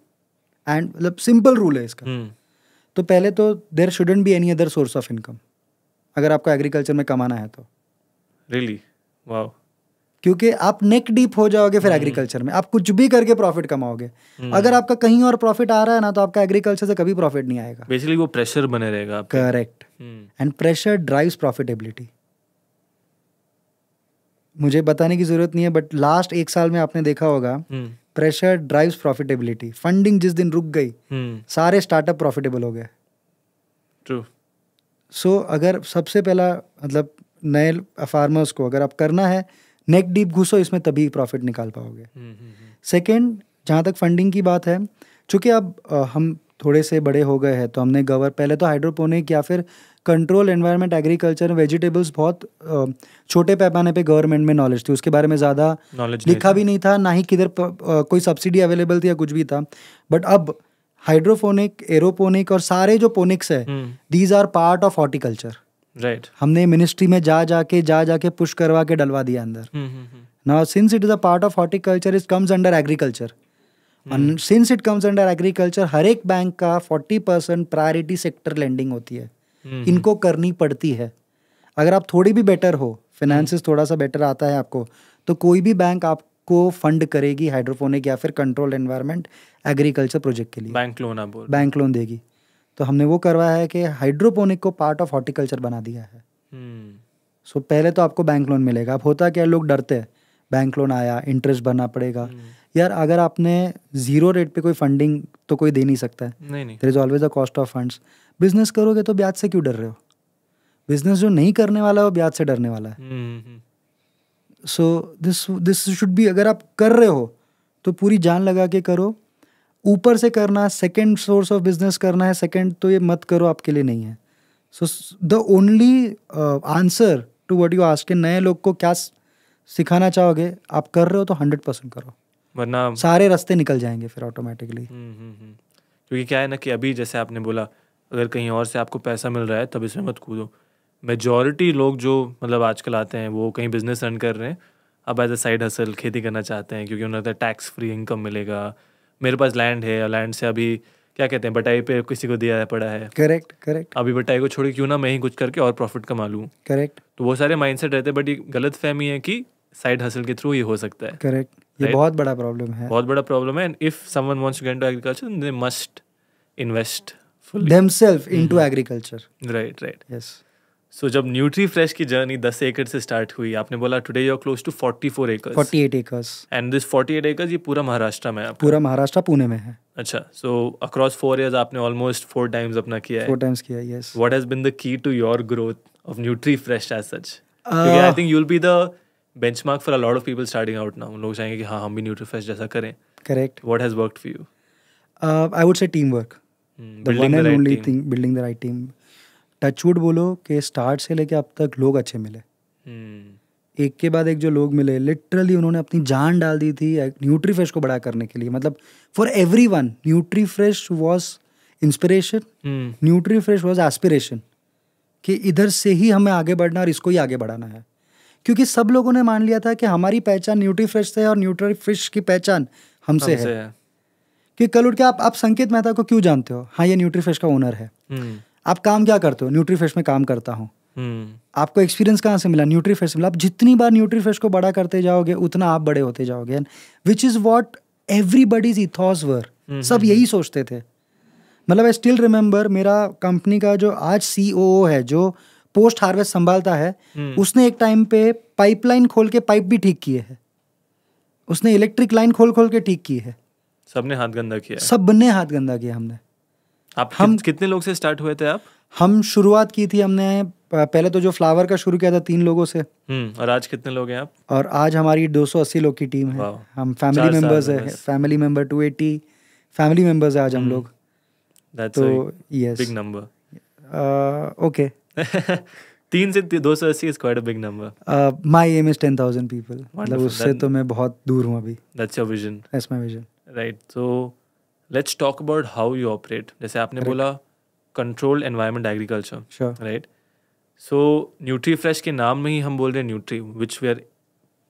एंड मतलब सिंपल रूल है इसका हम्म। तो पहले तो there shouldn't be any other source of income अगर आपको एग्रीकल्चर में कमाना है तो रियली really? Wow wow. क्योंकि आप नेक डीप हो जाओगे फिर एग्रीकल्चर हम्म। में आप कुछ भी करके प्रॉफिट कमाओगे हम्म। अगर आपका कहीं और प्रॉफिट आ रहा है ना तो आपका एग्रीकल्चर से कभी प्रॉफिट नहीं आएगा बेसिकली वो प्रेशर बने रहेगा correct and pressure drives profitability मुझे बताने की जरूरत नहीं है बट लास्ट एक साल में आपने देखा होगा प्रेशर ड्राइव्स प्रॉफिटेबिलिटी फंडिंग जिस दिन रुक गई हम्म। सारे स्टार्टअप प्रॉफिटेबल हो गए ट्रू सो अगर सबसे पहला मतलब नए फार्मर्स को अगर आप करना है नेक डीप घुसो इसमें तभी प्रॉफिट निकाल पाओगे सेकेंड हम्म, हम्म, जहाँ तक फंडिंग की बात है चूंकि अब हम थोड़े से बड़े हो गए हैं तो हमने गवर पहले तो हाइड्रोपोनिक या फिर कंट्रोल एनवायरनमेंट एग्रीकल्चर वेजिटेबल्स बहुत छोटे पैमाने पे गवर्नमेंट में नॉलेज थी उसके बारे में ज़्यादा लिखा भी नहीं था ना ही किधर कोई सब्सिडी अवेलेबल थी या कुछ भी था बट अब हाइड्रोफोनिक एरोपोनिक और सारे जो पोनिक्स है these are part of horticulture right हमने मिनिस्ट्री में जा जाके जा जाके पुश करवा के डलवा दिया अंदर now since it is a part of horticulture is comes under agriculture since it comes under agriculture हर एक बैंक का forty percent priority sector lending होती है इनको करनी पड़ती है अगर आप थोड़ी भी बेटर हो फिनेंस थोड़ा सा बेटर आता है आपको तो कोई भी बैंक आपको फंड करेगी हाइड्रोफोनिक या फिर कंट्रोल एनवायरमेंट एग्रीकल्चर प्रोजेक्ट के लिए बैंक लोन आप बैंक लोन देगी तो हमने वो करवाया है कि हाइड्रोपोनिक को पार्ट ऑफ हॉर्टिकल्चर बना दिया है सो हम्म। so, पहले तो आपको बैंक लोन मिलेगा अब होता क्या लोग डरते हैं बैंक लोन आया इंटरेस्ट भरना पड़ेगा हम्म। यार अगर आपने जीरो रेट पे कोई फंडिंग तो कोई दे नहीं सकता है there is always a cost of funds business करोगे तो ब्याज से क्यों डर रहे हो बिजनेस जो नहीं करने वाला है वो ब्याज से डरने वाला है so this this should be अगर आप कर रहे हो तो पूरी जान लगा के करो ऊपर से करना सेकेंड सोर्स ऑफ बिजनेस करना है सेकेंड तो ये मत करो आपके लिए नहीं है so the only answer to what you आज के नए लोग को क्या सिखाना चाहोगे आप कर रहे हो तो हंड्रेड परसेंट करो वरना सारे रास्ते निकल जाएंगे फिर ऑटोमेटिकली हम्म, हम्म, हम्म। क्योंकि क्या है ना कि अभी जैसे आपने बोला अगर कहीं और से आपको पैसा मिल रहा है तब इसमें मत कूदो मेजॉरिटी लोग जो मतलब आजकल आते हैं वो कहीं बिजनेस रन कर रहे हैं अब एज अ साइड हसल खेती करना चाहते हैं क्योंकि उन्हें टैक्स फ्री इनकम मिलेगा मेरे पास लैंड है और लैंड से अभी क्या कहते हैं बटाई पे किसी को दिया पड़ा है करेक्ट करेक्ट अभी बटाई को छोड़ क्यों ना मैं ही कुछ करके और प्रॉफिट कमा लूँ करेक्ट तो वो सारे सेट रहते हैं बट ये गलत फहमी है कि साइड हसल के थ्रू ये हो सकता है करेक्ट ये right? बहुत बड़ा प्रॉब्लम है बहुत बड़ा प्रॉब्लम है and if someone wants to get into agriculture they must invest themselves mm-hmm. agriculture right right yes so, जब न्यूट्री फ्रेश की जर्नी 10 एकड़ से स्टार्ट हुई आपने बोला today you are close to 44 acres 48 acres and this 48 acres ये पूरा महाराष्ट्र में है पूरा महाराष्ट्र पुणे में है अच्छा सो अक्रॉस फोर इयर्स आपने ऑलमोस्ट फोर टाइम्स अपना किया है फोर टाइम्स किया yes what has been the key to your growth of Nutri Fresh as such I think you will be the benchmark for a lot of people starting out now लोग चाहेंगे कि हाँ हम भी nutri Fresh जैसा करें correct what has worked for you I would say team work building the right team touchwood बोलो कि स्टार्ट से लेके अब तक लोग अच्छे मिले hmm. एक के बाद एक जो लोग मिले लिटरली उन्होंने अपनी जान डाल दी थी न्यूट्री फ्रेश को बड़ा करने के लिए मतलब for every one Nutri Fresh was inspiration Nutri Fresh was aspiration कि इधर से ही हमें आगे बढ़ना और इसको ही आगे बढ़ाना है क्योंकि सब लोगों ने मान लिया था कि हमारी पहचान न्यूट्री फ्रेश से है और न्यूट्री फ्रेश की पहचान हमसे हम है, है। कि कल उठ के आप आप संकेत मेहता को क्यों जानते हो हाँ ये न्यूट्रीफ्रेश का ओनर है हम्म। आप काम क्या करते हो न्यूट्रीफ्रेश में काम करता हूँ हम्म। आपको एक्सपीरियंस कहाँ से मिला न्यूट्रीफ्रेश मिला आप जितनी बार न्यूट्रीफ्रेश को बड़ा करते जाओगे उतना आप बड़े होते जाओगे which is what everybody's ethos were सब हम्म, यही सोचते थे मतलब आई स्टिल रिमेंबर मेरा कंपनी का जो आज सी है जो पोस्ट हार्वेस्ट संभालता है उसने एक टाइम पे पाइपलाइन खोल के पाइप भी ठीक किए है उसने इलेक्ट्रिक लाइन खोल खोल के ठीक की है सबने हाथ गंदा किया सब ने हाथ गंदा किया हमने आप हम कितने लोग से स्टार्ट हुए थे आप हम शुरुआत की थी हमने पहले तो जो फ्लावर का शुरू किया था तीन लोगों से हम्म, और आज कितने लोग हैं आप और आज हमारी 280 लोग की टीम है हम फैमिली मेंबर्स है फैमिली मेंबर 280 फैमिली मेंबर्स है आज हम हम्म। लोग तो यस बिग नंबर ओके तीन से दो सौ अस्सी is quite big number my aim is ten thousand people मतलब उससे तो मैं बहुत दूर हूँ अभी that's your vision that's my vision right तो let's talk about how you operate जैसे आपने बोला controlled environment agriculture right so Nutrifresh के नाम में ही हम बोल रहे हैं Nutri which we are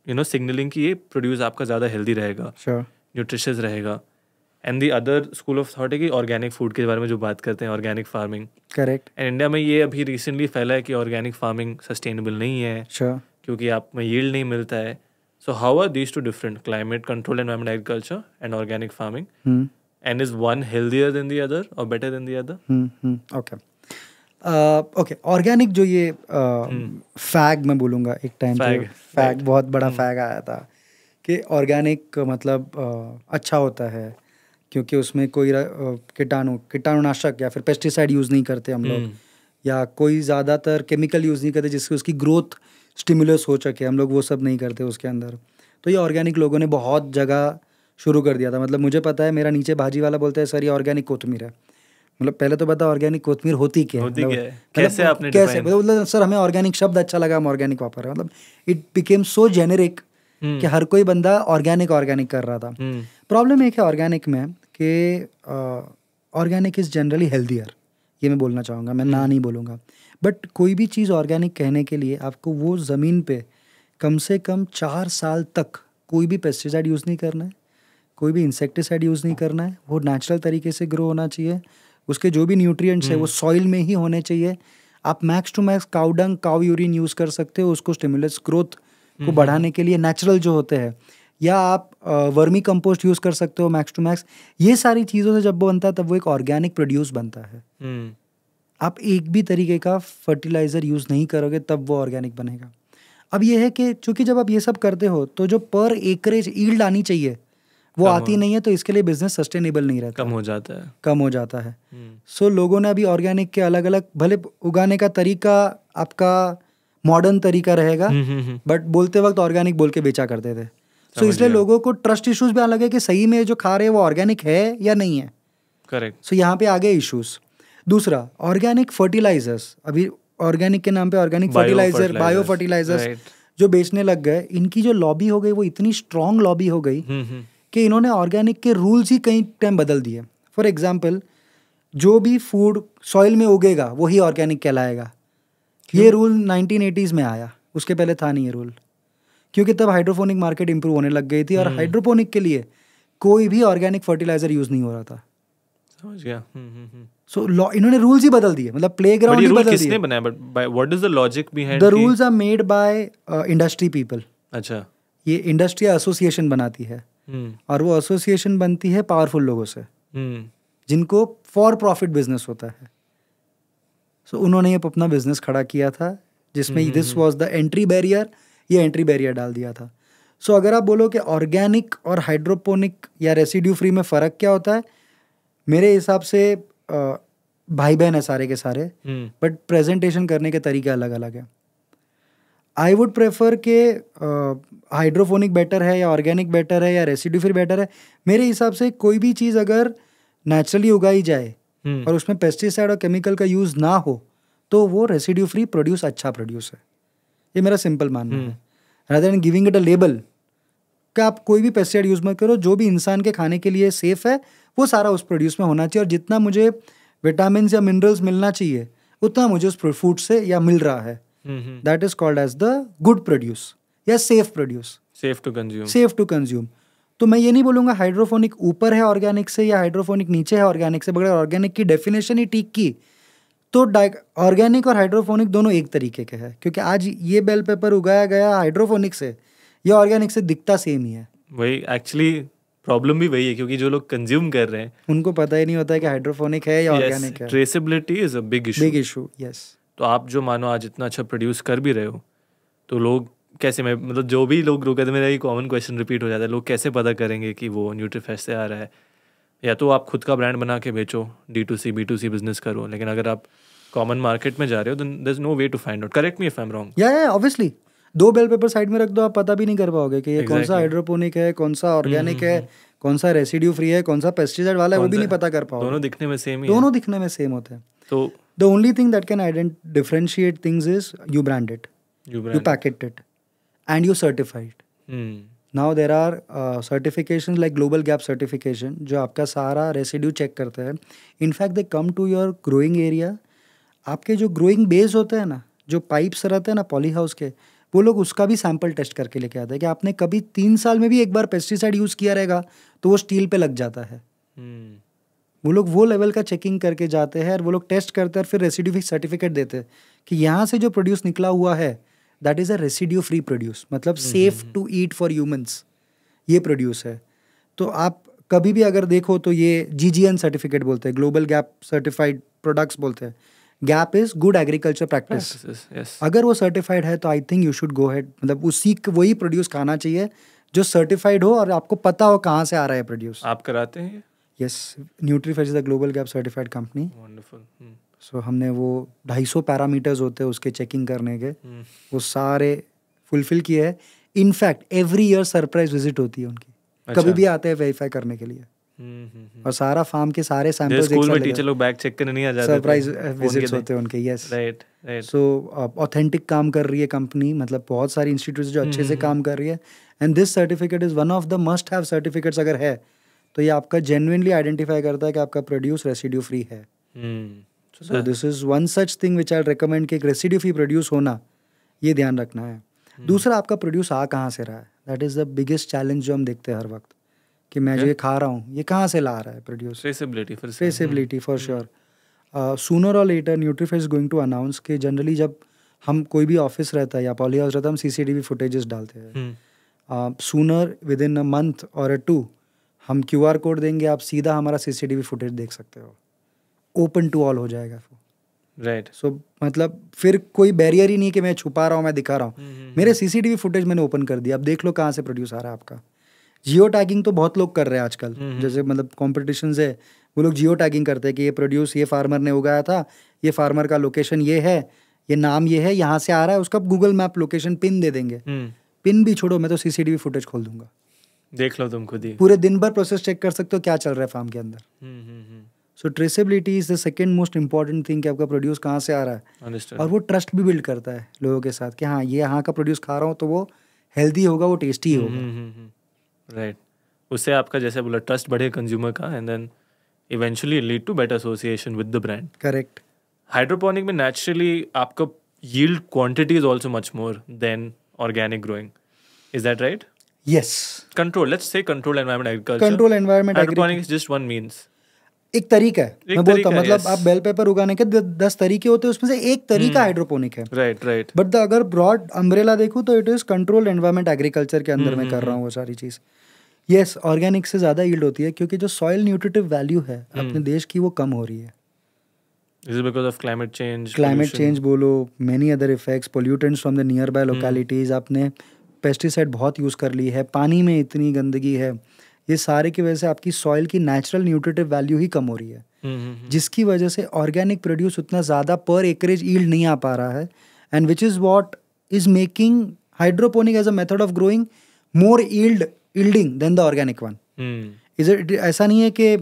you know signalling की ये प्रोड्यूस आपका ज़्यादा हेल्दी रहेगा sure. रहेगा and the other school of thought है कि ऑर्गेनिक फूड के बारे में जो बात करते हैं organic farming correct and India में ये अभी रिसेंटली फैला है कि ऑर्गेनिक फार्मिंग सस्टेनेबल नहीं है sure. क्योंकि आप में यील्ड नहीं मिलता है So how are these two different? Climate control, environment, agriculture, and organic farming. Mm. And is one healthier than the other or better than the other? Mm Hmm. Okay. Okay organic जो ये fag मैं बोलूँगा एक time fag बहुत बड़ा fag आया था कि ऑर्गेनिक मतलब अच्छा होता है क्योंकि उसमें कोई कीटाणु कीटाणुनाशक या फिर पेस्टिसाइड यूज़ नहीं करते हम लोग या कोई ज़्यादातर केमिकल यूज़ नहीं करते जिससे उसकी ग्रोथ स्टिमुलस हो चुके हम लोग वो सब नहीं करते उसके अंदर तो ये ऑर्गेनिक लोगों ने बहुत जगह शुरू कर दिया था मतलब मुझे पता है मेरा नीचे भाजी वाला बोलता है सर ये ऑर्गेनिक कोतमीर है मतलब पहले तो बता ऑर्गेनिक कोथमीर होती क्या होती मतलब, कैसे मतलब आपने कैसे मतलब सर हमें ऑर्गेनिक शब्द अच्छा लगा हम ऑर्गेनिक वापर मतलब इट बिकेम सो जेनेरिक कि हर कोई बंदा ऑर्गेनिक ऑर्गेनिक कर रहा था प्रॉब्लम हम्म। एक है ऑर्गेनिक में कि ऑर्गेनिक इज जनरली हेल्थियर ये मैं बोलना चाहूँगा मैं ना हम्म। नहीं बोलूँगा बट कोई भी चीज़ ऑर्गेनिक कहने के लिए आपको वो ज़मीन पे कम से कम चार साल तक कोई भी पेस्टिसाइड यूज़ नहीं करना है कोई भी इंसेक्टिसाइड यूज़ नहीं करना है वो नेचुरल तरीके से ग्रो होना चाहिए उसके जो भी न्यूट्रिएंट्स है वो सॉइल हम्म। में ही होने चाहिए आप max to max cow dung cow urine use कर सकते हो उसको स्टिमुलस ग्रोथ को हम्म। बढ़ाने के लिए नेचुरल जो होते हैं या आप वर्मी कंपोस्ट यूज़ कर सकते हो मैक्स टू मैक्स ये सारी चीज़ों से जब वो बनता है तब वो एक ऑर्गेनिक प्रोड्यूस बनता है हम्म। आप एक भी तरीके का फर्टिलाइज़र यूज़ नहीं करोगे तब वो ऑर्गेनिक बनेगा अब ये है कि चूंकि जब आप ये सब करते हो तो जो पर एकरेज ईल्ड आनी चाहिए वो आती नहीं है तो इसके लिए बिजनेस सस्टेनेबल नहीं रहता कम हो जाता है कम हो जाता है सो हम्म। so, लोगों ने अभी ऑर्गेनिक के अलग अलग भले उगाने का तरीका आपका मॉडर्न तरीका रहेगा बट हम्म, हम्म, बोलते वक्त ऑर्गेनिक बोल के बेचा करते थे सो so, इसलिए लोगों को ट्रस्ट इश्यूज भी अलग है कि सही में जो खा रहे हैं वो ऑर्गेनिक है या नहीं है करेक्ट सो so, यहाँ पे आ गए इश्यूज दूसरा ऑर्गेनिक फर्टिलाइजर्स अभी ऑर्गेनिक के नाम पे ऑर्गेनिक फर्टिलाइजर बायो फर्टिलाइजर्स जो बेचने लग गए इनकी जो लॉबी हो गई वो इतनी स्ट्रांग लॉबी हो गई हम्म, हम्म। कि इन्होंने ऑर्गेनिक के रूल्स ही कई टाइम बदल दिए फॉर एग्जाम्पल जो भी फूड सॉइल में उगेगा वही ऑर्गेनिक कहलाएगा ये रूल नाइनटीन में आया उसके पहले था नहीं ये रूल क्योंकि तब हाइड्रोफोनिक मार्केट इंप्रूव होने लग गई थी और हाइड्रोपोनिक हम्म। के लिए कोई भी ऑर्गेनिक फर्टिलाइजर यूज़ नहीं हो रहा था समझ गया सो so, इन्होंने रूल्स ही बदल दिए मतलब प्ले ग्राउंड ही बदल दिए बनाया but what is the logic behind the rules are made by industry people अच्छा ये इंडस्ट्री एसोसिएशन बनाती है hmm. और वो एसोसिएशन बनती है पावरफुल लोगों से hmm. जिनको फॉर प्रॉफिट बिजनेस होता है सो so, उन्होंने ये अपना बिजनेस खड़ा किया था जिसमें this was the entry barrier ये एंट्री बैरियर डाल दिया था सो so, अगर आप बोलो कि ऑर्गेनिक और हाइड्रोपोनिक या रेसिड्यू फ्री में फ़र्क क्या होता है मेरे हिसाब से भाई बहन है सारे के सारे बट हम्म। प्रेजेंटेशन करने के तरीके अलग अलग है आई वुड प्रेफर के हाइड्रोफोनिक बेटर है या ऑर्गेनिक बेटर है या रेसिड्यू फिर बेटर है मेरे हिसाब से कोई भी चीज़ अगर नेचुरली उगाई जाए हम्म। और उसमें पेस्टिसाइड और केमिकल का यूज़ ना हो तो वो रेसिड्यू फ्री प्रोड्यूस अच्छा प्रोड्यूस है ये मेरा सिंपल मानना है rather and giving it a label क्या आप कोई भी पेस्टिसाइड यूज़ मत करो जो भी इंसान के खाने के लिए सेफ है वो सारा उस प्रोड्यूस में होना चाहिए और जितना मुझे विटामिन या मिनरल्स मिलना चाहिए उतना मुझे उस फूड से या मिल रहा है that is called as the good produce या safe produce safe to consume safe to consume तो मैं ये नहीं बोलूंगा हाइड्रोफोनिक ऊपर है ऑर्गेनिक से या हाइड्रोफोनिक नीचे है ऑर्गेनिक से बगैर ऑर्गेनिक की डेफिनेशन ही ठीक की तो ऑर्गेनिक और हाइड्रोफोनिक दोनों एक तरीके के हैं क्योंकि आज ये बेल पेपर उगाया गया हाइड्रोफोनिक से ये ऑर्गेनिक से दिखता सेम ही है वही एक्चुअली प्रॉब्लम भी वही है क्योंकि जो लोग कंज्यूम कर रहे हैं उनको पता ही नहीं होता है कि हाइड्रोफोनिक है या ऑर्गेनिक yes, है traceability is a big issue big issue yes तो आप जो मानो आज इतना अच्छा प्रोड्यूस कर भी रहे हो तो लोग कैसे मैं मतलब जो भी लोग रुके थे मेरा ये कॉमन क्वेश्चन रिपीट हो जाता है लोग कैसे पता करेंगे कि वो न्यूट्रीफेस्ट से आ रहा है या तो आप खुद का ब्रांड बना के बेचो D to C B to C business करो लेकिन अगर आप कॉमन मार्केट में जा रहे हो then there is no way to find out correct me if I am wrong या ऑब्वियसली दो बेल पेपर साइड में रख दो आप पता भी नहीं कर पाओगे कि ये exactly. कौन सा हाइड्रोपोनिक है कौन सा ऑर्गेनिक हम्म, हम्म, हम्म। है कौन सा रेसिड्यू फ्री है कौन सा पेस्टिसाइड वाला है वो भी नहीं पता कर पाओगे दोनों दिखने में सेम ही दोनों दिखने में सेम होते हैं तो the only thing that can ident differentiate things is you brand it you packet it and you certified now there are certification like global GAP certification जो आपका सारा रेसिड्यू चेक करते हैं in fact they come to your growing area आपके जो growing base होते हैं ना जो पाइप्स रहते हैं ना पॉली हाउस के वो लोग उसका भी सैंपल टेस्ट करके लेके आते हैं कि आपने कभी तीन साल में भी एक बार पेस्टिसाइड यूज़ किया रहेगा तो वो स्टील पे लग जाता है हम्म। वो लोग वो लेवल का चेकिंग करके जाते हैं और वो लोग टेस्ट करते हैं और फिर रेसिड्यू सर्टिफिकेट देते हैं कि यहाँ से जो प्रोड्यूस निकला हुआ है that is a residue free produce मतलब safe to eat for humans ये प्रोड्यूस है तो आप कभी भी अगर देखो तो ये जी सर्टिफिकेट बोलते हैं ग्लोबल गैप सर्टिफाइड प्रोडक्ट्स बोलते हैं GAP is good agriculture practice अगर वो सर्टिफाइड है तो I think you should go head मतलब उसी वही प्रोड्यूस खाना चाहिए जो सर्टिफाइड हो और आपको पता हो कहाँ से आ रहा है प्रोड्यूस आप कराते हैं yes Nutrifresh is the global GAP certified company so हमने वो ढाई सौ पैरामीटर्स होते हैं उसके चेकिंग करने के hmm. वो सारे फुलफिल किए हैं in fact every year surprise visit होती है उनकी अच्छा। कभी भी आते हैं वेरीफाई करने के लिए और सारा फार्म के सारे सैंपल्स स्कूल में टीचर लोग बैग चेक करने नहीं आ जाते सरप्राइज विजिट्स होते हैं उनके yes right right so authentic काम कर रही है कंपनी मतलब बहुत सारी इंस्टीट्यूट जो अच्छे से काम कर रही है and this certificate is one of the must have certificates अगर है तो ये आपका जेन्यनली आइडेंटिफाई करता है कि आपका प्रोड्यूस रेसिड्यू फ्री है so this is one such thing which I recommend कि रेसिड्यू फ्री प्रोड्यूस होना ये ध्यान रखना है हम्म। दूसरा आपका प्रोड्यूस आ कहाँ से रहा है that is the biggest challenge जो हम देखते हैं हर वक्त कि मैं जो ये खा रहा हूँ ये कहाँ से ला रहा है produce traceability for for sure sooner और later Nutrifresh is going to announce कि जनरली जब हम कोई भी ऑफिस रहता है या पॉली हाउस रहता है हम C C T V footages डालते हैं sooner within a month और अ टू हम क्यू आर कोड देंगे आप सीधा हमारा C C T V footage देख सकते हो ओपन टू ऑल हो जाएगा राइट right. सो so, मतलब फिर कोई बैरियर ही नहीं कि मैं छुपा रहा हूँ मैं दिखा रहा हूँ mm-hmm. मेरे सीसीटीवी hmm. फुटेज मैंने ओपन कर दिया अब देख लो कहाँ से प्रोड्यूस आ रहा है आपका जियो टैगिंग तो बहुत लोग कर रहे हैं आजकल हम्म, हम्म। जैसे मतलब कॉम्पिटिशन है वो लोग जियो टैगिंग करते हैं कि ये प्रोड्यूस ये फार्मर ने उगाया था ये फार्मर का लोकेशन ये है ये नाम ये है यहाँ से आ रहा है उसका गूगल मैप लोकेशन पिन दे देंगे पिन हम्म। भी छोड़ो मैं तो सीसीटीवी फुटेज खोल दूंगा देख लो तुम खुद ही पूरे दिन भर प्रोसेस चेक कर सकते हो क्या चल रहा है फार्म के अंदर so traceability is the second most important thing आपका प्रोड्यूस कहाँ से आ रहा है और वो ट्रस्ट भी बिल्ड करता है लोगों के साथ कि हाँ ये यहाँ का प्रोड्यूस खा रहा हूँ तो वो हेल्दी होगा वो टेस्टी होगा राइट उससे आपका जैसे बोला ट्रस्ट बढ़े कंज्यूमर का and then eventually lead to better association with the brand correct hydroponic में नेचुरली आपका yield quantity is also much more than organic growing is that right yes control let's say control environment agriculture control environment hydroponics is just one means एक तरीका है एक मैं बोलता हूँ मतलब आप बेल पेपर उगाने के दस तरीके होते हैं उसमें से एक तरीका हाइड्रोपोनिक hmm. है राइट राइट बट अगर ब्रॉड अम्ब्रेला देखूँ तो it is control environment agriculture के अंदर hmm, मैं hmm, कर रहा हूँ वो सारी चीज़ यस ऑर्गेनिक से ज़्यादा यील्ड होती है क्योंकि जो सॉइल न्यूट्रिटिव वैल्यू है hmm. अपने देश की वो कम हो रही है because of climate change climate change बोलो many other effects pollutants from the nearby localities आपने पेस्टिसाइड बहुत यूज़ कर ली है पानी में इतनी गंदगी है ये सारे की वजह से आपकी सॉइल की नेचुरल न्यूट्रिटिव वैल्यू ही कम हो रही है hmm, hmm, hmm. जिसकी वजह से ऑर्गेनिक प्रोड्यूस उतना ज़्यादा पर एकरेज ईल्ड नहीं आ पा रहा है and which is what is making hydroponic as a method of growing more yield yielding than the organic one is it ऐसा नहीं है कि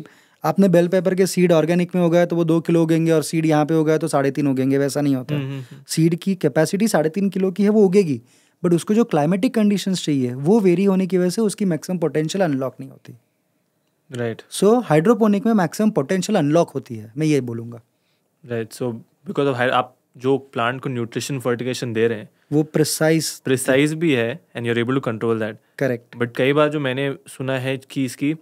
आपने बेल पेपर के सीड ऑर्गेनिक में हो गया तो वो दो किलो उगेंगे और सीड यहाँ पे हो गया तो साढ़े तीन उगेंगे वैसा नहीं होता सीड हम्म, हम्म, हम्म। की कैपेसिटी साढ़े तीन किलो की है वो उगेगी बट उसको जो क्लाइमेटिक कंडीशन चाहिए वो वेरी होने की वजह से उसकी मैक्सिमम पोटेंशियल अनलॉक नहीं होती राइट सो हाइड्रोपोनिक में मैक्सिमम पोटेंशियल अनलॉक होती है मैं ये बोलूंगा राइट सो बिकॉज ऑफ आप जो प्लांट को न्यूट्रिशन फर्टिगेशन दे रहे हैं वो प्रिसाइज प्रिसाइज भी है and you are able to control that correct but कई बार जो मैंने सुना है कि इसकी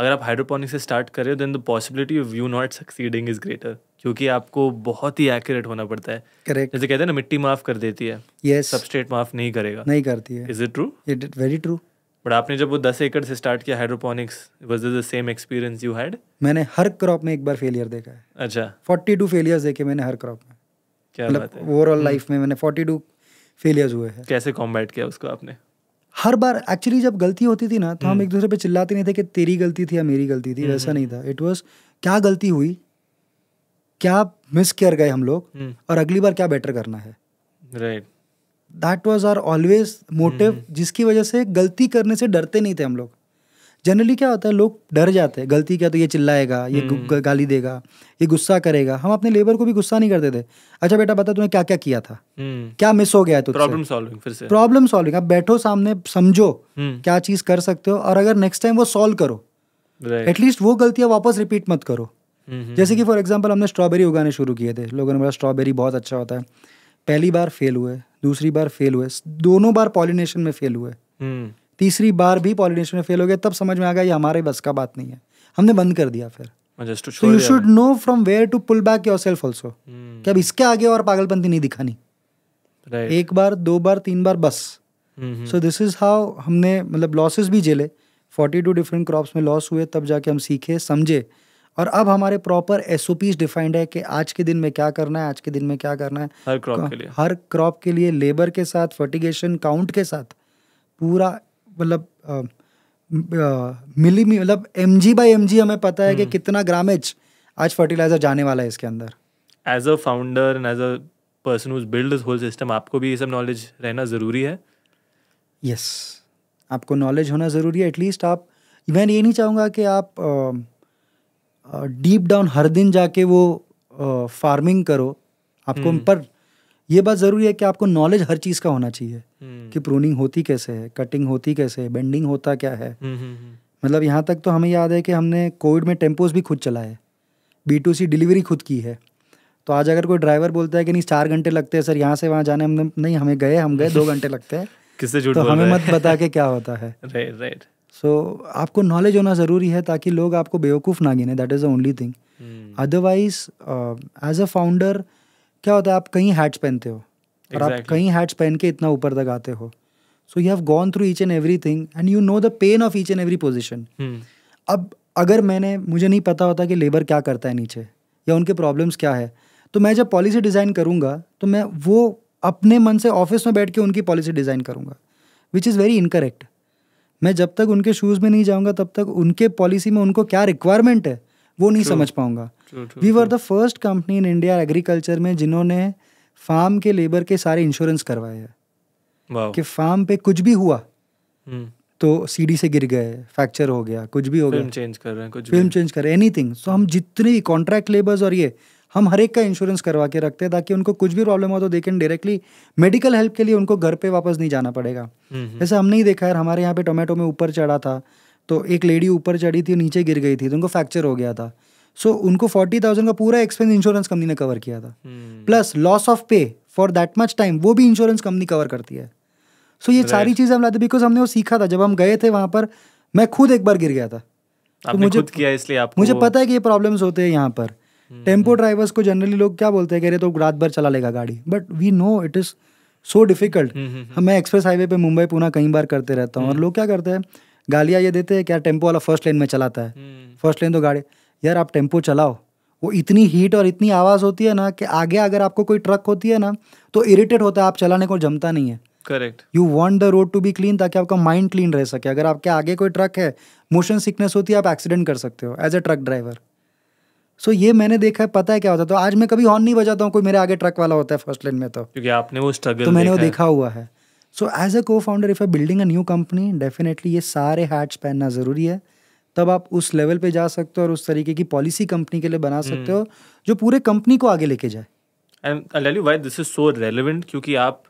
अगर आप हाइड्रोपोनिक से स्टार्ट कर रहे हो then the possibility of you not succeeding is greater क्योंकि आपको बहुत ही एक्यूरेट होना पड़ता है करेक्ट जैसे कहते हैं ना मिट्टी माफ कर देती है यस सबस्ट्रेट माफ नहीं करेगा नहीं करती है is it true it very true but आपने जब वो दस एकड़ से स्टार्ट किया hydroponics was the same experience you had मैंने हर क्रॉप में एक बार फेलियर देखा है अच्छा फोर्टी टू फेलियर्स देखे मैंने हर क्रॉप में मतलब ओवरऑल लाइफ हम्म। में मैंने फोर्टी टू फेलियर्स हुए हैं कैसे कॉम्बैट किया उसको आपने हर बार एक्चुअली जब गलती होती थी ना तो हम हम्म। एक दूसरे पे चिल्लाते नहीं थे कि तेरी गलती थी या मेरी गलती थी वैसा हम्म, नहीं था इट वॉज क्या गलती हुई क्या मिस कर गए हम लोग और अगली बार क्या बेटर करना है right that was our always motive जिसकी वजह से गलती करने से डरते नहीं थे हम लोग जनरली क्या होता है लोग डर जाते हैं गलती क्या तो ये चिल्लाएगा ये हम्म। गाली देगा ये गुस्सा करेगा हम अपने लेबर को भी गुस्सा नहीं करते थे अच्छा बेटा बता तुमने क्या क्या किया था हम्म। क्या मिस हो गया तो प्रॉब्लम सॉल्विंग फिर से प्रॉब्लम सॉल्विंग आप बैठो सामने समझो हम्म। क्या चीज कर सकते हो और अगर नेक्स्ट टाइम वो सॉल्व करो एटलीस्ट वो गलतियां वापस रिपीट मत करो जैसे कि फॉर एग्जाम्पल हमने स्ट्रॉबेरी उगाने शुरू किए थे लोगों ने बोला स्ट्रॉबेरी बहुत अच्छा होता है पहली बार फेल हुए दूसरी बार फेल हुए दोनों बार पॉलिनेशन में फेल हुए तीसरी बार भी पॉलिनेशन में फेल हो गया तब समझ में आ गया ये हमारे बस का बात नहीं है हमने बंद कर दिया फिर you should know from where to pull back yourself also कि अब इसके आगे और पागलपंथी नहीं दिखानी right. एक बार दो बार तीन बार बस सो दिस इज हाउ हमने मतलब लॉसेस भी झेले फोर्टी टू डिफरेंट क्रॉप्स में लॉस हुए तब जाके हम सीखे समझे और अब हमारे प्रॉपर एस ओ डिफाइंड है कि आज के दिन में क्या करना है आज के दिन में क्या करना है हर क्रॉप के लिए हर क्रॉप के लिए लेबर के साथ फर्टिगेशन काउंट के साथ पूरा मतलब मिली मतलब M G by M G हमें पता है कि हम्म। कितना ग्रामेज आज फर्टिलाइजर जाने वाला है इसके अंदर as a founder and as a person build this whole system आपको भी ये सब नॉलेज रहना ज़रूरी है यस yes. आपको नॉलेज होना ज़रूरी है एटलीस्ट आप मैं ये नहीं चाहूँगा कि आप डीप डाउन हर दिन जाके वो फार्मिंग करो आपको हम्म। पर ये बात ज़रूरी है कि आपको नॉलेज हर चीज़ का होना चाहिए हम्म। कि प्रूनिंग होती कैसे है कटिंग होती कैसे है बेंडिंग होता क्या है हम्म, हम्म, मतलब यहाँ तक तो हमें याद है कि हमने कोविड में टेम्पोज भी खुद चलाए बी टू सी डिलीवरी खुद की है तो आज अगर कोई ड्राइवर बोलता है कि नहीं चार घंटे लगते हैं सर यहाँ से वहाँ जाने हमने नहीं हमें गए हम गए दो घंटे लगते हैं किससे तो हमें मत बता के क्या होता है राइट राइट सो आपको नॉलेज होना ज़रूरी है ताकि लोग आपको बेवकूफ़ ना गिने that is the only thing otherwise as a founder क्या होता है आप कहीं हैट्स पहनते हो और exactly. आप कहीं हैट्स पहन के इतना ऊपर तक आते हो so you have gone through each and everything and you know the pain of each and every position अब अगर मैंने मुझे नहीं पता होता कि लेबर क्या करता है नीचे या उनके प्रॉब्लम्स क्या है तो मैं जब पॉलिसी डिज़ाइन करूँगा तो मैं वो अपने मन से ऑफिस में बैठ के उनकी पॉलिसी डिज़ाइन करूँगा विच इज़ वेरी इनकरेक्ट मैं जब तक उनके शूज़ में नहीं जाऊँगा तब तक उनके पॉलिसी में उनको क्या रिक्वायरमेंट है वो नहीं समझ पाऊंगा we were the first company in India agriculture में जिन्होंने फार्म के लेबर के सारे इंश्योरेंस करवाए हैं कि फार्म पे कुछ भी हुआ hmm. तो सीडी से गिर गए फ्रैक्चर हो गया कुछ भी हो गया चेंज कर रहे हैं कुछ फिल्म चेंज कर रहे हैं एनीथिंग सो हम जितने कॉन्ट्रैक्ट लेबर्स और ये हम हर एक का इंश्योरेंस करवा के रखते हैं ताकि उनको कुछ भी प्रॉब्लम हो तो देखें डायरेक्टली मेडिकल हेल्प के लिए उनको घर पे वापस नहीं जाना पड़ेगा जैसे hmm, hmm. हमने ही देखा है हमारे यहाँ पे टोमेटो में ऊपर चढ़ा था तो एक लेडी ऊपर चढ़ी थी नीचे गिर गई थी तो उनको फ्रैक्चर हो गया था सो so, उनको फोर्टी थाउजेंड का पूरा एक्सपेंस इंश्योरेंस कंपनी ने कवर किया था plus loss of pay for that much time वो भी इंश्योरेंस कंपनी कवर करती है सो so, ये right. सारी चीज़ें हम लाते बिकॉज हमने वो सीखा था जब हम गए थे वहाँ पर मैं खुद एक बार गिर गया था तो मुझे किया इसलिए आपको मुझे पता है कि ये प्रॉब्लम्स होते हैं यहाँ पर टेम्पो हम्म। ड्राइवर्स को जनरली लोग क्या बोलते हैं कह रहे तो रात भर चला लेगा गाड़ी but we know it is so difficult मैं एक्सप्रेस हाईवे पे मुंबई पुणे कई बार करते रहता हूँ और हम्म। लोग क्या करते हैं गालियाँ ये देते हैं क्या टेम्पो वाला फर्स्ट लेन में चलाता है फर्स्ट हम्म। लेन तो गाड़ी यार आप टेम्पो चलाओ वो इतनी हीट और इतनी आवाज़ होती है ना कि आगे अगर आपको कोई ट्रक होती है ना तो इरिटेट होता है आप चलाने को जमता नहीं है correct you want the road to be clean ताकि आपका माइंड क्लीन रह सके अगर आपके आगे कोई ट्रक है मोशन सिकनेस होती है आप एक्सीडेंट कर सकते हो as a truck driver so so, ये मैंने देखा है पता है क्या होता है तो आज मैं कभी हॉर्न नहीं बजाता हूँ कोई मेरे आगे ट्रक वाला होता है फर्स्ट लेन में तो क्योंकि आपने वो स्ट्रगल तो मैंने वो देखा हुआ है सो as a cofounder if I building a new company definitely ये सारे हैट्स पहनना ज़रूरी है तब आप उस लेवल पे जा सकते हो और उस तरीके की पॉलिसी कंपनी के लिए बना hmm. सकते हो जो पूरे कंपनी को आगे लेके जाए and why this is so relevant क्योंकि आप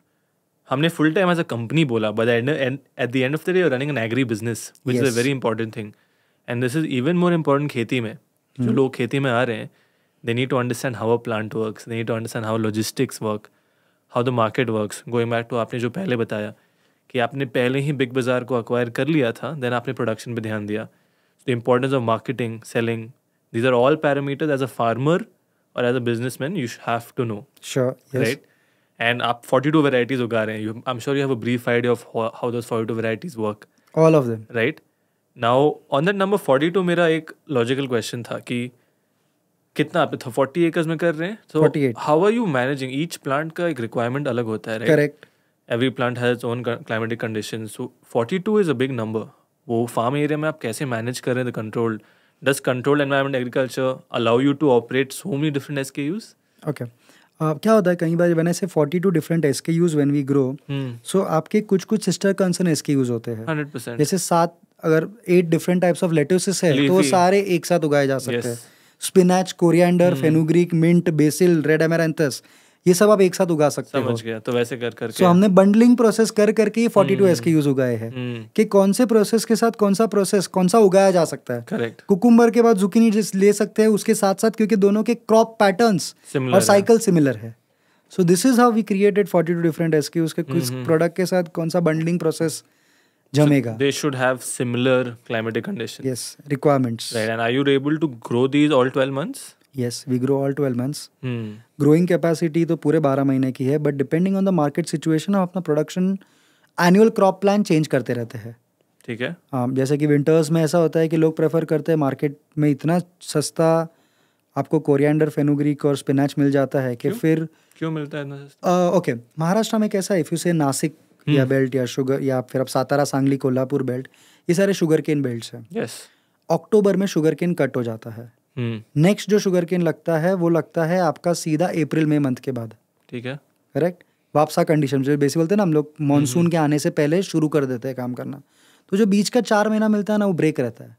हमने full time as a company बोला but at the end of the day running an agri business which is a very important thing and this is even more important खेती में जो hmm. लोग खेती में आ रहे हैं they need to understand how a plant work they need to understand how logistics work how the market works going back to आपने जो पहले बताया कि आपने पहले ही बिग बाज़ार को अक्वायर कर लिया था देन आपने प्रोडक्शन पर ध्यान दिया the importance of marketing selling these are all parameters as a farmer और as a businessman you have to know sure right and आप फोर्टी टू वेराइटीज उगा रहे हैं I am sure you have a brief idea of how those forty two varieties work all of them right now on that number forty two मेरा एक logical question था कि कितना आप तो 40 एकर्स में कर रहे हैं so how are you managing each plant का एक रिक्वायरमेंट अलग होता है correct every plant has own climatic condition so forty two is a big number वो फार्म एरिया में आप कैसे मैनेज कर रहे हैं the control does control environment agriculture allow you to operate so many different S K Us okay क्या होता है कई बार वन ऐसे forty two different S K use when we grow so आपके कुछ कुछ sister concern S K Us होते हैं हंड्रेड परसेंट जैसे सात अगर eight different types of lettuces है तो वो सारे एक साथ उगाए जा सकते हैं spinach coriander hmm. Fenugreek mint basil red amaranthus ये सब आप एक साथ उगा सकते समझ हो गया तो वैसे कर कर सो so, हमने बंडलिंग प्रोसेस कर करके ये forty two S K Us उगाए हैं हम्म। कि कौन से प्रोसेस के साथ कौन सा प्रोसेस कौन सा उगाया जा सकता है करेक्ट कुकुम्बर के बाद जुकिनी ले सकते हैं उसके साथ साथ क्योंकि दोनों के क्रॉप पैटर्न्स और साइकिल सिमिलर है so this is how we created forty two different S K उसके हम्म, किस प्रोडक्ट के साथ कौन सा bundling process Jamaica. So they should have similar climatic conditions. Yes, requirements. Right, and are you able to grow these all 12 months? Yes we grow all twelve months growing capacity तो पूरे 12 महीने की है but depending on the market situation हम अपना production annual crop plan change करते रहते हैं ठीक है हाँ जैसे कि विंटर्स में ऐसा होता है कि लोग प्रेफर करते हैं मार्केट में इतना सस्ता आपको कोरिएंडर फेनुग्रीक और स्पिनच मिल जाता है कि क्यों? फिर क्यों मिलता है ओके uh, okay, महाराष्ट्र में कैसा इफ़ यू से नासिक या बेल्ट hmm. या शुगर या फिर अब सातारा सांगली कोल्हापुर बेल्ट ये सारे शुगर केन बेल्ट है यस अक्टूबर में शुगर केन कट हो जाता है नेक्स्ट hmm. जो शुगर केन लगता है वो लगता है आपका सीधा अप्रैल मई मंथ के बाद ठीक है करेक्ट वापसा कंडीशन जो बेसिक बोलते हैं ना हम लोग मानसून hmm. के आने से पहले शुरू कर देते हैं काम करना तो जो बीच का चार महीना मिलता है ना वो ब्रेक रहता है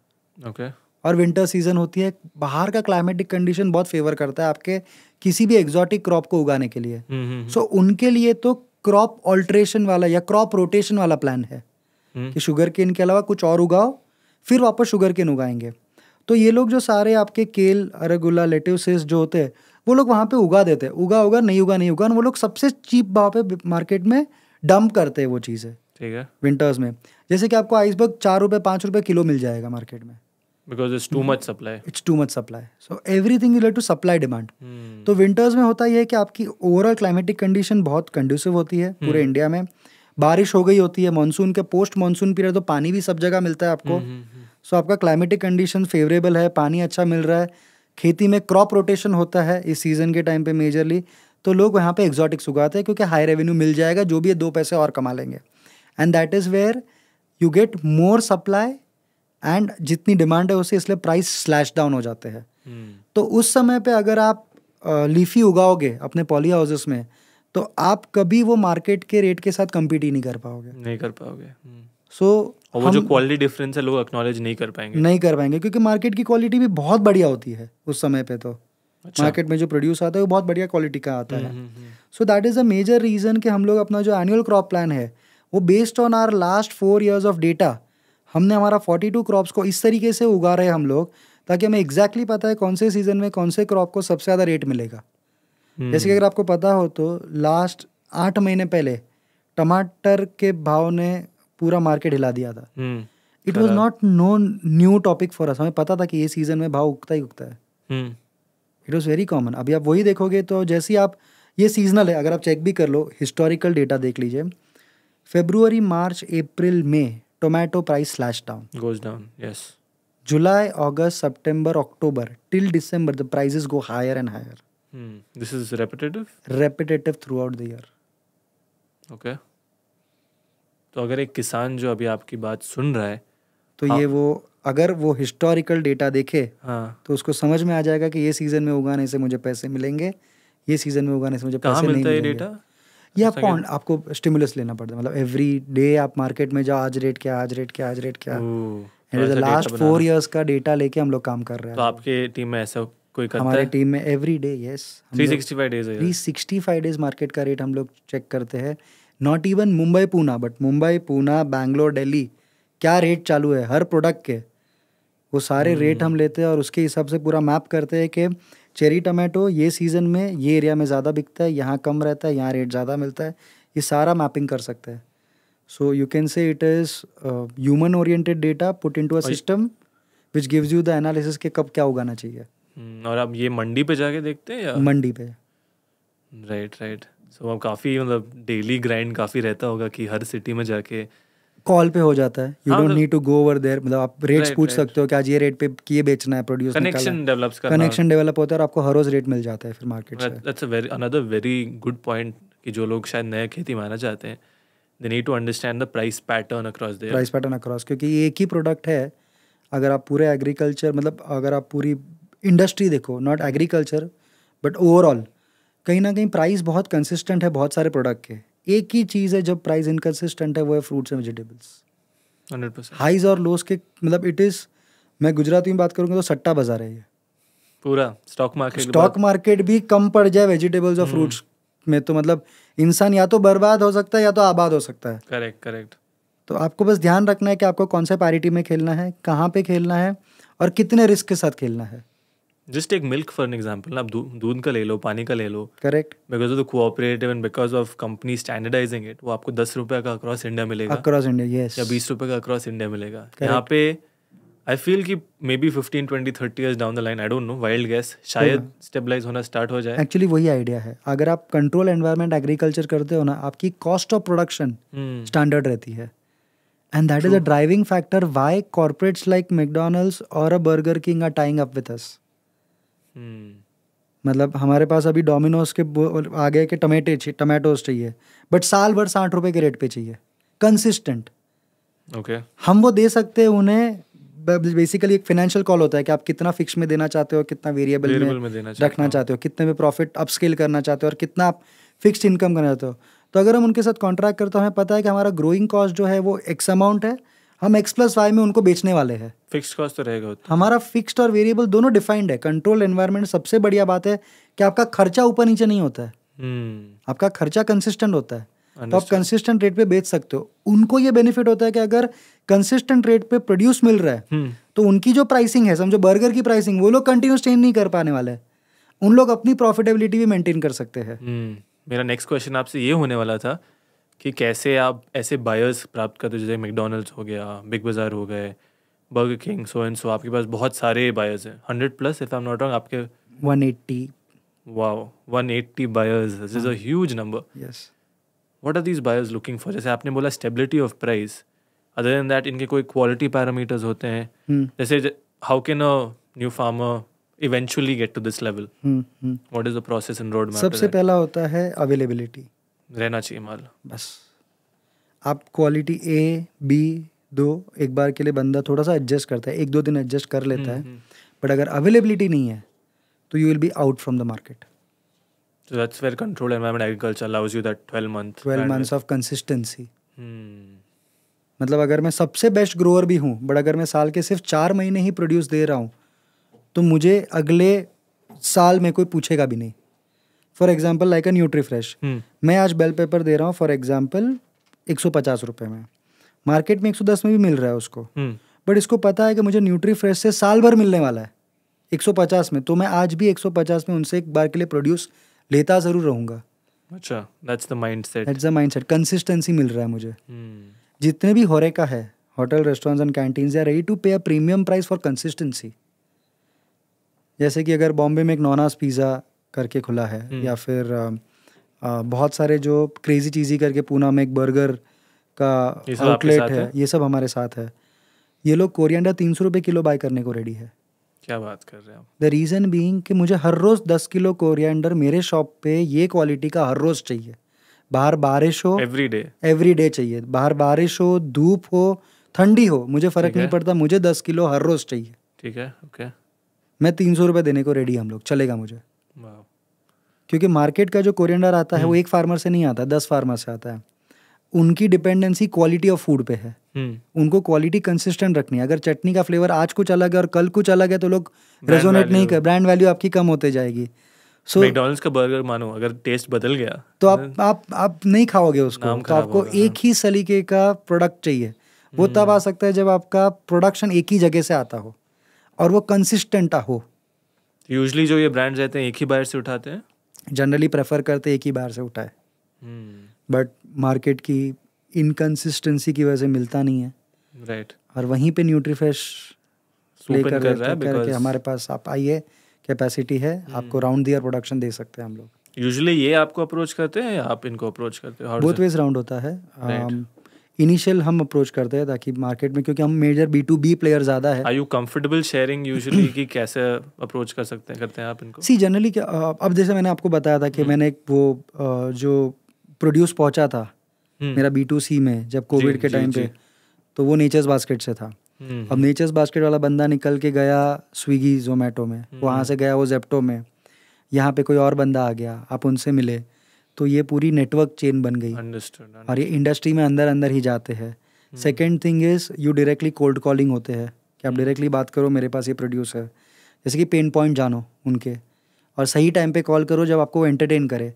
ओके okay. और विंटर सीजन होती है बाहर का क्लाइमेटिक कंडीशन बहुत फेवर करता है आपके किसी भी एग्जॉटिक क्रॉप को उगाने के लिए सो so, उनके लिए तो क्रॉप ऑल्ट्रेशन वाला या क्रॉप रोटेशन वाला प्लान है हम्म। कि शुगर केन के अलावा कुछ और उगाओ फिर वापस शुगर केन उगाएंगे तो ये लोग जो सारे आपके केल अरेगुला लेटिवसेस जो होते हैं वो लोग वहाँ पे उगा देते हैं उगा उगा नहीं उगा नहीं उगा वो लोग सबसे चीप भाव पे मार्केट में डंप करते हैं वो चीज़ें ठीक है विंटर्स में जैसे कि आपको आइसबर्ग चार रुपये पाँच रुपये किलो मिल जाएगा मार्केट में because it's too much supply it's too much supply so everything relate to supply demand तो विंटर्स में होता यह है कि आपकी ओवरऑल क्लाइमेटिक कंडीशन बहुत कंड्यूसिव होती है पूरे इंडिया hmm. में बारिश हो गई होती है मानसून के पोस्ट मानसून पीरियड तो पानी भी सब जगह मिलता है आपको so hmm, hmm, hmm. so, आपका क्लाइमेटिक कंडीशन फेवरेबल है पानी अच्छा मिल रहा है खेती में क्रॉप रोटेशन होता है इस सीजन के टाइम पे मेजरली तो लोग वहाँ पे एग्जॉटिक्स उगाते हैं क्योंकि हाई रेवेन्यू मिल जाएगा जो भी दो पैसे और कमा लेंगे and that is where you get more supply and जितनी डिमांड है उसे इसलिए प्राइस स्लैश डाउन हो जाते हैं तो उस समय पे अगर आप लीफी उगाओगे अपने पॉली हाउसेस में तो आप कभी वो मार्केट के रेट के साथ कम्पीट ही नहीं कर पाओगे नहीं कर पाओगे सो हम्म। so, वो जो क्वालिटी डिफरेंस है लोग एक्नॉलेज नहीं कर पाएंगे नहीं कर पाएंगे क्योंकि मार्केट की क्वालिटी भी बहुत बढ़िया होती है उस समय पे तो अच्छा। मार्केट में जो प्रोड्यूस आता है वो बहुत बढ़िया क्वालिटी का आता हम्म, है so that is a major reason कि हम लोग अपना जो एनुअल क्रॉप प्लान है वो based on our last four years of data हमने हमारा 42 क्रॉप्स को इस तरीके से उगा रहे हम लोग ताकि हमें एग्जैक्टली exactly पता है कौन से सीजन में कौन से क्रॉप को सबसे ज़्यादा रेट मिलेगा hmm. जैसे कि अगर आपको पता हो तो लास्ट आठ महीने पहले टमाटर के भाव ने पूरा मार्केट हिला दिया था it was not no new topic for us हमें पता था कि ये सीजन में भाव उगता ही उगता है इट वॉज वेरी कॉमन अभी आप वही देखोगे तो जैसे ही आप ये सीजनल है अगर आप चेक भी कर लो हिस्टोरिकल डेटा देख लीजिए February March April May tomato price slash down goes down yes July August September October till December the prices go higher and higher this is repetitive repetitive throughout the okay तो अगर एक किसान जो अभी आपकी बात सुन रहा है तो हाँ. ये वो अगर वो हिस्टोरिकल डेटा देखे हाँ. तो उसको समझ में आ जाएगा कि ये सीजन में उगाने से मुझे पैसे मिलेंगे ये सीजन में उगाने से मुझे पैसे नहीं मिलेंगे या पॉन्ड आपको स्टिमुलस लेना पड़ता है मतलब एवरी डे आप मार्केट में जाओ आज रेट क्या आज रेट क्या आज रेट क्या लास्ट फोर इयर्स का डेटा लेके हम लोग काम कर रहे हैं तो आपके टीम में ऐसा कोई करता हमारे है? टीम में every day yes three sixty five days market का रेट हम लोग चेक करते हैं not even Mumbai Poona but Mumbai Poona Bangalore Delhi क्या रेट चालू है हर प्रोडक्ट के वो सारे रेट hmm। हम लेते हैं और उसके हिसाब से पूरा मैप करते हैं कि चेरी टमाटो ये सीज़न में ये एरिया में ज़्यादा बिकता है यहाँ कम रहता है यहाँ रेट ज़्यादा मिलता है ये सारा मैपिंग कर सकते हैं so you can say it is human oriented data put into a system which gives you the analysis के कब क्या उगाना चाहिए हम्म, और आप ये मंडी पे जाके देखते हैं या मंडी पे राइट राइट सो अब काफ़ी मतलब डेली ग्राइंड काफ़ी रहता होगा कि हर सिटी में जाके कॉल पे हो जाता है you don't need to go over there मतलब आप रेट्स पूछ सकते हो कि आज ये रेट पे किए बेचना है प्रोड्यूस कनेक्शन डेवलप्स करना कनेक्शन डेवलप होता है और आपको हर रोज रेट मिल जाता है फिर मार्केट से that's a very another very good point कि जो लोग शायद नए खेती माना चाहते हैं they need to understand the price pattern across there price pattern across क्योंकि ये एक ही प्रोडक्ट है अगर आप पूरे एग्रीकल्चर मतलब अगर आप पूरी इंडस्ट्री देखो नॉट एग्रीकल्चर बट ओवरऑल कहीं ना कहीं प्राइस बहुत कंसिस्टेंट है बहुत सारे प्रोडक्ट के एक ही चीज़ है जब प्राइस इनकन्सिस्टेंट है वो है fruits and vegetables hundred percent highs और लोस के मतलब इट इज़ मैं गुजराती में बात करूंगा तो सट्टा बाजार है ये पूरा स्टॉक मार्केट स्टॉक मार्केट भी कम पड़ जाए वेजिटेबल्स और फ्रूट्स हम्म। में तो मतलब इंसान या तो बर्बाद हो सकता है या तो आबाद हो सकता है करेक्ट करेक्ट तो आपको बस ध्यान रखना है कि आपको कौन से पैरिटी में खेलना है कहाँ पे खेलना है और कितने रिस्क के साथ खेलना है जस्ट एक मिल्क फॉर एन एग्जाम्पल आप दूध का ले लो पानी का ले लो correct because of the cooperative and because of company standardising it वो आपको दस रुपए का अक्रॉस इंडिया मिलेगा अक्रॉस इंडिया यस या बीस रुपए का अक्रॉस इंडिया मिलेगा यहाँ पे आई फील कि maybe fifteen twenty thirty year down the line I don't know wild guess शायद स्टेबलाइज होना स्टार्ट हो जाए एक्चुअली वही आइडिया है अगर आप कंट्रोल एनवायरमेंट एग्रीकल्चर करते हो ना आपकी कॉस्ट ऑफ प्रोडक्शन स्टैंडर्ड रहती है and that is a driving factor why corporates like McDonald's और a burger king are tying up with us हम्म। मतलब हमारे पास अभी डोमिनोज के आ गए कि टमेटे टमाटोज चाहिए बट साल भर साठ रुपए के रेट पे चाहिए कंसिस्टेंट ओके okay. हम वो दे सकते हैं उन्हें बेसिकली एक फाइनेंशियल कॉल होता है कि आप कितना फिक्स में देना चाहते हो कितना वेरिएबल में, में देना रखना चाहते हो कितने में प्रॉफिट अपस्केल करना चाहते हो और कितना आप फिक्स इनकम करना चाहते हो तो अगर हम उनके साथ कॉन्ट्रैक्ट करते हैं हमें पता है कि हमारा ग्रोइंग कॉस्ट जो है वो एक्स अमाउंट है हम एक्स प्लस वाई में उनको बेचने वाले हैं फिक्स कॉस्ट तो रहेगा हमारा फिक्स्ड और वेरिएबल दोनों डिफाइंड है कंट्रोल एनवायरमेंट सबसे बढ़िया बात है कि आपका खर्चा ऊपर नीचे नहीं होता है hmm. आपका खर्चा कंसिस्टेंट होता है Understood. तो आप कंसिस्टेंट रेट पे बेच सकते हो उनको ये बेनिफिट होता है कि अगर कंसिस्टेंट रेट पे प्रोड्यूस मिल रहा है hmm. तो उनकी जो प्राइसिंग है समझो बर्गर की प्राइसिंग वो लोग कंटिन्यूस चेंज नहीं कर पाने वाले उन लोग अपनी प्रॉफिटेबिलिटी भी मेंटेन कर सकते हैं हम्म। मेरा नेक्स्ट क्वेश्चन आपसे ये होने वाला था कि कैसे आप ऐसे बायर्स प्राप्त करते हो जैसे मैकडोनल्ड्स हो गया बिग बाज़ार हो गए बर्ग किंग सो एंड सो आपके पास बहुत सारे बायर्स हैं hundred plus if I am not wrong आपके one eighty wow one eighty buyers this is huge number yes what are these buyers looking for जैसे आपने बोला stability of price other than that इनके कोई quality parameters होते हैं hmm. जैसे how can a new farmer eventually get to this level what is the process in road सबसे पहला होता है अवेलेबिलिटी रहना चाहिए माल बस आप क्वालिटी ए बी दो एक बार के लिए बंदा थोड़ा सा एडजस्ट करता है एक दो दिन एडजस्ट कर हम्म, लेता है बट हम्म। अगर अवेलेबिलिटी नहीं है तो you will be out from the market So that's where control environment agriculture allows you that 12 month 12 months of consistency मतलब अगर मैं सबसे बेस्ट ग्रोअर भी हूँ बट अगर मैं साल के सिर्फ चार महीने ही प्रोड्यूस दे रहा हूँ तो मुझे अगले साल में कोई पूछेगा भी नहीं for example like a Nutri Fresh मैं आज बेल पेपर दे रहा हूँ फॉर एग्जाम्पल एक सौ पचास रुपये में मार्केट में एक सौ दस में भी मिल रहा है उसको बट hmm. इसको पता है कि मुझे न्यूट्री फ्रेश से साल भर मिलने वाला है 150 में तो मैं आज भी 150 में उनसे एक बार के लिए प्रोड्यूस लेता ज़रूर रहूंगा अच्छा माइंडसेट कंसिस्टेंसी मिल रहा है मुझे hmm. जितने भी होरे का है hotel restaurants and canteen are ready to pay a premium price for consistency जैसे कि अगर बॉम्बे में एक नॉनास पिज़्ज़ा करके खुला है हम्म। या फिर आ, बहुत सारे जो क्रेजी चीज़ी करके पूना में एक बर्गर का आउटलेट है।, है ये सब हमारे साथ है ये लोग कोरियंडा तीन सौ रुपये किलो बाय करने को रेडी है क्या बात कर रहे हैं द रीज़न बींग कि मुझे हर रोज़ दस किलो कोरियंडर मेरे शॉप पे ये क्वालिटी का हर रोज़ चाहिए बाहर बारिश हो एवरी डे एवरी डे चाहिए बाहर बारिश हो धूप हो ठंडी हो मुझे फ़र्क नहीं पड़ता मुझे दस किलो हर रोज़ चाहिए ठीक है ओके मैं तीन सौ रुपये देने को रेडी हम लोग चलेगा मुझे क्योंकि मार्केट का जो कोरिएंडर आता है वो हम्म। एक फार्मर से नहीं आता दस फार्मर से आता है उनकी डिपेंडेंसी क्वालिटी ऑफ फूड पे है हम्म। उनको क्वालिटी कंसिस्टेंट रखनी है अगर चटनी का फ्लेवर आज कुछ अलग है और कल कुछ अलग है तो लोग रेजोनेट नहीं कर ब्रांड वैल्यू आपकी कम होते जाएगी सो so, का बर्गर मानो अगर टेस्ट बदल गया तो आप तो आप आप नहीं खाओगे उसको तो आपको एक ही सलीके का प्रोडक्ट चाहिए वो हम्म। तब आ सकता है जब आपका प्रोडक्शन एक ही जगह से आता हो और वो कंसिस्टेंट हो यूजली जो ये ब्रांड्स रहते हैं एक ही बायर से उठाते हैं जनरली प्रेफर करते एक ही बार से उठाए बट हम्म। मार्केट की इनकन्सिस्टेंसी की वजह से मिलता नहीं है राइट right. और वहीं पे न्यूट्रीफ्रेश लेकर कर, रहा है करके हमारे पास आप आइए कैपेसिटी है hmm. आपको राउंड दियर प्रोडक्शन दे सकते हैं हम लोग यूजुअली ये आपको अप्रोच करते हैं या आप इनको अप्रोच करते हैं बोथ वेज राउंड होता है right. um, इनिशियल हम अप्रोच करते हैं ताकि मार्केट में क्योंकि हम major B to B player ज़्यादा है are you comfortable sharing usually कि कैसे अप्रोच कर सकते हैं करते हैं आप इनको सी जनरली क्या अब जैसे मैंने आपको बताया था कि हम्म। मैंने एक वो जो प्रोड्यूस पहुंचा था हम्म। मेरा बी टू सी में जब कोविड के टाइम पे तो वो नेचर्स बास्केट से था हम्म, अब नेचर्स बास्केट वाला बंदा निकल के गया स्विगी जोमेटो में वहाँ से गया वो जेप्टो में यहाँ पे कोई और बंदा आ गया आप उनसे मिले तो ये पूरी नेटवर्क चेन बन गई understood, और ये इंडस्ट्री में अंदर अंदर ही जाते हैं second thing is you directly cold calling होते हैं कि आप डायरेक्टली hmm. बात करो मेरे पास ये प्रोड्यूस है जैसे कि पेन पॉइंट जानो उनके और सही टाइम पे कॉल करो जब आपको एंटरटेन करे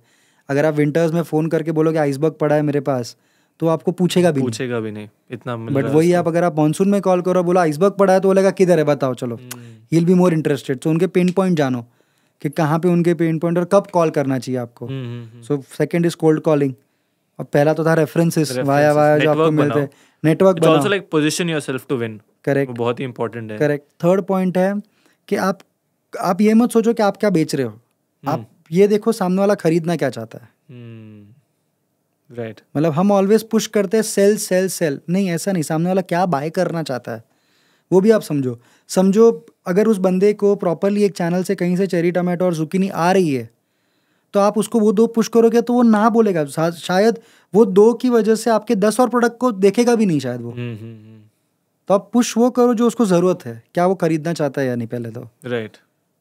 अगर आप विंटर्स में फ़ोन करके बोलोगे आइसबर्ग पड़ा है मेरे पास तो आपको पूछेगा भी पूछेगा भी नहीं इतना बट वही आप अगर आप मानसून में कॉल करो बोला आइसबर्ग पड़ा है तो बोलेगा किधर है बताओ चलो he will be more interested तो उनके पेन पॉइंट जानो कि कहाँ पे उनके पेन पॉइंट और कब कॉल करना चाहिए आपको so second is cold calling और पहला तो था रेफरेंसेस वाया वाया जो आपको मिलते हैं नेटवर्क बनाओ also like position yourself to win correct बहुत ही इंपॉर्टेंट है करेक्ट थर्ड पॉइंट है कि आप आप ये मत सोचो कि आप क्या बेच रहे हो हम्म। आप ये देखो सामने वाला खरीदना क्या चाहता है राइट हम्म। right. मतलब हम ऑलवेज पुश करते हैं सेल सेल सेल नहीं ऐसा नहीं सामने वाला क्या बाय करना चाहता है वो भी आप समझो समझो अगर उस बंदे को प्रॉपरली एक चैनल से कहीं से चेरी टमाटो और जुकीनी आ रही है तो आप उसको वो दो पुश करोगे तो वो ना बोलेगा शायद वो दो की वजह से आपके दस और प्रोडक्ट को देखेगा भी नहीं शायद वो हम्म, हम्म, हम्म। तो आप पुश वो करो जो उसको ज़रूरत है क्या वो खरीदना चाहता है या नहीं पहले तो right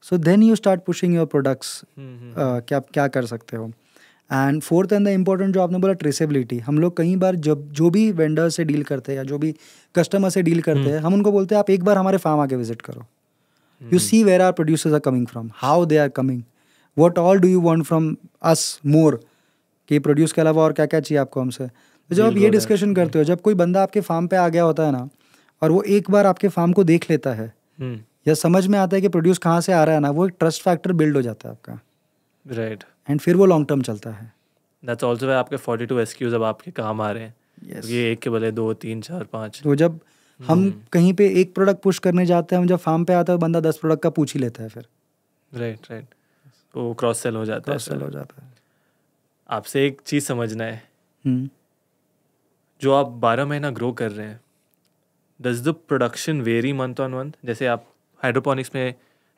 so then you start pushing your products क्या क्या कर सकते हो and fourth and the important जो आपने बोला ट्रेसेबिलिटी हम लोग कई बार जब जो भी वेंडर से डील करते हैं या जो भी कस्टमर से डील करते हम्म। हैं हम उनको बोलते हैं आप एक बार हमारे फार्म आके विजिट करो you see where are producers are coming from how they are coming what all do you want from us more कि प्रोड्यूस के अलावा और क्या क्या चाहिए आपको हमसे तो जब आप ये डिस्कशन करते हो जब कोई बंदा आपके फार्म पे आ गया होता है ना और वो एक बार आपके फार्म को देख लेता है हम्म। या समझ में आता है कि प्रोड्यूस कहाँ से आ रहा है ना वो एक ट्रस्ट फैक्टर बिल्ड हो जाता है आपका राइट right. एंड फिर वो लॉन्ग टर्म चलता है दैट्स ऑल्सो आपके फोर्टी टू एसक्यूज अब आपके काम आ रहे हैं yes. ये एक के बदले दो तीन चार पाँच तो जब hmm. हम हम्म। कहीं पे एक प्रोडक्ट पुश करने जाते हैं हम जब फार्म पे आता है तो बंदा दस प्रोडक्ट का पूछ ही लेता है फिर राइट राइट तो वो क्रॉस सेल हो जाता cross है सेल हो जाता है आपसे एक चीज़ समझना है hmm. जो आप बारह महीना ग्रो कर रहे हैं does the production vary month on month जैसे आप हाइड्रोपोनिक्स में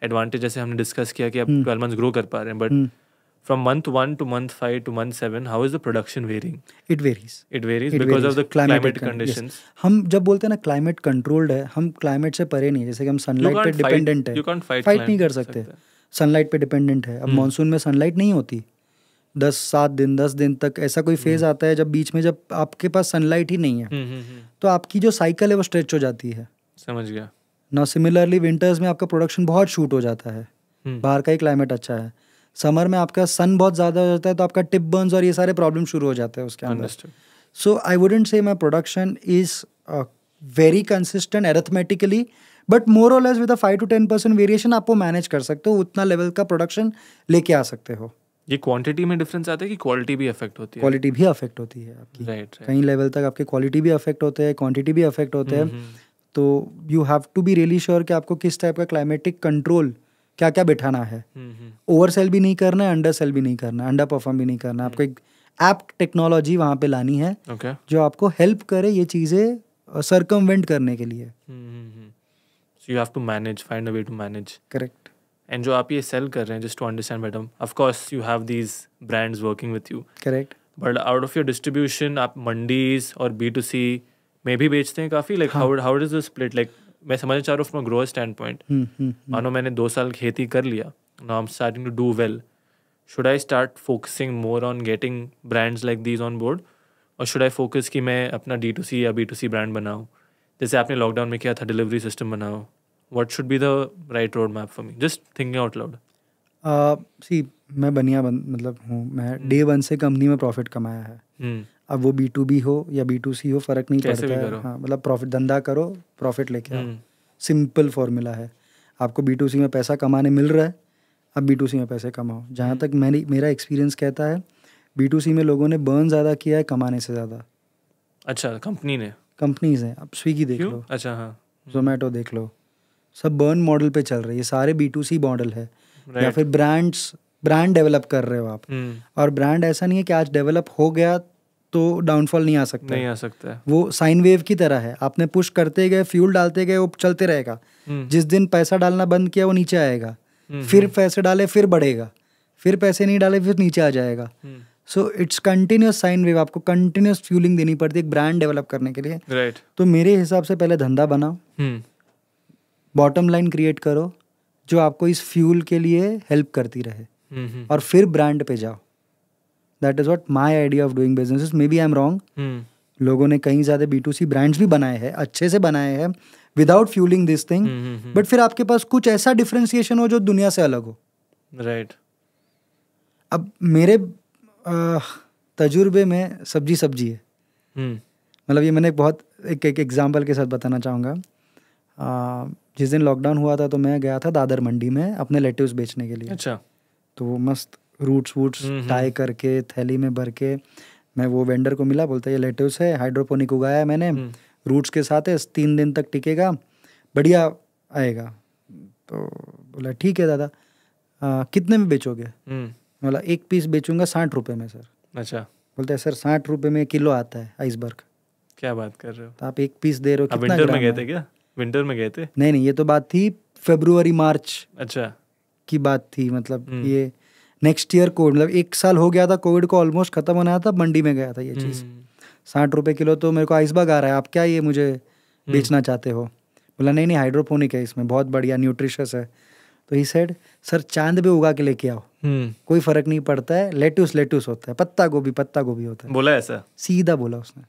एडवांटेज जैसे हमने डिस्कस किया कि आप ट्वेल्व मंथ्स ग्रो कर पा रहे हैं but from month one to month five to month seven, how is the production varying? It varies. It varies it because varies. of the climate, climate conditions. Yes. हम जब बोलते हैं ना climate controlled है हम क्लाइमेट से परे नहीं जैसे कि हम सनलाइट पे डिपेंडेंट है फाइट नहीं कर सकते सनलाइट पे डिपेंडेंट है अब मानसून hmm. में सनलाइट नहीं होती दस सात दिन दस दिन तक ऐसा कोई फेज hmm. आता है जब बीच में जब आपके पास सनलाइट ही नहीं है hmm, तो आपकी जो साइकिल है वो स्ट्रेच हो जाती है समझ गया ना सिमिलरली विंटर्स में आपका प्रोडक्शन बहुत शूट हो जाता है बाहर का ही क्लाइमेट अच्छा है समर में आपका सन बहुत ज़्यादा हो जाता है तो आपका टिप बर्न्स और ये सारे प्रॉब्लम शुरू हो जाते हैं उसके अंदर सो I wouldn't say my production is very consistent arithmetically but more all as with five to ten percent variation आपको मैनेज कर सकते हो उतना लेवल का प्रोडक्शन लेके आ सकते हो ये क्वांटिटी में डिफरेंस आता है कि क्वालिटी भी अफेक्ट होती है क्वालिटी भी अफेक्ट होती है आपकी राइट right, right. कहीं लेवल तक आपके क्वालिटी भी अफेक्ट होते हैं क्वांटिटी भी अफेक्ट होते हैं हम्म, हम्म। तो you have to be really sure कि आपको किस टाइप का क्लाइमेटिक कंट्रोल क्या क्या बिठाना है ओवर हम्म, सेल हम्म। भी नहीं करना है अंडर सेल भी नहीं करना अंडर परफॉर्म भी नहीं करना आपको एक ऐप टेक्नोलॉजी वहाँ पे लानी है okay. जो आपको हेल्प करे ये चीज़ें सरकमवेंट करने के लिए so you have to manage find a way to manage correct and जो आप ये सेल कर रहे हैं just to understand madam of course you have these brands working with you correct but out of your distribution आप मंडीज और B to सी में भी बेचते हैं काफ़ी like how how does the split like मैं समझना चाह रहा हूँ फ्रॉम ग्रोअर स्टैंड पॉइंट मानो मैंने दो साल खेती कर लिया no I am starting to do well should I start focusing more on getting brands like these on board और शुड आई फोकस कि मैं अपना डी टू सी या बी टू सी ब्रांड बनाऊँ जैसे आपने लॉकडाउन में किया था डिलीवरी सिस्टम बनाओ what should be the right road map for me just thinking out loud see मैं बनिया बन मतलब हूँ मैं डे हम्म। वन से कंपनी में प्रॉफिट कमाया है हम्म। अब वो बी टू बी हो या बी टू सी हो फर्क नहीं पड़ता है हाँ मतलब प्रॉफिट धंधा करो प्रॉफिट लेके आओ सिंपल फॉर्मूला हम्म। है आपको बी टू सी में पैसा कमाने मिल रहा है अब बी टू सी में पैसे कमाओ जहाँ तक मैंने मेरा एक्सपीरियंस कहता है बी टू सी में लोगों ने बर्न ज़्यादा किया है कमाने से ज़्यादा अच्छा कंपनी ने कंपनीज हैं आप स्विगी देख लो अच्छा हाँ जोमेटो देख लो सब बर्न मॉडल पे चल रही है सारे बी टू सी मॉडल है या फिर ब्रांड्स ब्रांड डेवलप कर रहे हो आप हम्म। और ब्रांड ऐसा नहीं है कि आज डेवलप हो गया तो डाउनफॉल नहीं आ सकता नहीं आ सकता है वो साइन वेव की तरह है आपने पुश करते गए फ्यूल डालते गए वो चलते रहेगा हम्म। जिस दिन पैसा डालना बंद किया वो नीचे आएगा हम्म, फिर हम्म। पैसे डाले फिर बढ़ेगा फिर पैसे नहीं डाले फिर नीचे आ जाएगा so it's continuous sine wave आपको कंटिन्यूस फ्यूलिंग देनी पड़ती है एक ब्रांड डेवलप करने के लिए राइट right. तो मेरे हिसाब से पहले धंधा बनाओ बॉटम लाइन क्रिएट करो जो आपको इस फ्यूल के लिए हेल्प करती रहे और फिर ब्रांड पे जाओ that is what my idea of doing business maybe I am wrong लोगों ने कहीं ज़्यादा बी टू सी ब्रांड्स भी बनाए हैं अच्छे से बनाए हैं without fuelling this thing but फिर आपके पास कुछ ऐसा डिफ्रेंसिएशन हो जो दुनिया से अलग हो राइट right. अब मेरे तजुर्बे में सब्जी सब्जी है hmm. मतलब ये मैंने बहुत एक एक एग्जाम्पल के साथ बताना चाहूँगा जिस दिन लॉकडाउन हुआ था तो मैं गया था दादर मंडी में अपने लेटिव बेचने के लिए अच्छा तो वो मस्त रूट्स वूट्स टाई करके थैली में भर के मैं वो वेंडर को मिला बोलता ये लेटोस है हाइड्रोपोनिक उगाया है मैंने रूट्स हम्म। के साथ है तीन दिन तक टिकेगा बढ़िया आएगा तो बोला ठीक है दादा आ, कितने में बेचोगे हम्म। बोला एक पीस बेचूंगा साठ रुपये में सर अच्छा बोलते हैं सर साठ रुपये में किलो आता है आइसबर्ग क्या बात कर रहे हो तो आप एक पीस दे रहे हो कितना विंटर में गए थे क्या विंटर में गए थे नहीं नहीं ये तो बात थी फेब्रुवरी मार्च अच्छा की बात थी मतलब हम्म। ये नेक्स्ट ईयर कोविड मतलब एक साल हो गया था कोविड को ऑलमोस्ट ख़त्म होना था मंडी में गया था ये चीज़ हम्म। साठ रुपये किलो तो मेरे को आइसबाग आ रहा है आप क्या ये मुझे हम्म। बेचना चाहते हो बोला नहीं नहीं हाइड्रोपोनिक है इसमें बहुत बढ़िया न्यूट्रिशस है तो ही सेड सर चांद भी उगा के लेके आओ हम्म। कोई फर्क नहीं पड़ता है लेटूस लेटूस होता है पत्ता गोभी पत्ता गोभी होता है बोला ऐसा सीधा बोला उसने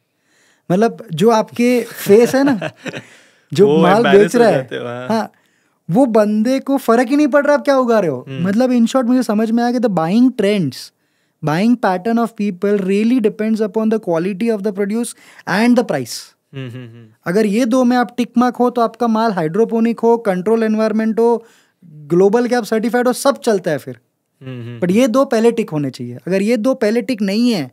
मतलब जो आपके फेस है ना जो माल बेच रहा है हाँ, हाँ वो बंदे को फर्क ही नहीं पड़ रहा आप क्या उगा रहे हो hmm. मतलब इन शॉर्ट मुझे समझ में आया कि the buying trends buying pattern of people really depends upon the quality of the produce and the price अगर ये दो में आप टिक मार्क हो तो आपका माल हाइड्रोपोनिक हो कंट्रोल एनवायरमेंट हो ग्लोबल के आप सर्टिफाइड हो सब चलता है फिर बट हम्म, हम्म। ये दो पहले टिक होने चाहिए अगर ये दो पहले टिक नहीं है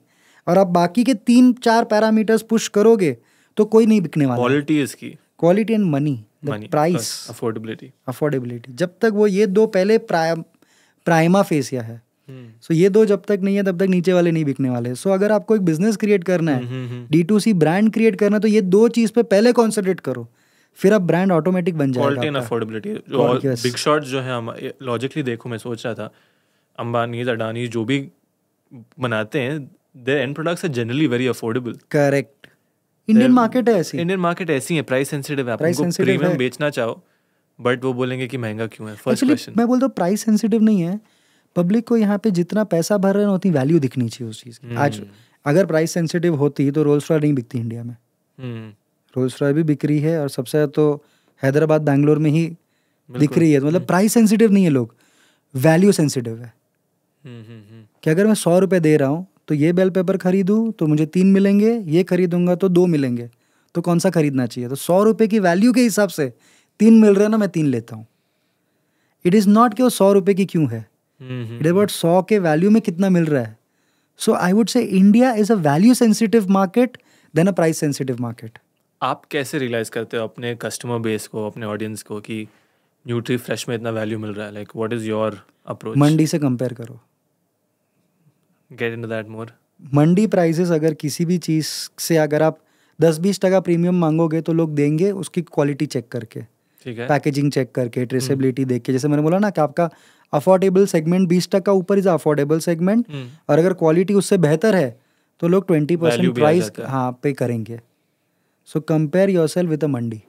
और आप बाकी के तीन चार पैरामीटर्स पुश करोगे तो कोई नहीं बिकने वाला क्वालिटी इसकी quality and money price affordability affordability जब तक वो ये दो पहले प्राइमा फेसिया है सो हम्म। ये दो जब तक नहीं है तब तक नीचे वाले नहीं बिकने वाले सो अगर आपको एक बिजनेस क्रिएट करना है D to C brand create करना है तो ये दो चीज पे पहले कॉन्सेंट्रेट करो फिर अब ब्रांड ऑटोमेटिक बन जाएगा अफोर्डेबिलिटी बिग शॉट जो है लॉजिकली देखो मैं सोच रहा था अंबानी अडानी जो भी बनाते हैं their end products are generally very affordable correct Indian market है ऐसी इंडियन मार्केट ऐसी है प्राइस सेंसिटिव है आपको प्रीमियम बेचना चाहो बट वो बोलेंगे कि महंगा क्यों है फर्स्ट क्वेश्चन मैं बोलता हूँ प्राइस सेंसिटिव नहीं है पब्लिक को यहाँ पे जितना पैसा भर रहे हैं उतनी वैल्यू दिखनी चाहिए उस चीज़ की आज हम्म। अगर प्राइस सेंसिटिव होती तो रोल्स रॉय नहीं बिकती इंडिया में रोल्स हम्म। रॉय भी बिक रही है और सबसे ज़्यादा तो हैदराबाद बैंगलोर में ही दिख रही है तो मतलब प्राइस हम्म। सेंसिटिव नहीं है लोग वैल्यू सेंसिटिव है कि अगर मैं सौ रुपये दे रहा हूँ तो ये बेल पेपर खरीदूँ तो मुझे तीन मिलेंगे ये खरीदूंगा तो दो मिलेंगे तो कौन सा खरीदना चाहिए तो सौ रुपये की वैल्यू के हिसाब से तीन मिल रहे हैं ना मैं तीन लेता हूँ इट इज़ नॉट कि वो सौ रुपये की क्यों है इट इज अबाउट सौ के वैल्यू में कितना मिल रहा है so I would say India is a value sensitive market than a price sensitive market आप कैसे रियलाइज करते हो अपने कस्टमर बेस को अपने ऑडियंस को कि न्यूट्री फ्रेश में इतना वैल्यू मिल रहा है like what is your approach mandi से कंपेयर करो get in that more mandi prices अगर किसी भी चीज़ से अगर आप दस बीस टका प्रीमियम मांगोगे तो लोग देंगे उसकी क्वालिटी चेक करके ठीक है पैकेजिंग चेक करके ट्रेसेबिलिटी हम्म। देख के जैसे मैंने बोला ना कि आपका अफोर्डेबल सेगमेंट बीस टका ऊपर इज अफोर्डेबल सेगमेंट और अगर क्वालिटी उससे बेहतर है तो लोग ट्वेंटी परसेंट प्राइस हाँ पे करेंगे so compare yourself with mandi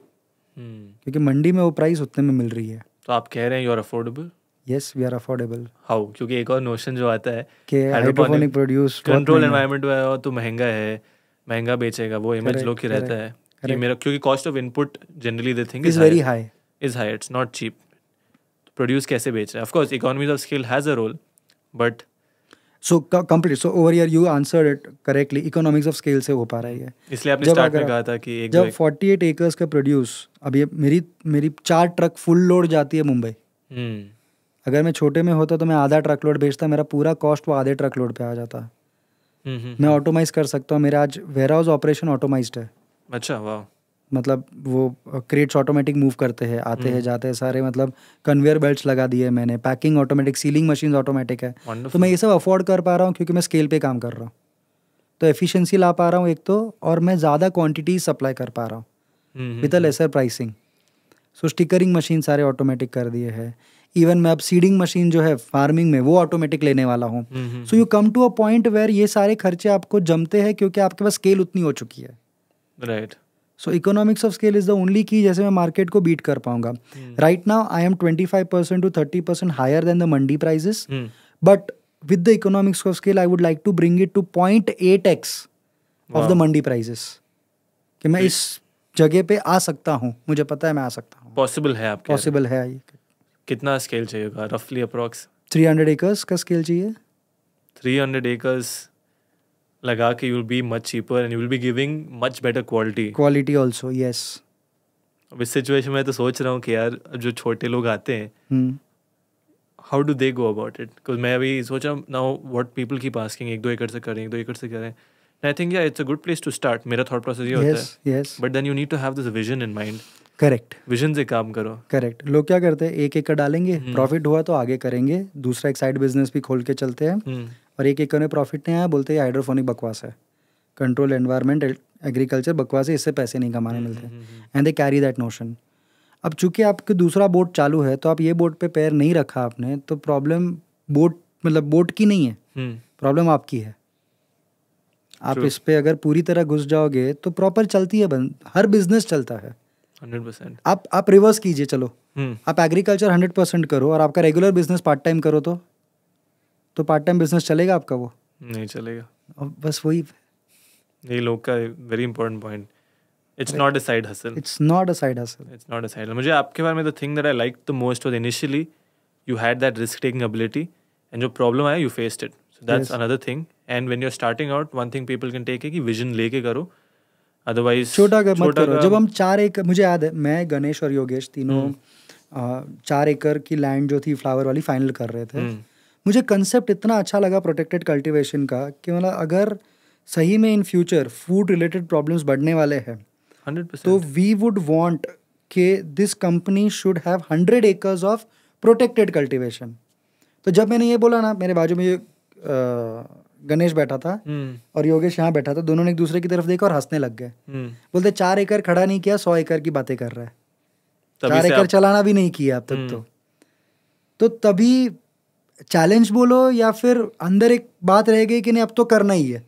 hmm. क्योंकि मंडी में वो प्राइस उतने में मिल रही है तो आप कह रहे हैं you are affordable yes we are affordable how क्योंकि एक और नोशन जो आता है कि हाइड्रोपोनिक प्रोड्यूस कंट्रोल एनवायरनमेंट में और तो महंगा है महंगा बेचेगा वो इमेज लोग की रहता है कि मेरा क्योंकि cost of input generally they think is very high is high it's not cheap produce कैसे बेच है हैं of course economies of scale has a role but so complete so over year you answer it correctly economics of scale से हो पा रहा है इसलिए आपने स्टार्ट में कहा था कि एक जब 48 एकर्स का प्रोड्यूस अभी मेरी मेरी चार ट्रक फुल लोड जाती है मुंबई हम्म। अगर मैं छोटे में होता तो मैं आधा ट्रक लोड भेजता मेरा पूरा कॉस्ट वो आधे ट्रक लोड पे आ जाता हम्म, हम्म, मैं ऑटोमाइज हम्म। कर सकता हूँ मेरा आज वेयर हाउस ऑपरेशन ऑटोमाइज है अच्छा वाह मतलब वो क्रेट्स ऑटोमेटिक मूव करते हैं आते हैं जाते हैं सारे मतलब कन्वेयर बेल्ट लगा दिए मैंने packing automatic sealing machine automatic है तो मैं ये सब अफोर्ड कर पा रहा हूँ क्योंकि मैं स्केल पे काम कर रहा हूँ तो एफिशिएंसी ला पा रहा हूँ एक तो और मैं ज़्यादा क्वांटिटी सप्लाई कर पा रहा हूँ with a lesser pricing so stickering machine सारे ऑटोमेटिक कर दिए है इवन मैं अब सीडिंग मशीन जो है फार्मिंग में वो ऑटोमेटिक लेने वाला हूँ so you come to a point where ये सारे खर्चे आपको जमते हैं क्योंकि आपके पास स्केल उतनी हो चुकी है right so economics of scale is the only key जैसे मैं मार्केट को बीट कर पाऊंगा right now I am twenty five percent to thirty percent higher than the mandi prices but with the economics of scale I would like to bring it to point eight x of the mandi prices कि मैं इस जगह पे आ सकता हूँ मुझे पता है मैं आ सकता हूँ पॉसिबल है आप पॉसिबल है ये कितना स्केल चाहिए होगा रफली अप्रॉक्स थ्री हंड्रेड एकर्स का स्केल चाहिए थ्री हंड्रेड एकर्स लगा के you will be much cheaper and you will be giving much better quality quality also yes अब इस सिचुएशन में तो सोच रहा हूँ कि यार जो छोटे लोग आते हैं how do they go about it because मैं अभी सोच रहा हूँ नाउ वॉट पीपल की पास्किंग एक दो एकड़ से करें एक दो एकड़ से करें आई थिंक या it's a good place to start मेरा थॉट प्रोसेस ये होता है but then you need to have this vision in mind correct vision से काम करो करेक्ट लोग क्या करते हैं एक एकड़ डालेंगे प्रॉफिट हम्म। हुआ तो आगे करेंगे दूसरा एक साइड बिजनेस भी खोल के चलते हैं हम्म। और एक एकड़ में प्रॉफिट नहीं आया बोलते हाइड्रोफोनिक बकवास है कंट्रोल एनवायरमेंट एग्रीकल्चर बकवास है इससे पैसे नहीं कमाने हम्म, मिलते and they carry that notion अब चूंकि आपके दूसरा बोट चालू है तो आप ये बोट पे पैर नहीं रखा आपने तो प्रॉब्लम बोट मतलब बोट की नहीं है प्रॉब्लम आपकी है आप इस पर अगर पूरी तरह घुस जाओगे तो प्रॉपर चलती है बंद हर बिजनेस चलता है आप आप रिवर्स कीजिए चलो हुँ. हम्म। आप एग्रीकल्चर हंड्रेड परसेंट करो और आपका रेगुलर बिजनेस पार्ट टाइम करो तो तो पार्ट टाइम बिजनेस चलेगा आपका वो नहीं चलेगा और बस वही ये लोग का very important point it's not a side hustle it's not a side hustle it's not a side मुझे आपके बारे में the thing that I like the most was initially you had that risk taking ability and जो problem आया you faced it so that's another thing and when you are starting out one thing people can take है कि vision लेके करो otherwise छोटा कर, मत करो जब हम चार एक मुझे याद है मैं गणेश और योगेश तीनों हम्म। चार एकड़ की लैंड जो थी फ्लावर वाली फाइनल कर रहे थे हम्म। मुझे कंसेप्ट इतना अच्छा लगा प्रोटेक्टेड कल्टीवेशन का कि मतलब अगर सही में in future food related problems बढ़ने वाले हैं 100%. तो वी वुड वांट के this company should have hundred acres of protected cultivation तो जब मैंने ये बोला ना मेरे बाजू में ये गणेश बैठा था हम्म। और योगेश यहाँ बैठा था दोनों ने एक दूसरे की तरफ देखा और हंसने लग गए हम्म। बोलते चार एकड़ खड़ा नहीं किया सौ एकड़ की बातें कर रहा है चार एकड़ चलाना भी नहीं किया अब तक हम्म। तो तो तभी चैलेंज बोलो या फिर अंदर एक बात रह गई कि नहीं अब तो करना ही है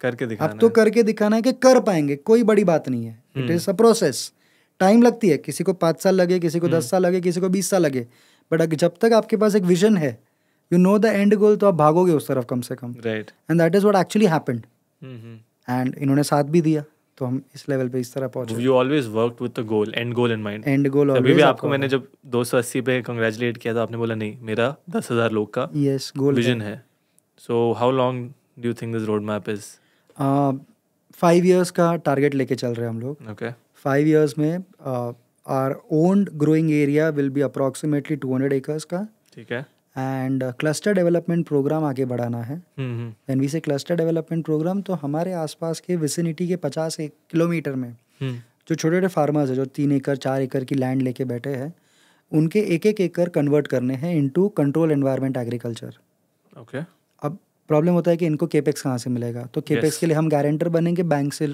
करके दिखाना अब तो करके दिखाना है कि कर पाएंगे कोई बड़ी बात नहीं है it is a process time लगती है किसी को पाँच साल लगे किसी को दस साल लगे किसी को बीस साल लगे बट जब तक आपके पास एक विजन है you know the end goal तो आप भागोगे उस तरफ कम से कम right and that is what actually happened and इन्होंने साथ भी दिया तो हम इस लेवल पे इस तरह पहुंचे you always work with the goal and goal in mind and goal अभी भी आपको मैंने जब 280 पे कांग्रेचुलेट किया तो आपने बोला नहीं मेरा 10000 लोग का यस गोल विजन है so how long do you think this road map is five years का टारगेट लेके चल रहे हम लोग ओके फाइव इयर्स में our owned growing area will be approximately 200 acres का ठीक है एंड क्लस्टर डेवलपमेंट प्रोग्राम आगे बढ़ाना है एन वी से क्लस्टर डेवलपमेंट प्रोग्राम तो हमारे आसपास के विसिनिटी के पचास एक किलोमीटर में हम्म। जो छोटे छोटे फार्मर्स हैं जो तीन एकड़ चार एकड़ की लैंड लेके बैठे हैं उनके एक एक एकड़ कन्वर्ट करने हैं into control environment agriculture okay अब प्रॉब्लम होता है कि इनको केपेक्स कहाँ से मिलेगा तो केपेक्स yes. के लिए हम गारंटर बनेंगे बैंक से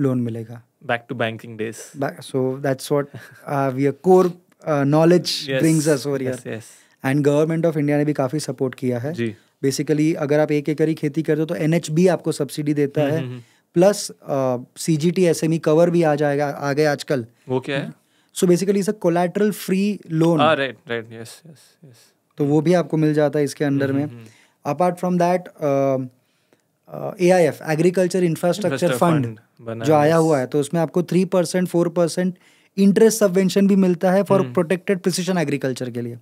लोन मिलेगा back to banking days so that's what we are core knowledge brings us over here and government of India ने भी काफ़ी सपोर्ट किया है बेसिकली अगर आप एक एकड़ की खेती करते हो तो एन आपको सब्सिडी देता हम्म, है plus C G T S M E cover भी आ जाएगा आ गए आजकल वो क्या है so basically is collateral free loan right right yes yes yes तो वो भी आपको मिल जाता है इसके अंडर हम्म, में apart from that A I F agriculture infrastructure fund जो आया हुआ है तो उसमें आपको three percent four percent interest subvention भी मिलता है फॉर प्रोटेक्टेड प्रिसिशन एग्रीकल्चर के लिए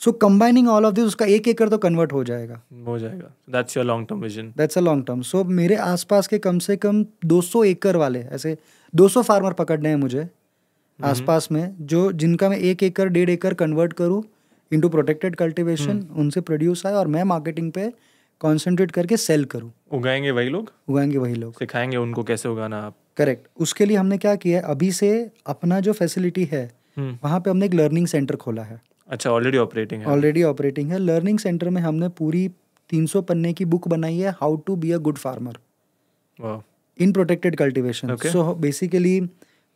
so combining all of this उसका एक एकड़ तो कन्वर्ट हो जाएगा हो जाएगा that's your long term vision that's a long term so मेरे आसपास के कम से कम 200 एकड़ वाले ऐसे 200 फार्मर पकड़ने हैं मुझे mm-hmm. आसपास में जो जिनका मैं एक एकड़ डेढ़ एकड़ कन्वर्ट करूँ इनटू प्रोटेक्टेड कल्टीवेशन उनसे प्रोड्यूस आए और मैं मार्केटिंग पे कॉन्सेंट्रेट करके सेल करूँ उगाएंगे वही लोग उगाएंगे वही लोग सिखाएंगे उनको कैसे उगाना आप करेक्ट उसके लिए हमने क्या किया है अभी से अपना जो फैसिलिटी है हम्म। वहाँ पे हमने एक लर्निंग सेंटर खोला है अच्छा ऑलरेडी ऑपरेटिंग है ऑलरेडी ऑपरेटिंग है लर्निंग सेंटर में हमने पूरी 300 पन्ने की बुक बनाई है how to be a good farmer in protected cultivation so basically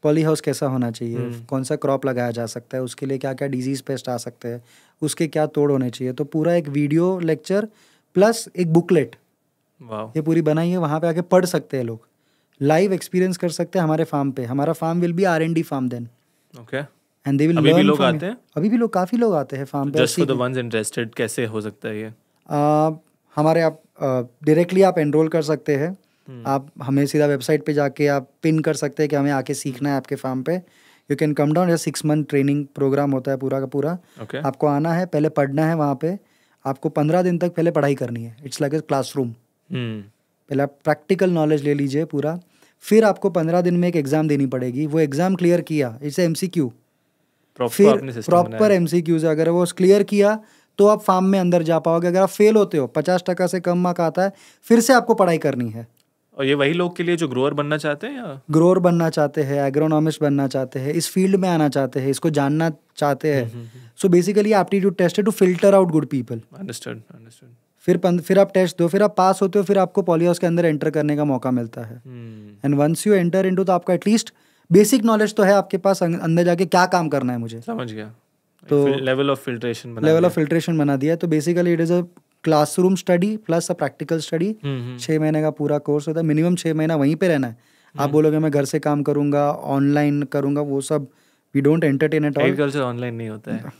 polyhouse कैसा होना चाहिए hmm. कौन सा क्रॉप लगाया जा सकता है उसके लिए क्या क्या डिजीज पेस्ट आ सकते हैं उसके क्या तोड़ होने चाहिए तो पूरा एक वीडियो लेक्चर प्लस एक बुकलेट wow. ये पूरी बनाई है वहाँ पे आके पढ़ सकते हैं लोग लाइव एक्सपीरियंस कर सकते हैं हमारे फार्म पे हमारा farm will be R and D farm then okay okay. And they will अभी भी लोग आते हैं अभी भी लोग काफी लोग आते हैं फार्म पे just for the once interested कैसे हो सकता है ये uh, हमारे आप डायरेक्टली uh, आप एनरोल कर सकते हैं hmm. आप हमें सीधा वेबसाइट पे जाके आप पिन कर सकते हैं कि हमें आके सीखना है आपके फार्म पे यू कैन कम डाउन या सिक्स मंथ ट्रेनिंग प्रोग्राम होता है पूरा का पूरा okay. आपको आना है पहले पढ़ना है वहाँ पे आपको पंद्रह दिन तक पहले पढ़ाई करनी है इट्स लाइक ए क्लासरूम पहले आप प्रैक्टिकल नॉलेज ले लीजिए पूरा फिर आपको पंद्रह दिन में एक एग्ज़ाम देनी पड़ेगी वो एग्ज़ाम क्लियर किया इट्स एम सी क्यू फिर प्रॉपर एम सी क्यूज अगर वो क्लियर किया तो आप फार्म में अंदर जा पाओगे अगर आप फेल होते हो पचास टका से कम मार्क आता है फिर से आपको पढ़ाई करनी है और ये वही लोग के लिए जो ग्रोअर बनना चाहते हैं या ग्रोअर बनना चाहते हैं एग्रोनॉमिस्ट बनना चाहते हैं इस फील्ड में आना चाहते हैं इसको जानना चाहते हैं सो बेसिकली एप्टीट्यूड टेस्ट है to filter out good people understand understand फिर फिर आप टेस्ट दो फिर आप पास होते हो फिर आपको पॉलीहाउस के अंदर एंटर करने का मौका मिलता है and once you enter in तो आपका एटलीस्ट बेसिक नॉलेज तो है आपके पास अं-, अंदर जाके क्या काम करना है मुझे समझ गया तो level of filtration level of filtration बना दिया तो basically it is a classroom study plus a practical study छः महीने का पूरा कोर्स होता है मिनिमम छः महीना वहीं पे रहना है आप हम्म। बोलोगे मैं घर से काम करूंगा ऑनलाइन करूंगा वो सब we don't entertain at all online नहीं होता है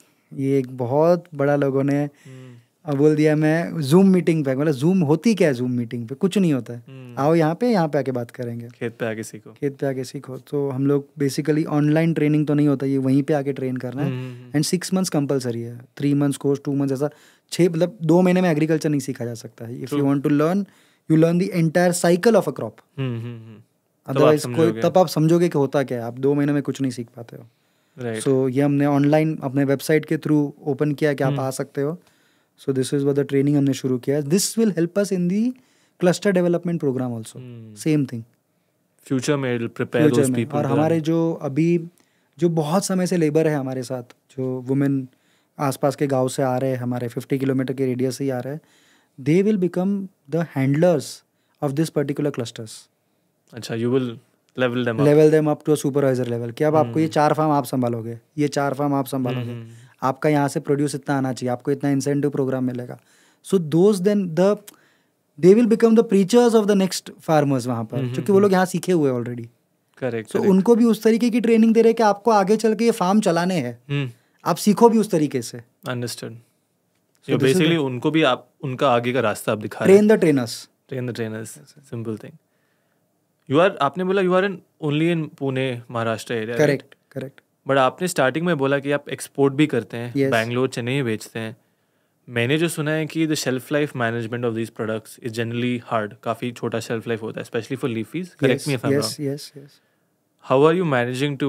ये एक बहुत बड़ा लोगों ने hmm. अब बोल दिया मैं जूम मीटिंग पे मतलब जूम होती क्या है जूम मीटिंग पे कुछ नहीं होता है हम्म। आओ यहाँ पे यहाँ पे आके बात करेंगे खेत पे आके सीखो खेत पे आके सीखो तो हम लोग बेसिकली ऑनलाइन ट्रेनिंग तो नहीं होता ये वहीं पे आके ट्रेन करना है एंड सिक्स मंथ्स कंपलसरी है three months course two months ऐसा छः मतलब दो महीने में एग्रीकल्चर नहीं सीखा जा सकता है if you want to learn you learn the entire cycle of a crop otherwise कोई तब आप समझोगे कि होता क्या है आप दो महीने में कुछ नहीं सीख पाते हो सो ये हमने ऑनलाइन अपने वेबसाइट के थ्रू ओपन किया कि आप हम्म। आ सकते हो so this is the training हमने शुरू किया है this will help us in the cluster development programme also same thing future में फ्यूचर में और हमारे जो अभी जो बहुत समय से लेबर है हमारे साथ जो वुमेन आसपास के गांव से आ रहे हैं हमारे फिफ्टी किलोमीटर के रेडियस से ही आ रहे हैं they will become the handlers of this particular clusters अच्छा you will level them level them up to a supervisor level कि अब आपको ये hmm. चार फार्म आप संभालोगे ये चार फार्म आप संभालोगे hmm. आपका यहाँ से प्रोड्यूस इतना आना चाहिए आपको इतना इंसेंटिव प्रोग्राम मिलेगा so those then the they will become the preachers of the next farmers वहाँ पर हम्म, क्योंकि वो हम्म, लोग हम्म। यहाँ सीखे हुए ऑलरेडी करेक्ट सो उनको भी उस तरीके की ट्रेनिंग दे रहे कि आपको आगे चल के ये फार्म चलाने हैं आप सीखो भी उस तरीके से अंडरस्टैंड सो बेसिकली उनको भी आप उनका आगे का रास्ता आप दिखा train the trainers train the trainers simple thing you are आपने बोला you are in only in Pune Maharashtra area correct correct but आपने स्टार्टिंग में बोला कि आप एक्सपोर्ट भी करते हैं yes. बैंगलोर चेन्नई बेचते हैं मैंने जो सुना है कि the shelf life management of this products is generally hard काफ़ी छोटा शेल्फ लाइफ होता है specially for leafies correct me if I am wrong yes yes how are you managing to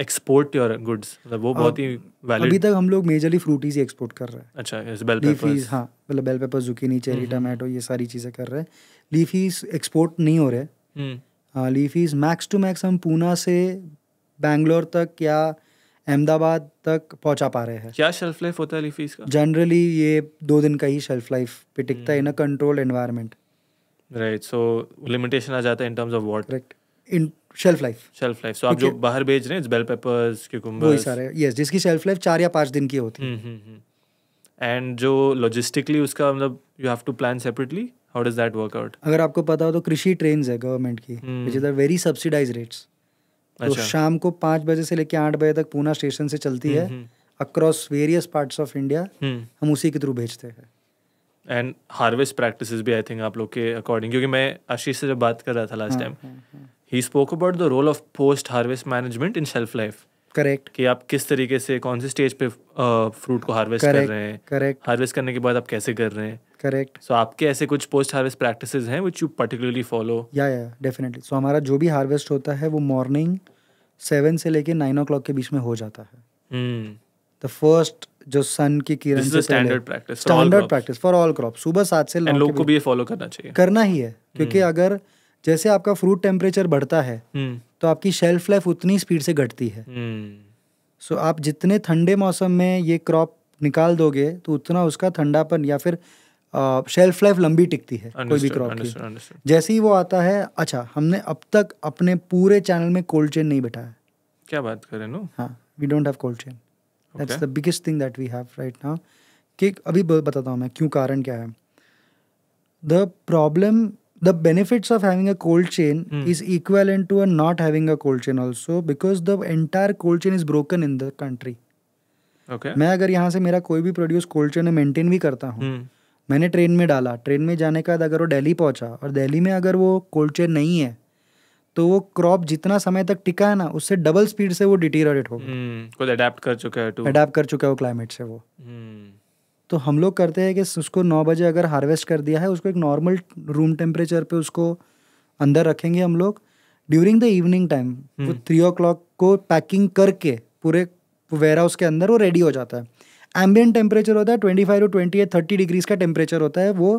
export your goods मतलब वो बहुत ही valid अभी तक हम लोग मेजरली फ्रूटीज ही एक्सपोर्ट कर रहे हैं अच्छा यस बेल पेपर्स लीफीज हां मतलब bell pepper zucchini cherry tomato ये सारी चीज़ें कर रहे हैं लीफीज एक्सपोर्ट नहीं हो रहे हम्म लीफीज मैक्स टू मैक्स हम पूना से बैंगलोर तक या अहमदाबाद तक पहुंचा पा रहे हैं क्या शेल्फ लाइफ होता है लिफीज का जनरली ये दो दिन का ही शेल्फ लाइफ पे टिकता है in a controlled environment right so limitation आ जाता है in terms of what correct in shelf life shelf life so आप जो बाहर भेज रहे हैं बेल पेपर्स के कुंबर्स वही सारे यस जिसकी शेल्फ लाइफ 4 या 5 दिन की होती है एंड hmm, hmm, hmm. जो लॉजिस्टिकली उसका मतलब you have to plan separately how does that work out अगर आपको पता हो तो कृषि ट्रेन्स है गवर्नमेंट की which is a very subsidised rates तो अच्छा। तो शाम को पांच बजे से लेकर आठ बजे तक पूना स्टेशन से चलती है across various parts of India हम उसी के थ्रू भेजते हैं एंड हार्वेस्ट प्रैक्टिस भी आई थिंक आप लोग के अकॉर्डिंग क्योंकि मैं आशीष से जब बात कर रहा था last time he spoke about the role of post harvest management in self life correct कि आप किस तरीके से कौन से स्टेज पे फ्रूट को हार्वेस्ट कर रहे हैं करेक्ट हार्वेस्ट करने के बाद आप कैसे कर रहे हैं करेक्ट सो so, आपके ऐसे कुछ पोस्ट हार्वेस्ट प्रैक्टिसेस हैं विच यू पर्टिकुलरली फॉलो या या डेफिनेटली सो हमारा जो भी हार्वेस्ट होता है वो मॉर्निंग सेवन से लेके नाइन ओ के बीच में हो जाता है द hmm. फर्स्ट जो सन की किरण से standard practice standard practice for all crop सुबह सात से लोग को भी ये फॉलो करना चाहिए करना ही है क्योंकि hmm. अगर जैसे आपका फ्रूट टेम्परेचर बढ़ता है हम्म। तो आपकी शेल्फ लाइफ उतनी स्पीड से घटती है सो हम्म। आप जितने ठंडे मौसम में ये क्रॉप निकाल दोगे तो उतना उसका ठंडापन या फिर शेल्फ लाइफ लंबी टिकती है कोई भी क्रॉप की जैसे ही वो आता है अच्छा हमने अब तक अपने पूरे चैनल में कोल्ड चेन नहीं है क्या बात करें नो हाँ we don't have cold chain that's the biggest thing that we have right now कि अभी बताता हूँ मैं क्यों कारण क्या है the problem the benefits of having a cold chain mm. is equivalent to a not having a cold chain also because the entire cold chain is broken in the country okay. मैं अगर यहाँ से मेरा कोई भी produce cold chain maintain भी करता हूँ mm. मैंने ट्रेन में डाला ट्रेन में जाने के बाद अगर वो दिल्ली पहुँचा और दिल्ली में अगर वो कोल्ड चेन नहीं है तो वो क्रॉप जितना समय तक टिका है ना उससे डबल स्पीड से वो डिटीरियोरेट होगा mm. अडेप्ट कर चुका है अडेप्ट कर चुका है वो क्लाइमेट से वो hmm. तो हम लोग करते हैं कि उसको नौ बजे अगर हार्वेस्ट कर दिया है उसको एक नॉर्मल रूम टेम्परेचर पे उसको अंदर रखेंगे हम लोग ड्यूरिंग द इवनिंग टाइम वो थ्री ओ क्लॉक को पैकिंग करके पूरे वेयर हाउस के अंदर वो रेडी हो जाता है एम्बियन टेम्परेचर होता है twenty five to twenty eight thirty degrees का टेम्परेचर होता है वो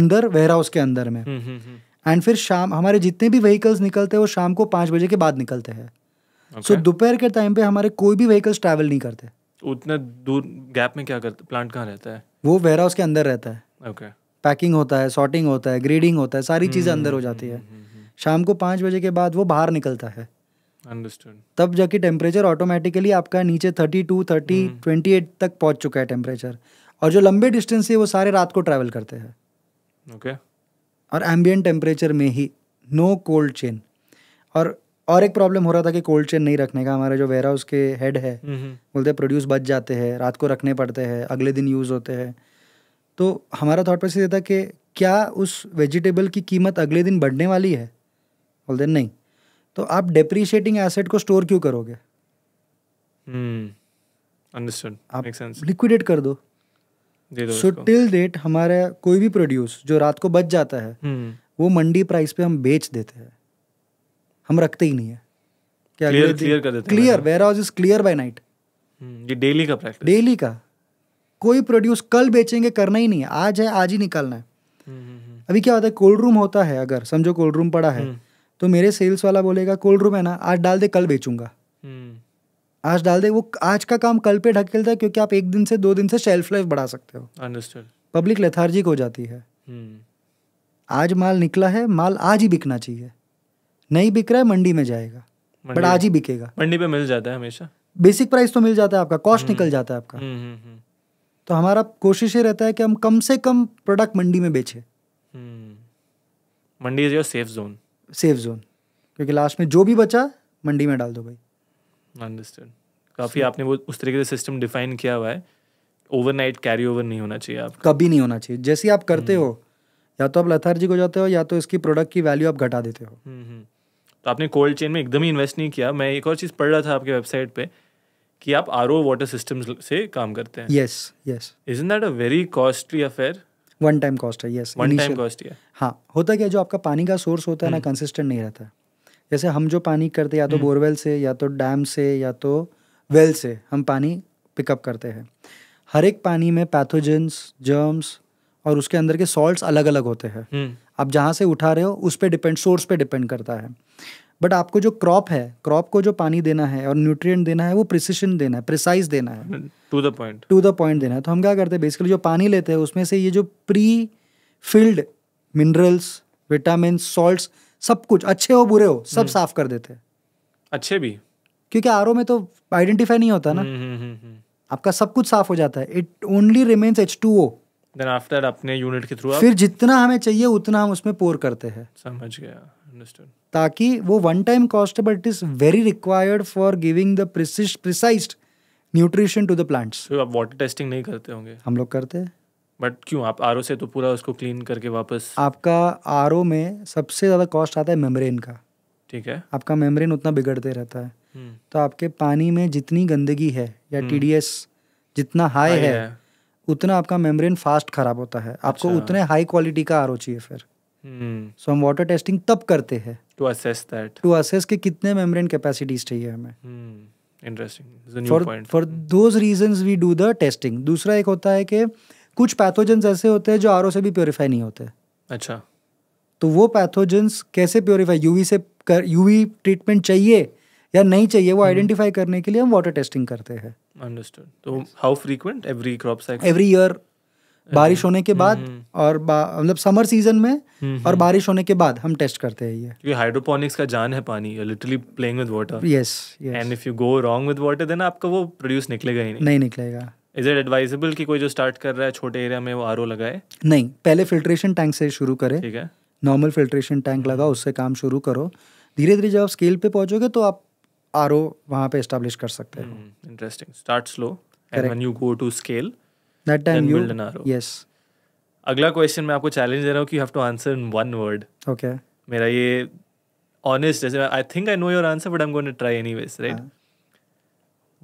अंदर वेयर हाउस के अंदर में एंड हम्म, हम्म, हम्म। फिर शाम हमारे जितने भी व्हीकल्स निकलते हैं वो शाम को पाँच बजे के बाद निकलते हैं सो okay. so, दोपहर के टाइम पे हमारे कोई भी व्हीकल्स ट्रैवल नहीं करते उतना दूर गैप में क्या करता प्लांट कहाँ रहता है वो वेयर हाउस के अंदर रहता है ओके पैकिंग होता है सॉर्टिंग होता है ग्रेडिंग होता है सारी चीज़ें अंदर हो हम्म, जाती है हम्म, हम्म, शाम को पाँच बजे के बाद वो बाहर निकलता है Understood. तब जाके टेम्परेचर ऑटोमेटिकली आपका नीचे thirty to thirty twenty eight तक पहुंच चुका है टेम्परेचर और जो लंबे डिस्टेंस है वो सारे रात को ट्रैवल करते हैं ओके okay. और एम्बियन टेम्परेचर में ही नो कोल्ड चेन और और एक प्रॉब्लम हो रहा था कि कोल्ड चेन नहीं रखने का हमारे जो वेयर हाउस के हेड है बोलते हैं प्रोड्यूस बच जाते हैं रात को रखने पड़ते हैं अगले दिन यूज़ होते हैं तो हमारा थॉट प्रोसेस ये था कि क्या उस वेजिटेबल की कीमत अगले दिन बढ़ने वाली है बोलते नहीं तो आप डेप्रीशिएटिंग एसेट को स्टोर क्यों करोगे अंडरस्टैंड हम्म, आप लिक्विडेट कर दो सो टिल डेट हमारा कोई भी प्रोड्यूस जो रात को बच जाता है hmm. वो मंडी प्राइस पे हम बेच देते हैं हम रखते ही नहीं है क्या क्लियर क्लियर कर देते clear warehouse is clear by night ये डेली का प्रैक्टिस डेली का कोई प्रोड्यूस कल बेचेंगे करना ही नहीं है आज है आज ही निकालना है हम्म, हम्म, हम्म। अभी क्या होता है कोल्ड रूम होता है अगर समझो कोल्ड रूम पड़ा है तो मेरे सेल्स वाला बोलेगा कोल्ड रूम है ना आज डाल दे कल बेचूंगा आज डाल दे वो आज का काम कल पे ढकेलता है क्योंकि आप एक दिन से दो दिन से शेल्फ लाइफ बढ़ा सकते हो पब्लिक लेथार्जिक हो जाती है आज माल निकला है माल आज ही बिकना चाहिए नहीं बिक रहा है मंडी में जाएगा बट आज ही बिकेगा मंडी पे मिल जाता है हमेशा बेसिक प्राइस तो मिल जाता है आपका कॉस्ट हम्म। निकल जाता है आपका हम्म, हम्म, तो हमारा कोशिश ये रहता है कि हम कम से कम प्रोडक्ट मंडी में बेचे mandi is your safe zone safe zone क्योंकि लास्ट में जो भी बचा मंडी में डाल दो भाई अंडरस्टैंड काफ़ी आपने वो उस तरीके से सिस्टम डिफाइन किया हुआ है ओवरनाइट कैरी ओवर नहीं होना चाहिए आप कभी नहीं होना चाहिए जैसे आप करते हो या तो आप लथार्जिक हो जाते हो या तो इसकी प्रोडक्ट की वैल्यू आप घटा देते हो तो आपने कोल्ड चेन में एकदम ही इन्वेस्ट नहीं किया मैं एक और चीज़ पढ़ रहा था आपके वेबसाइट पे कि आप आर ओ वाटर सिस्टम से काम करते हैं yes yes is in that a very costly affair one time cost है यस वन टाइम कॉस्ट है हाँ होता क्या जो आपका पानी का सोर्स होता है ना कंसिस्टेंट हम्म। नहीं रहता जैसे हम जो पानी करते या तो बोरवेल हम्म। से या तो डैम से या तो वेल से हम पानी पिकअप करते हैं हर एक पानी में पैथोजेंस जर्म्स और उसके अंदर के सॉल्ट अलग अलग होते हैं हम्म। आप जहाँ से उठा रहे हो उस पर डिपेंड सोर्स पे डिपेंड करता है बट आपको जो क्रॉप है क्रॉप को जो पानी देना है और न्यूट्रिएंट देना है वो प्रिसिशन देना है प्रिसाइज देना है to the point to the point देना है तो हम क्या करते हैं बेसिकली जो पानी लेते हैं उसमें से ये जो pre filled minerals vitamin salts सब कुछ अच्छे हो बुरे हो सब hmm. साफ कर देते हैं अच्छे भी क्योंकि आर में तो आइडेंटिफाई नहीं होता ना hmm, hmm, आपका सब कुछ साफ हो जाता है it only remains H two O then after अपने यूनिट के थ्रू फिर जितना हमें चाहिए उतना हम उसमें पोर करते हैं समझ गया अंडरस्टैंड ताकि वो वन टाइम कॉस्ट है but it is very required for giving the precise nutrition to the plants तो आप वाटर टेस्टिंग नहीं करते होंगे हम लोग करते हैं बट क्यों आप आर से तो पूरा उसको क्लीन करके वापस आपका आर में सबसे ज़्यादा कॉस्ट आता है मेम्ब्रेन का ठीक है आपका मेम्ब्रेन उतना बिगड़ते रहता है हम्म। तो आपके पानी में जितनी गंदगी है या टीडीएस हम्म। जितना हाई है उतना आपका मेम्ब्रेन फास्ट खराब होता है आपको अच्छा। उतने हाई क्वालिटी का आर चाहिए फिर सो हम्म। हम वाटर टेस्टिंग तब करते हैं to assess that to assess के कितने मेम्ब्रेन कैपेसिटीज चाहिए हमें interesting for those reasons we do the testing दूसरा एक होता है कि कुछ पैथोजेंस ऐसे होते हैं जो आर से भी प्योरीफाई नहीं होते अच्छा तो वो पैथोजेंस कैसे प्योरीफाई यूवी से कर यूवी ट्रीटमेंट चाहिए या नहीं चाहिए वो आइडेंटिफाई हम्म। करने के लिए हम वाटर टेस्टिंग करते हैं तो how frequent every crop cycle every year बारिश होने के बाद हम्म। और मतलब समर सीजन में हम्म, और बारिश होने के बाद हम टेस्ट करते हैं ये क्योंकि हाइड्रोपोनिक्स का जान है पानी literally playing with water yes and if you go wrong with water then आपका वो प्रोड्यूस निकलेगा ही नहीं नहीं निकलेगा इज इट एडवाइजेबल कि कोई जो स्टार्ट कर रहा है छोटे एरिया में वो आर लगाए नहीं पहले फिल्ट्रेशन टैंक से शुरू करे ठीक है नॉर्मल फिल्ट्रेशन टैंक लगाओ उससे काम शुरू करो धीरे धीरे जब आप स्केल पे पहुंचोगे तो आप आर ओ वहाँ पे इस्टेब्लिश कर सकते हो interesting start slow and you go to scale that time you yes अगला क्वेश्चन मैं आपको चैलेंज दे रहा हूँ कि you have to answer in one word okay मेरा ये ऑनेस्ट जैसे I think I know your answer but I am going to try anyways right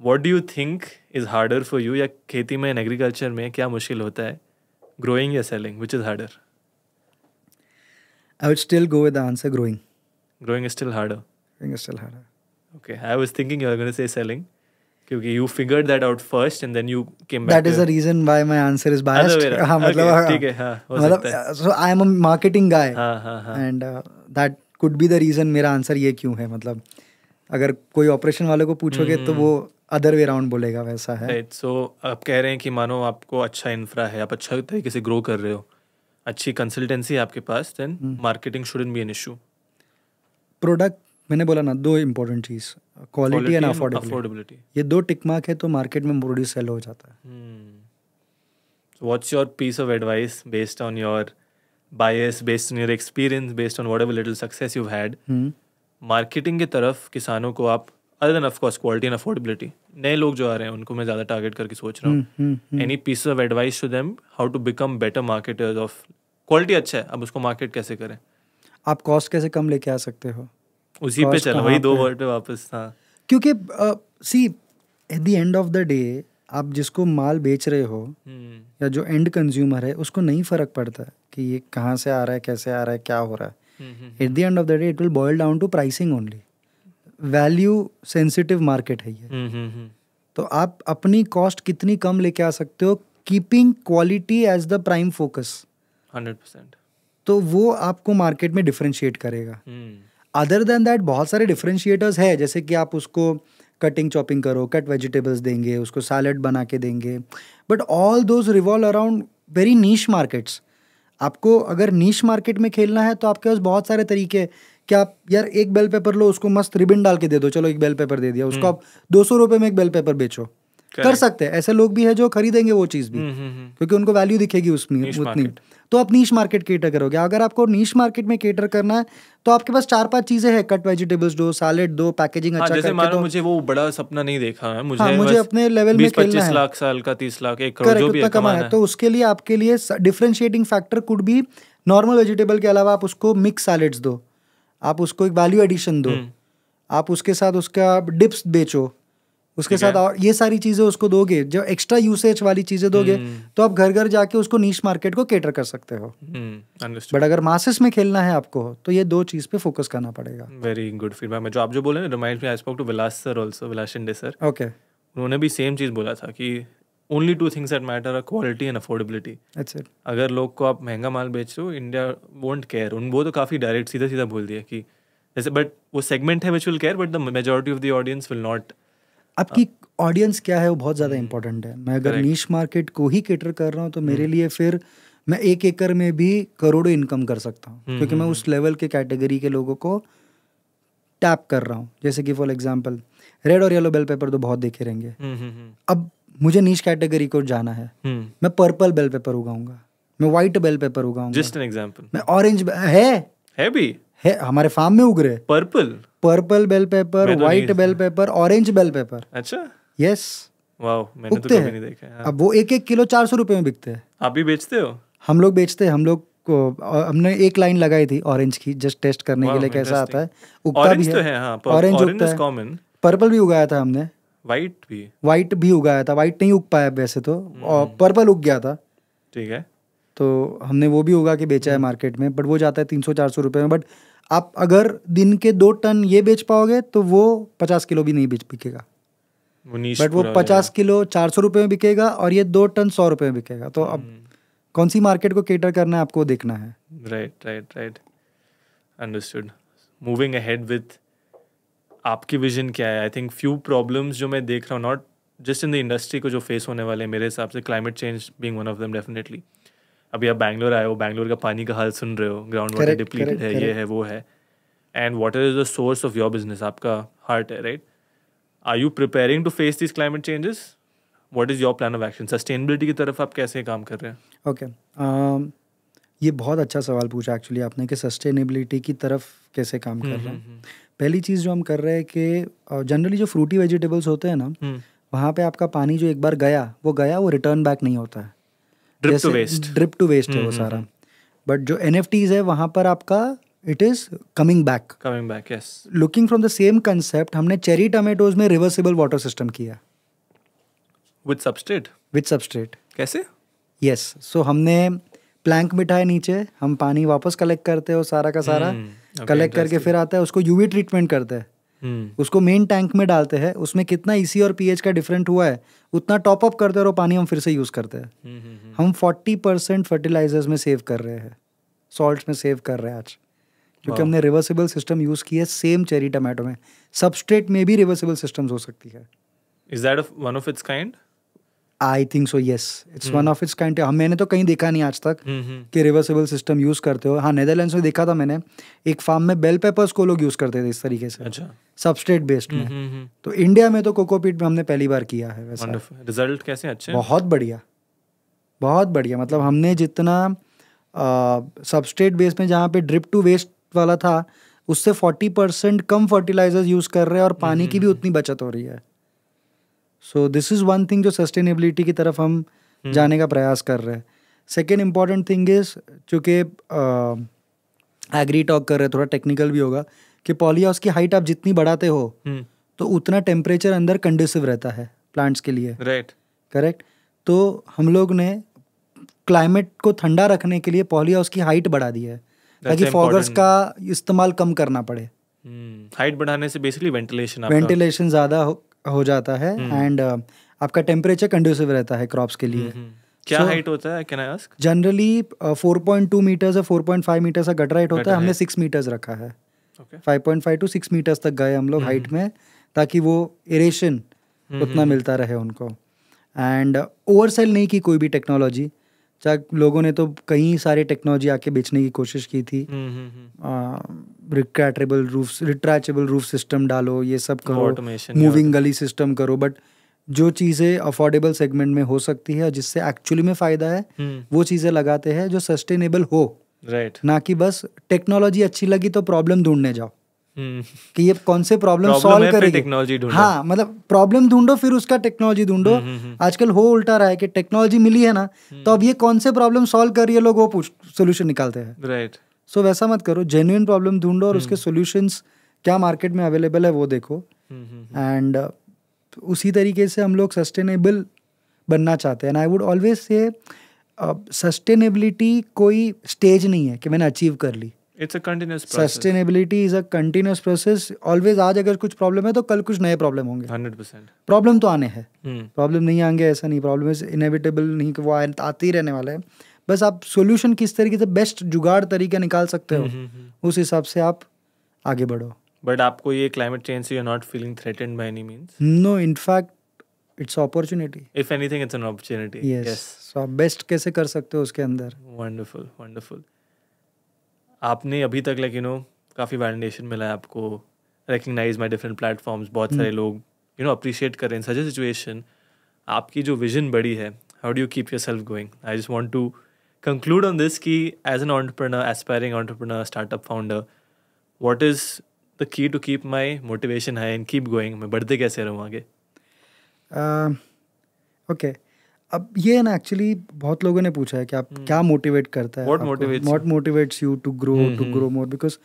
what do you think is harder for you या खेती में and agriculture में क्या मुश्किल होता है ग्रोइंग या selling which is harder I would still go with answer growing growing is still harder growing is still harder Okay, I was thinking you were going to say selling. क्योंकि you figured that out first and then you came back that is a reason why my answer is biased हां मतलब हाँ, ठीक है हां मतलब सो आई am a marketing guy हां हां हां and that could be the reason मेरा आंसर ये क्यों है मतलब अगर कोई ऑपरेशन वाले को पूछोगे तो वो अदर वे राउंड बोलेगा वैसा है राइट सो आप कह रहे हैं कि मानो आपको अच्छा इंफ्रा है आप अच्छा तरीके से ग्रो कर रहे हो अच्छी कंसल्टेंसी आपके पास then marketing shouldn't be an issue product मैंने बोला ना दो इम्पोर्टेंट चीज़ क्वालिटी एंड अफोर्डेबिलिटी ये दो टिक मार्क है तो मार्केट में प्रोड्यूस सेल हो जाता है hmm. what's your piece of advice based on your bias based on your experience based on whatever little success you had marketing की तरफ किसानों को आप other than of course quality and affordability नए लोग जो आ रहे हैं उनको मैं ज़्यादा टारगेट करके सोच रहा हूँ any piece of advice to them how to become better marketers of quality अच्छा है अब उसको मार्केट कैसे करें आप कॉस्ट कैसे कम लेके आ सकते हो उसी पे चलो वही दो वर्ड पे वापस था हाँ। क्योंकि see at the end of the day आप जिसको माल बेच रहे हो हम्म। या जो एंड कंज्यूमर है उसको नहीं फर्क पड़ता कि ये कहाँ से आ रहा है कैसे आ रहा है क्या हो रहा है at the end of the day it will boil down to pricing only value sensitive market है ये हम्म, हम्म, तो आप अपनी कॉस्ट कितनी कम लेके आ सकते हो keeping quality as the prime focus hundred percent तो वो आपको मार्केट में डिफ्रेंशिएट करेगा hmm. अदर देन दैट बहुत सारे डिफ्रेंशिएटर्स है जैसे कि आप उसको कटिंग चॉपिंग करो कट वेजिटेबल्स देंगे उसको सैलड बना के देंगे but all those revolve around very niche markets आपको अगर नीच मार्केट में खेलना है तो आपके पास बहुत सारे तरीके कि आप यार एक बेल पेपर लो उसको मस्त रिबन डाल के दे दो चलो एक बेल पेपर दे दिया उसको हम्म। आप दो सौ रुपये में एक बेल पेपर बेचो कर सकते हैं ऐसे लोग भी है जो खरीदेंगे वो चीज़ भी हम्म, हम्म, हम्म। क्योंकि उनको वैल्यू दिखेगी उसमें उतनी तो आप नीच मार्केट केटर करोगे अगर आपको नीच मार्केट में केटर करना है तो आपके पास चार पांच चीजें हैं कट वेजिटेबल्स दो सैलेड दो पैकेजिंग हाँ, अच्छा जैसे मानो तो- मुझे वो बड़ा सपना नहीं देखा है मुझे हाँ, मुझे अपने लेवल में खेलना है लाख साल का तीस लाख एक करोड़ जो भी कमाना है तो उसके लिए आपके लिए डिफरेंशिएटिंग फैक्टर कुड भी नॉर्मल वेजिटेबल के अलावा आप उसको मिक्स सैलेड्स दो आप उसको एक वैल्यू एडिशन दो आप उसके साथ उसका डिप्स बेचो उसके साथ और ये सारी चीज़ें उसको दोगे जब एक्स्ट्रा यूसेज वाली चीज़ें दोगे हम्म। तो आप घर घर जाके उसको नीच मार्केट को केटर कर सकते हो बट हम्म, अगर मासेस में खेलना है आपको तो ये दो चीज़ पे फोकस करना पड़ेगा वेरी गुड फीडबैक मैं जो आप जो बोले ना remind me I spoke to Vilas sir also Vilas Shinde sir okay उन्होंने भी सेम चीज़ बोला था कि only two things that matter are quality and affordability अगर लोग को आप महंगा माल बेच रहे हो इंडिया वोंट केयर उन वो तो काफ़ी डायरेक्ट सीधा सीधा बोल दिया कि जैसे बट वो सेगमेंट है which will care but the majority of the audience will not आपकी ऑडियंस क्या है वो बहुत ज़्यादा इंपॉर्टेंट हम्म। है मैं अगर नीच मार्केट को ही केटर कर रहा हूँ तो मेरे हम्म। लिए फिर मैं एक एकड़ में भी करोड़ों इनकम कर सकता हूँ हम्म, क्योंकि मैं उस लेवल के कैटेगरी के लोगों को टैप कर रहा हूँ जैसे कि फॉर एग्जाम्पल रेड और येलो बेल पेपर तो बहुत देखे रहेंगे अब मुझे नीच कैटेगरी को जाना है मैं पर्पल बेल पेपर उगाऊंगा मैं व्हाइट बेल पेपर उगाऊंगा जस्ट एन एग्जाम्पल मैं ऑरेंज है है भी है हमारे फार्म में उग रहे purple purple bell pepper white bell pepper orange bell pepper अच्छा यस वाओ मैंने तो, अच्छा? तो कभी नहीं देखा हाँ। अब वो एक एक किलो चार सौ रूपये में बिकते हैं आप भी बेचते हो हम लोग बेचते हैं हम लोग को हमने एक लाइन लगाई थी ऑरेंज की जस्ट टेस्ट करने के लिए कैसा आता है उगता भी है ऑरेंज तो हाँ, उगता है कॉमन पर्पल भी उगाया था हमने व्हाइट भी व्हाइट भी उगाया था वाइट नहीं उग पाया वैसे तो hmm. और पर्पल उग गया था ठीक है तो हमने वो भी उगा के बेचा है मार्केट में बट वो जाता है तीन सौ चार सौ रुपये में बट आप अगर दिन के दो टन ये बेच पाओगे तो वो पचास किलो भी नहीं बेच बिकेगा बट वो पचास किलो चार सौ रुपये में बिकेगा और ये दो टन सौ रुपये में बिकेगा तो अब हम्म। कौन सी मार्केट को केटर करना है आपको देखना है right right right understood moving ahead with आपकी विजन क्या है आई थिंक फ्यू प्रॉब्लम्स जो मैं देख रहा हूँ not just in the industry को जो फेस होने वाले हैं मेरे हिसाब से climate change being one of them definitely अभी आप बैंगलोर आए हो बैंगलोर का पानी का हाल सुन रहे हो ग्राउंड वाटर डिप्लीटेड है ये है वो है and water is the source of your business आपका हार्ट है right are you preparing to face this climate changes what is your plan of action sustainability की तरफ आप कैसे काम कर रहे हैं ओके um, ये बहुत अच्छा सवाल पूछा एक्चुअली आपने कि सस्टेनेबिलिटी की तरफ कैसे काम कर रहे हैं हम्म, हम्म, हम्म। पहली चीज़ जो हम कर रहे हैं कि जनरली uh, जो फ्रूटी वेजिटेबल्स होते हैं ना वहाँ पे आपका पानी जो एक बार गया वो गया वो रिटर्न बैक नहीं होता है drip to waste drip to waste है वो हम्म, हम्म, सारा बट हम्म। जो एन है वहाँ पर आपका it is coming back coming back yes looking from the same concept हमने चेरी टमेटोज में रिवर्सिबल वाटर सिस्टम किया विद सबस्ट्रेट विद सबस्ट्रेट कैसे यस yes. सो so, हमने प्लैंक बिठाया नीचे हम पानी वापस कलेक्ट करते हैं सारा का सारा कलेक्ट hmm. okay, करके फिर आता है उसको यूवी ट्रीटमेंट करते हैं हम्म। उसको मेन टैंक में डालते हैं उसमें कितना ईसी e और पीएच का डिफरेंट हुआ है उतना टॉप अप करते हैं और पानी हम फिर से यूज करते हैं हम्म, हम्म, हम फोर्टी परसेंट फर्टिलाइजर्स में सेव कर रहे हैं सॉल्ट में सेव कर रहे हैं आज क्योंकि हमने रिवर्सिबल सिस्टम यूज किया है सेम चेरी टमाटो में सबस्ट्रेट में भी रिवर्सिबल सिस्टम हो सकती है is that one of its kind I think so yes it's one of its kind हम मैंने तो कहीं देखा नहीं आज तक mm-hmm. कि रिवर्सिबल सिस्टम यूज़ करते हो हाँ नेदरलैंड्स में देखा था मैंने एक फार्म में बेल पेपर्स को लोग यूज़ करते थे इस तरीके से अच्छा सबस्ट्रेट hmm, बेस्ड hmm, तो में तो इंडिया में तो कोकोपीट में हमने पहली बार किया है रिजल्ट कैसे अच्छे बहुत बढ़िया बहुत बढ़िया मतलब हमने जितना सबस्ट्रेट बेस में जहाँ पे ड्रिप टू वेस्ट वाला था उससे फोर्टी परसेंट कम फर्टिलाइजर यूज़ कर रहे हैं और पानी की भी उतनी बचत हो रही है so this is one thing जो सस्टेनेबिलिटी की तरफ हम हम्म। जाने का प्रयास कर रहे हैं सेकेंड इम्पॉर्टेंट थिंग इज़ चूंकि एग्री टॉक कर रहे थोड़ा टेक्निकल भी होगा कि पॉलीहाउस की हाइट आप जितनी बढ़ाते हो हम्म। तो उतना टेम्परेचर अंदर कंडसिव रहता है प्लांट्स के लिए राइट right. करेक्ट तो हम लोग ने क्लाइमेट को ठंडा रखने के लिए पॉलीहाउस की हाइट बढ़ा दी है ताकि फॉगर्स का इस्तेमाल कम करना पड़े हाइट हम्म। hmm. बढ़ाने से बेसिकली वेंटिलेशन वेंटिलेशन ज़्यादा हो हो जाता है एंड हम्म। uh, आपका टेम्परेचर कंड्यूसिव रहता है क्रॉप्स के लिए हम्म, हम्म। क्या हाइट so, होता है can I ask generally 4.2 metres या 4.5 मीटर्स का गटर हाइट होता है हमने 6 मीटर्स रखा है ओके 5.5 टू 6 मीटर्स तक गए हम लोग हाइट में ताकि वो एरेशन उतना मिलता रहे उनको एंड ओवरसेल uh, नहीं की कोई भी टेक्नोलॉजी चाहे लोगों ने तो कई सारे टेक्नोलॉजी आके बेचने की कोशिश की थी retractable roof retractable roof system डालो ये सब करो मूविंग गली सिस्टम करो बट जो चीज़ें अफोर्डेबल सेगमेंट में हो सकती है और जिससे एक्चुअली में फ़ायदा है वो चीज़ें लगाते हैं जो सस्टेनेबल हो राइट right. ना कि बस टेक्नोलॉजी अच्छी लगी तो प्रॉब्लम ढूंढने जाओ हम्म। कि ये कौन से प्रॉब्लम सॉल्व करेगी टेक्नोलॉजी हाँ मतलब प्रॉब्लम ढूंढो फिर उसका टेक्नोलॉजी ढूंढो हम्म, हम्म, आजकल हो उल्टा रहा है कि टेक्नोलॉजी मिली है ना तो अब ये कौन से प्रॉब्लम सॉल्व कर रही है लोग वो सोल्यूशन निकालते हैं राइट सो वैसा मत करो जेन्यून प्रॉब्लम ढूंढो और उसके सोल्यूशन क्या मार्केट में अवेलेबल है वो देखो एंड तो उसी तरीके से हम लोग सस्टेनेबल बनना चाहते हैं and I would always say sustainability कोई स्टेज नहीं है कि मैंने अचीव कर ली it's a continuous sustainability is a continuous process always आज अगर कुछ प्रॉब्लम है तो कल कुछ नए प्रॉब्लम होंगे 100% प्रॉब्लम तो आने हैं प्रॉब्लम हम्म। hmm. नहीं आएंगे ऐसा नहीं प्रॉब्लम इज इनएविटेबल नहीं कि वो आए आते ही रहने वाले हैं बस आप सॉल्यूशन किस तरीके से बेस्ट जुगाड़ तरीका निकाल सकते हो mm-hmm. उस हिसाब से आप आगे बढ़ो बट आपको ये क्लाइमेट चेंज से you are not feeling threatened by any means no in fact it's opportunity if anything it's an opportunity yes so आप बेस्ट कैसे कर सकते हो उसके अंदर वंडरफुल वंडरफुल आपने अभी तक लाइक यू नो काफ़ी वैलिडेशन मिला है आपको रिकग्नाइज माई डिफरेंट प्लेटफॉर्म्स बहुत सारे hmm. लोग यू नो अप्रिशिएट कर रहे हैं सच ए सिचुएशन आपकी जो विजन बड़ी है how do you keep yourself going I just want to conclude on this की as an entrepreneur aspiring entrepreneur startup founder what is the key to keep my motivation है and keep going मैं बढ़ते कैसे रहूँ आगे okay uh, okay. अब ये ना एक्चुअली बहुत लोगों ने पूछा है कि आप hmm. क्या मोटिवेट करता है what motivates you to grow to grow more because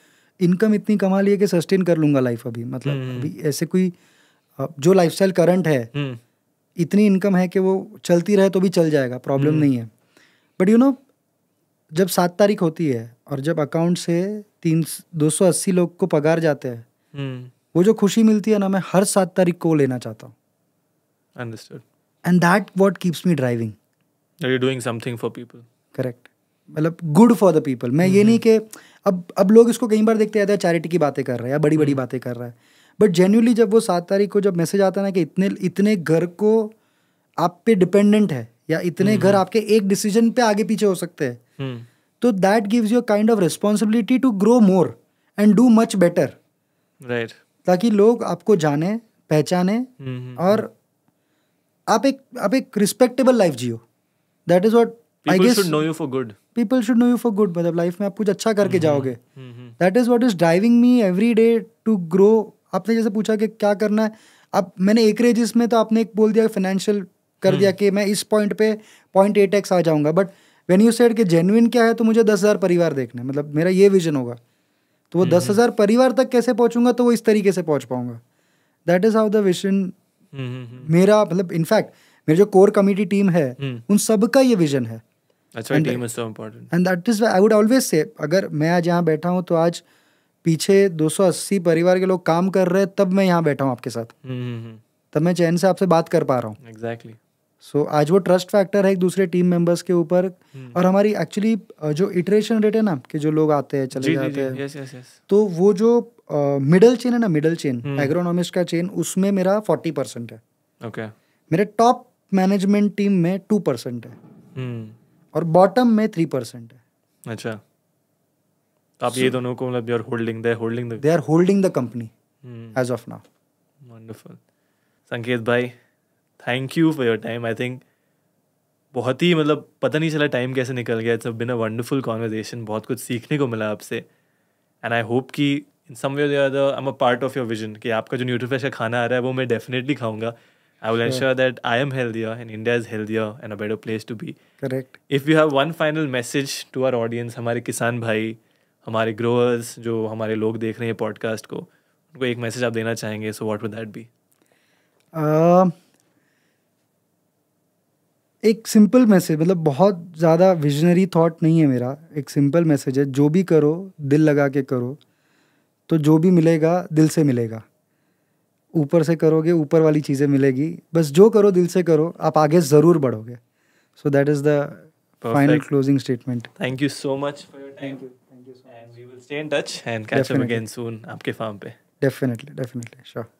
income इतनी कमा ली है कि सस्टेन कर लूंगा लाइफ अभी मतलब hmm. अभी ऐसे कोई जो लाइफस्टाइल करंट है hmm. इतनी इनकम है कि वो चलती रहे तो भी चल जाएगा प्रॉब्लम hmm. नहीं है बट यू नो जब सात तारीख होती है और जब अकाउंट से तीन दो सौ अस्सी लोग को पगार जाते हैं hmm. वो जो खुशी मिलती है ना मैं हर सात तारीख को लेना चाहता हूँ and that what keeps me driving something for people correct मतलब गुड फॉर द पीपल मैं ये नहीं mm-hmm. कि अब अब लोग इसको कई बार देखते जाते हैं चैरिटी की बातें कर रहे हैं या बड़ी बड़ी बातें कर रहा है बट जेन्यूनली mm-hmm. जब वो सात तारीख को जब मैसेज आता है ना कि इतने इतने घर को आप पे डिपेंडेंट है या इतने mm-hmm. घर आपके एक डिसीजन पे आगे पीछे हो सकते हैं hmm. तो that gives you kind of responsibility to grow more and do much better right ताकि लोग आपको जाने पहचाने और आप एक आप एक रिस्पेक्टेबल लाइफ जियो that is what I guess know you for good people should know you for good मतलब लाइफ में आप कुछ अच्छा करके हम्म, जाओगे that is what is driving me every day to grow आपने जैसे पूछा कि क्या करना है अब मैंने एक रेजिस में तो आपने एक बोल दिया फाइनेंशियल कर दिया हम्म। कि मैं इस पॉइंट पे पॉइंट एट एक्स आ जाऊंगा बट वेन यू सेड कि जेनविन क्या है तो मुझे दस हज़ार परिवार देखने मतलब मेरा ये विजन होगा तो वो हम्म, दस हज़ार परिवार तक कैसे पहुँचूंगा तो वो इस तरीके से पहुँच पाऊंगा that is how the vision hmm, hmm, मेरा मतलब इनफैक्ट मेरे जो कोर कमेटी टीम है हम्म। उन सब का ये विजन है अच्छा, अगर मैं आज यहाँ बैठा हूँ तो आज पीछे 280 परिवार के लोग काम कर रहे हैं तब मैं यहाँ बैठा हूँ आपके साथ तब मैं चैन से आपसे बात कर पा रहा हूँ एग्जैक्टली सो आज वो ट्रस्ट फैक्टर है एक दूसरे टीम मेंबर्स के ऊपर और हमारी एक्चुअली जो इटरेशन रेट है ना कि जो लोग आते हैं चले जाते हैं तो वो जो मिडल चेन है ना मिडल चेन एग्रोनॉमिक्स हम्म। का चेन उसमें मेरा फोर्टी परसेंट है ओके okay. मेरे टॉप मैनेजमेंट टीम में टू परसेंट है hmm. और बॉटम में थ्री परसेंट है अच्छा तो आप so, ये दोनों को मतलब you are holding they holding they are holding the company as of now wonderful Sanket भाई thank you for your time I think बहुत ही मतलब पता नहीं चला टाइम कैसे निकल गया it's been a wonderful conversation बहुत कुछ सीखने को मिला आपसे एंड आई होप कि in some way the I am a part of your vision कि आपका जो न्यूट्रीफ्रेश का खाना आ रहा है वो मैं डेफिनेटली खाऊंगा I will ensure that I am healthier and India is healthier and a better place to be correct if you have one final message to our audience हमारे किसान भाई हमारे ग्रोअर्स जो हमारे लोग देख रहे हैं पॉडकास्ट को उनको एक मैसेज आप देना चाहेंगे so what would that be एक सिंपल मैसेज मतलब बहुत ज़्यादा विजनरी थॉट नहीं है मेरा एक सिंपल मैसेज है जो भी करो दिल लगा के करो तो जो भी मिलेगा दिल से मिलेगा ऊपर से करोगे ऊपर वाली चीज़ें मिलेगी बस जो करो दिल से करो आप आगे ज़रूर बढ़ोगे so that is the final closing statement thank you so much for your time and we will stay in touch and catch up again soon आपके फार्म पे डेफिनेटली डेफिनेटली श्योर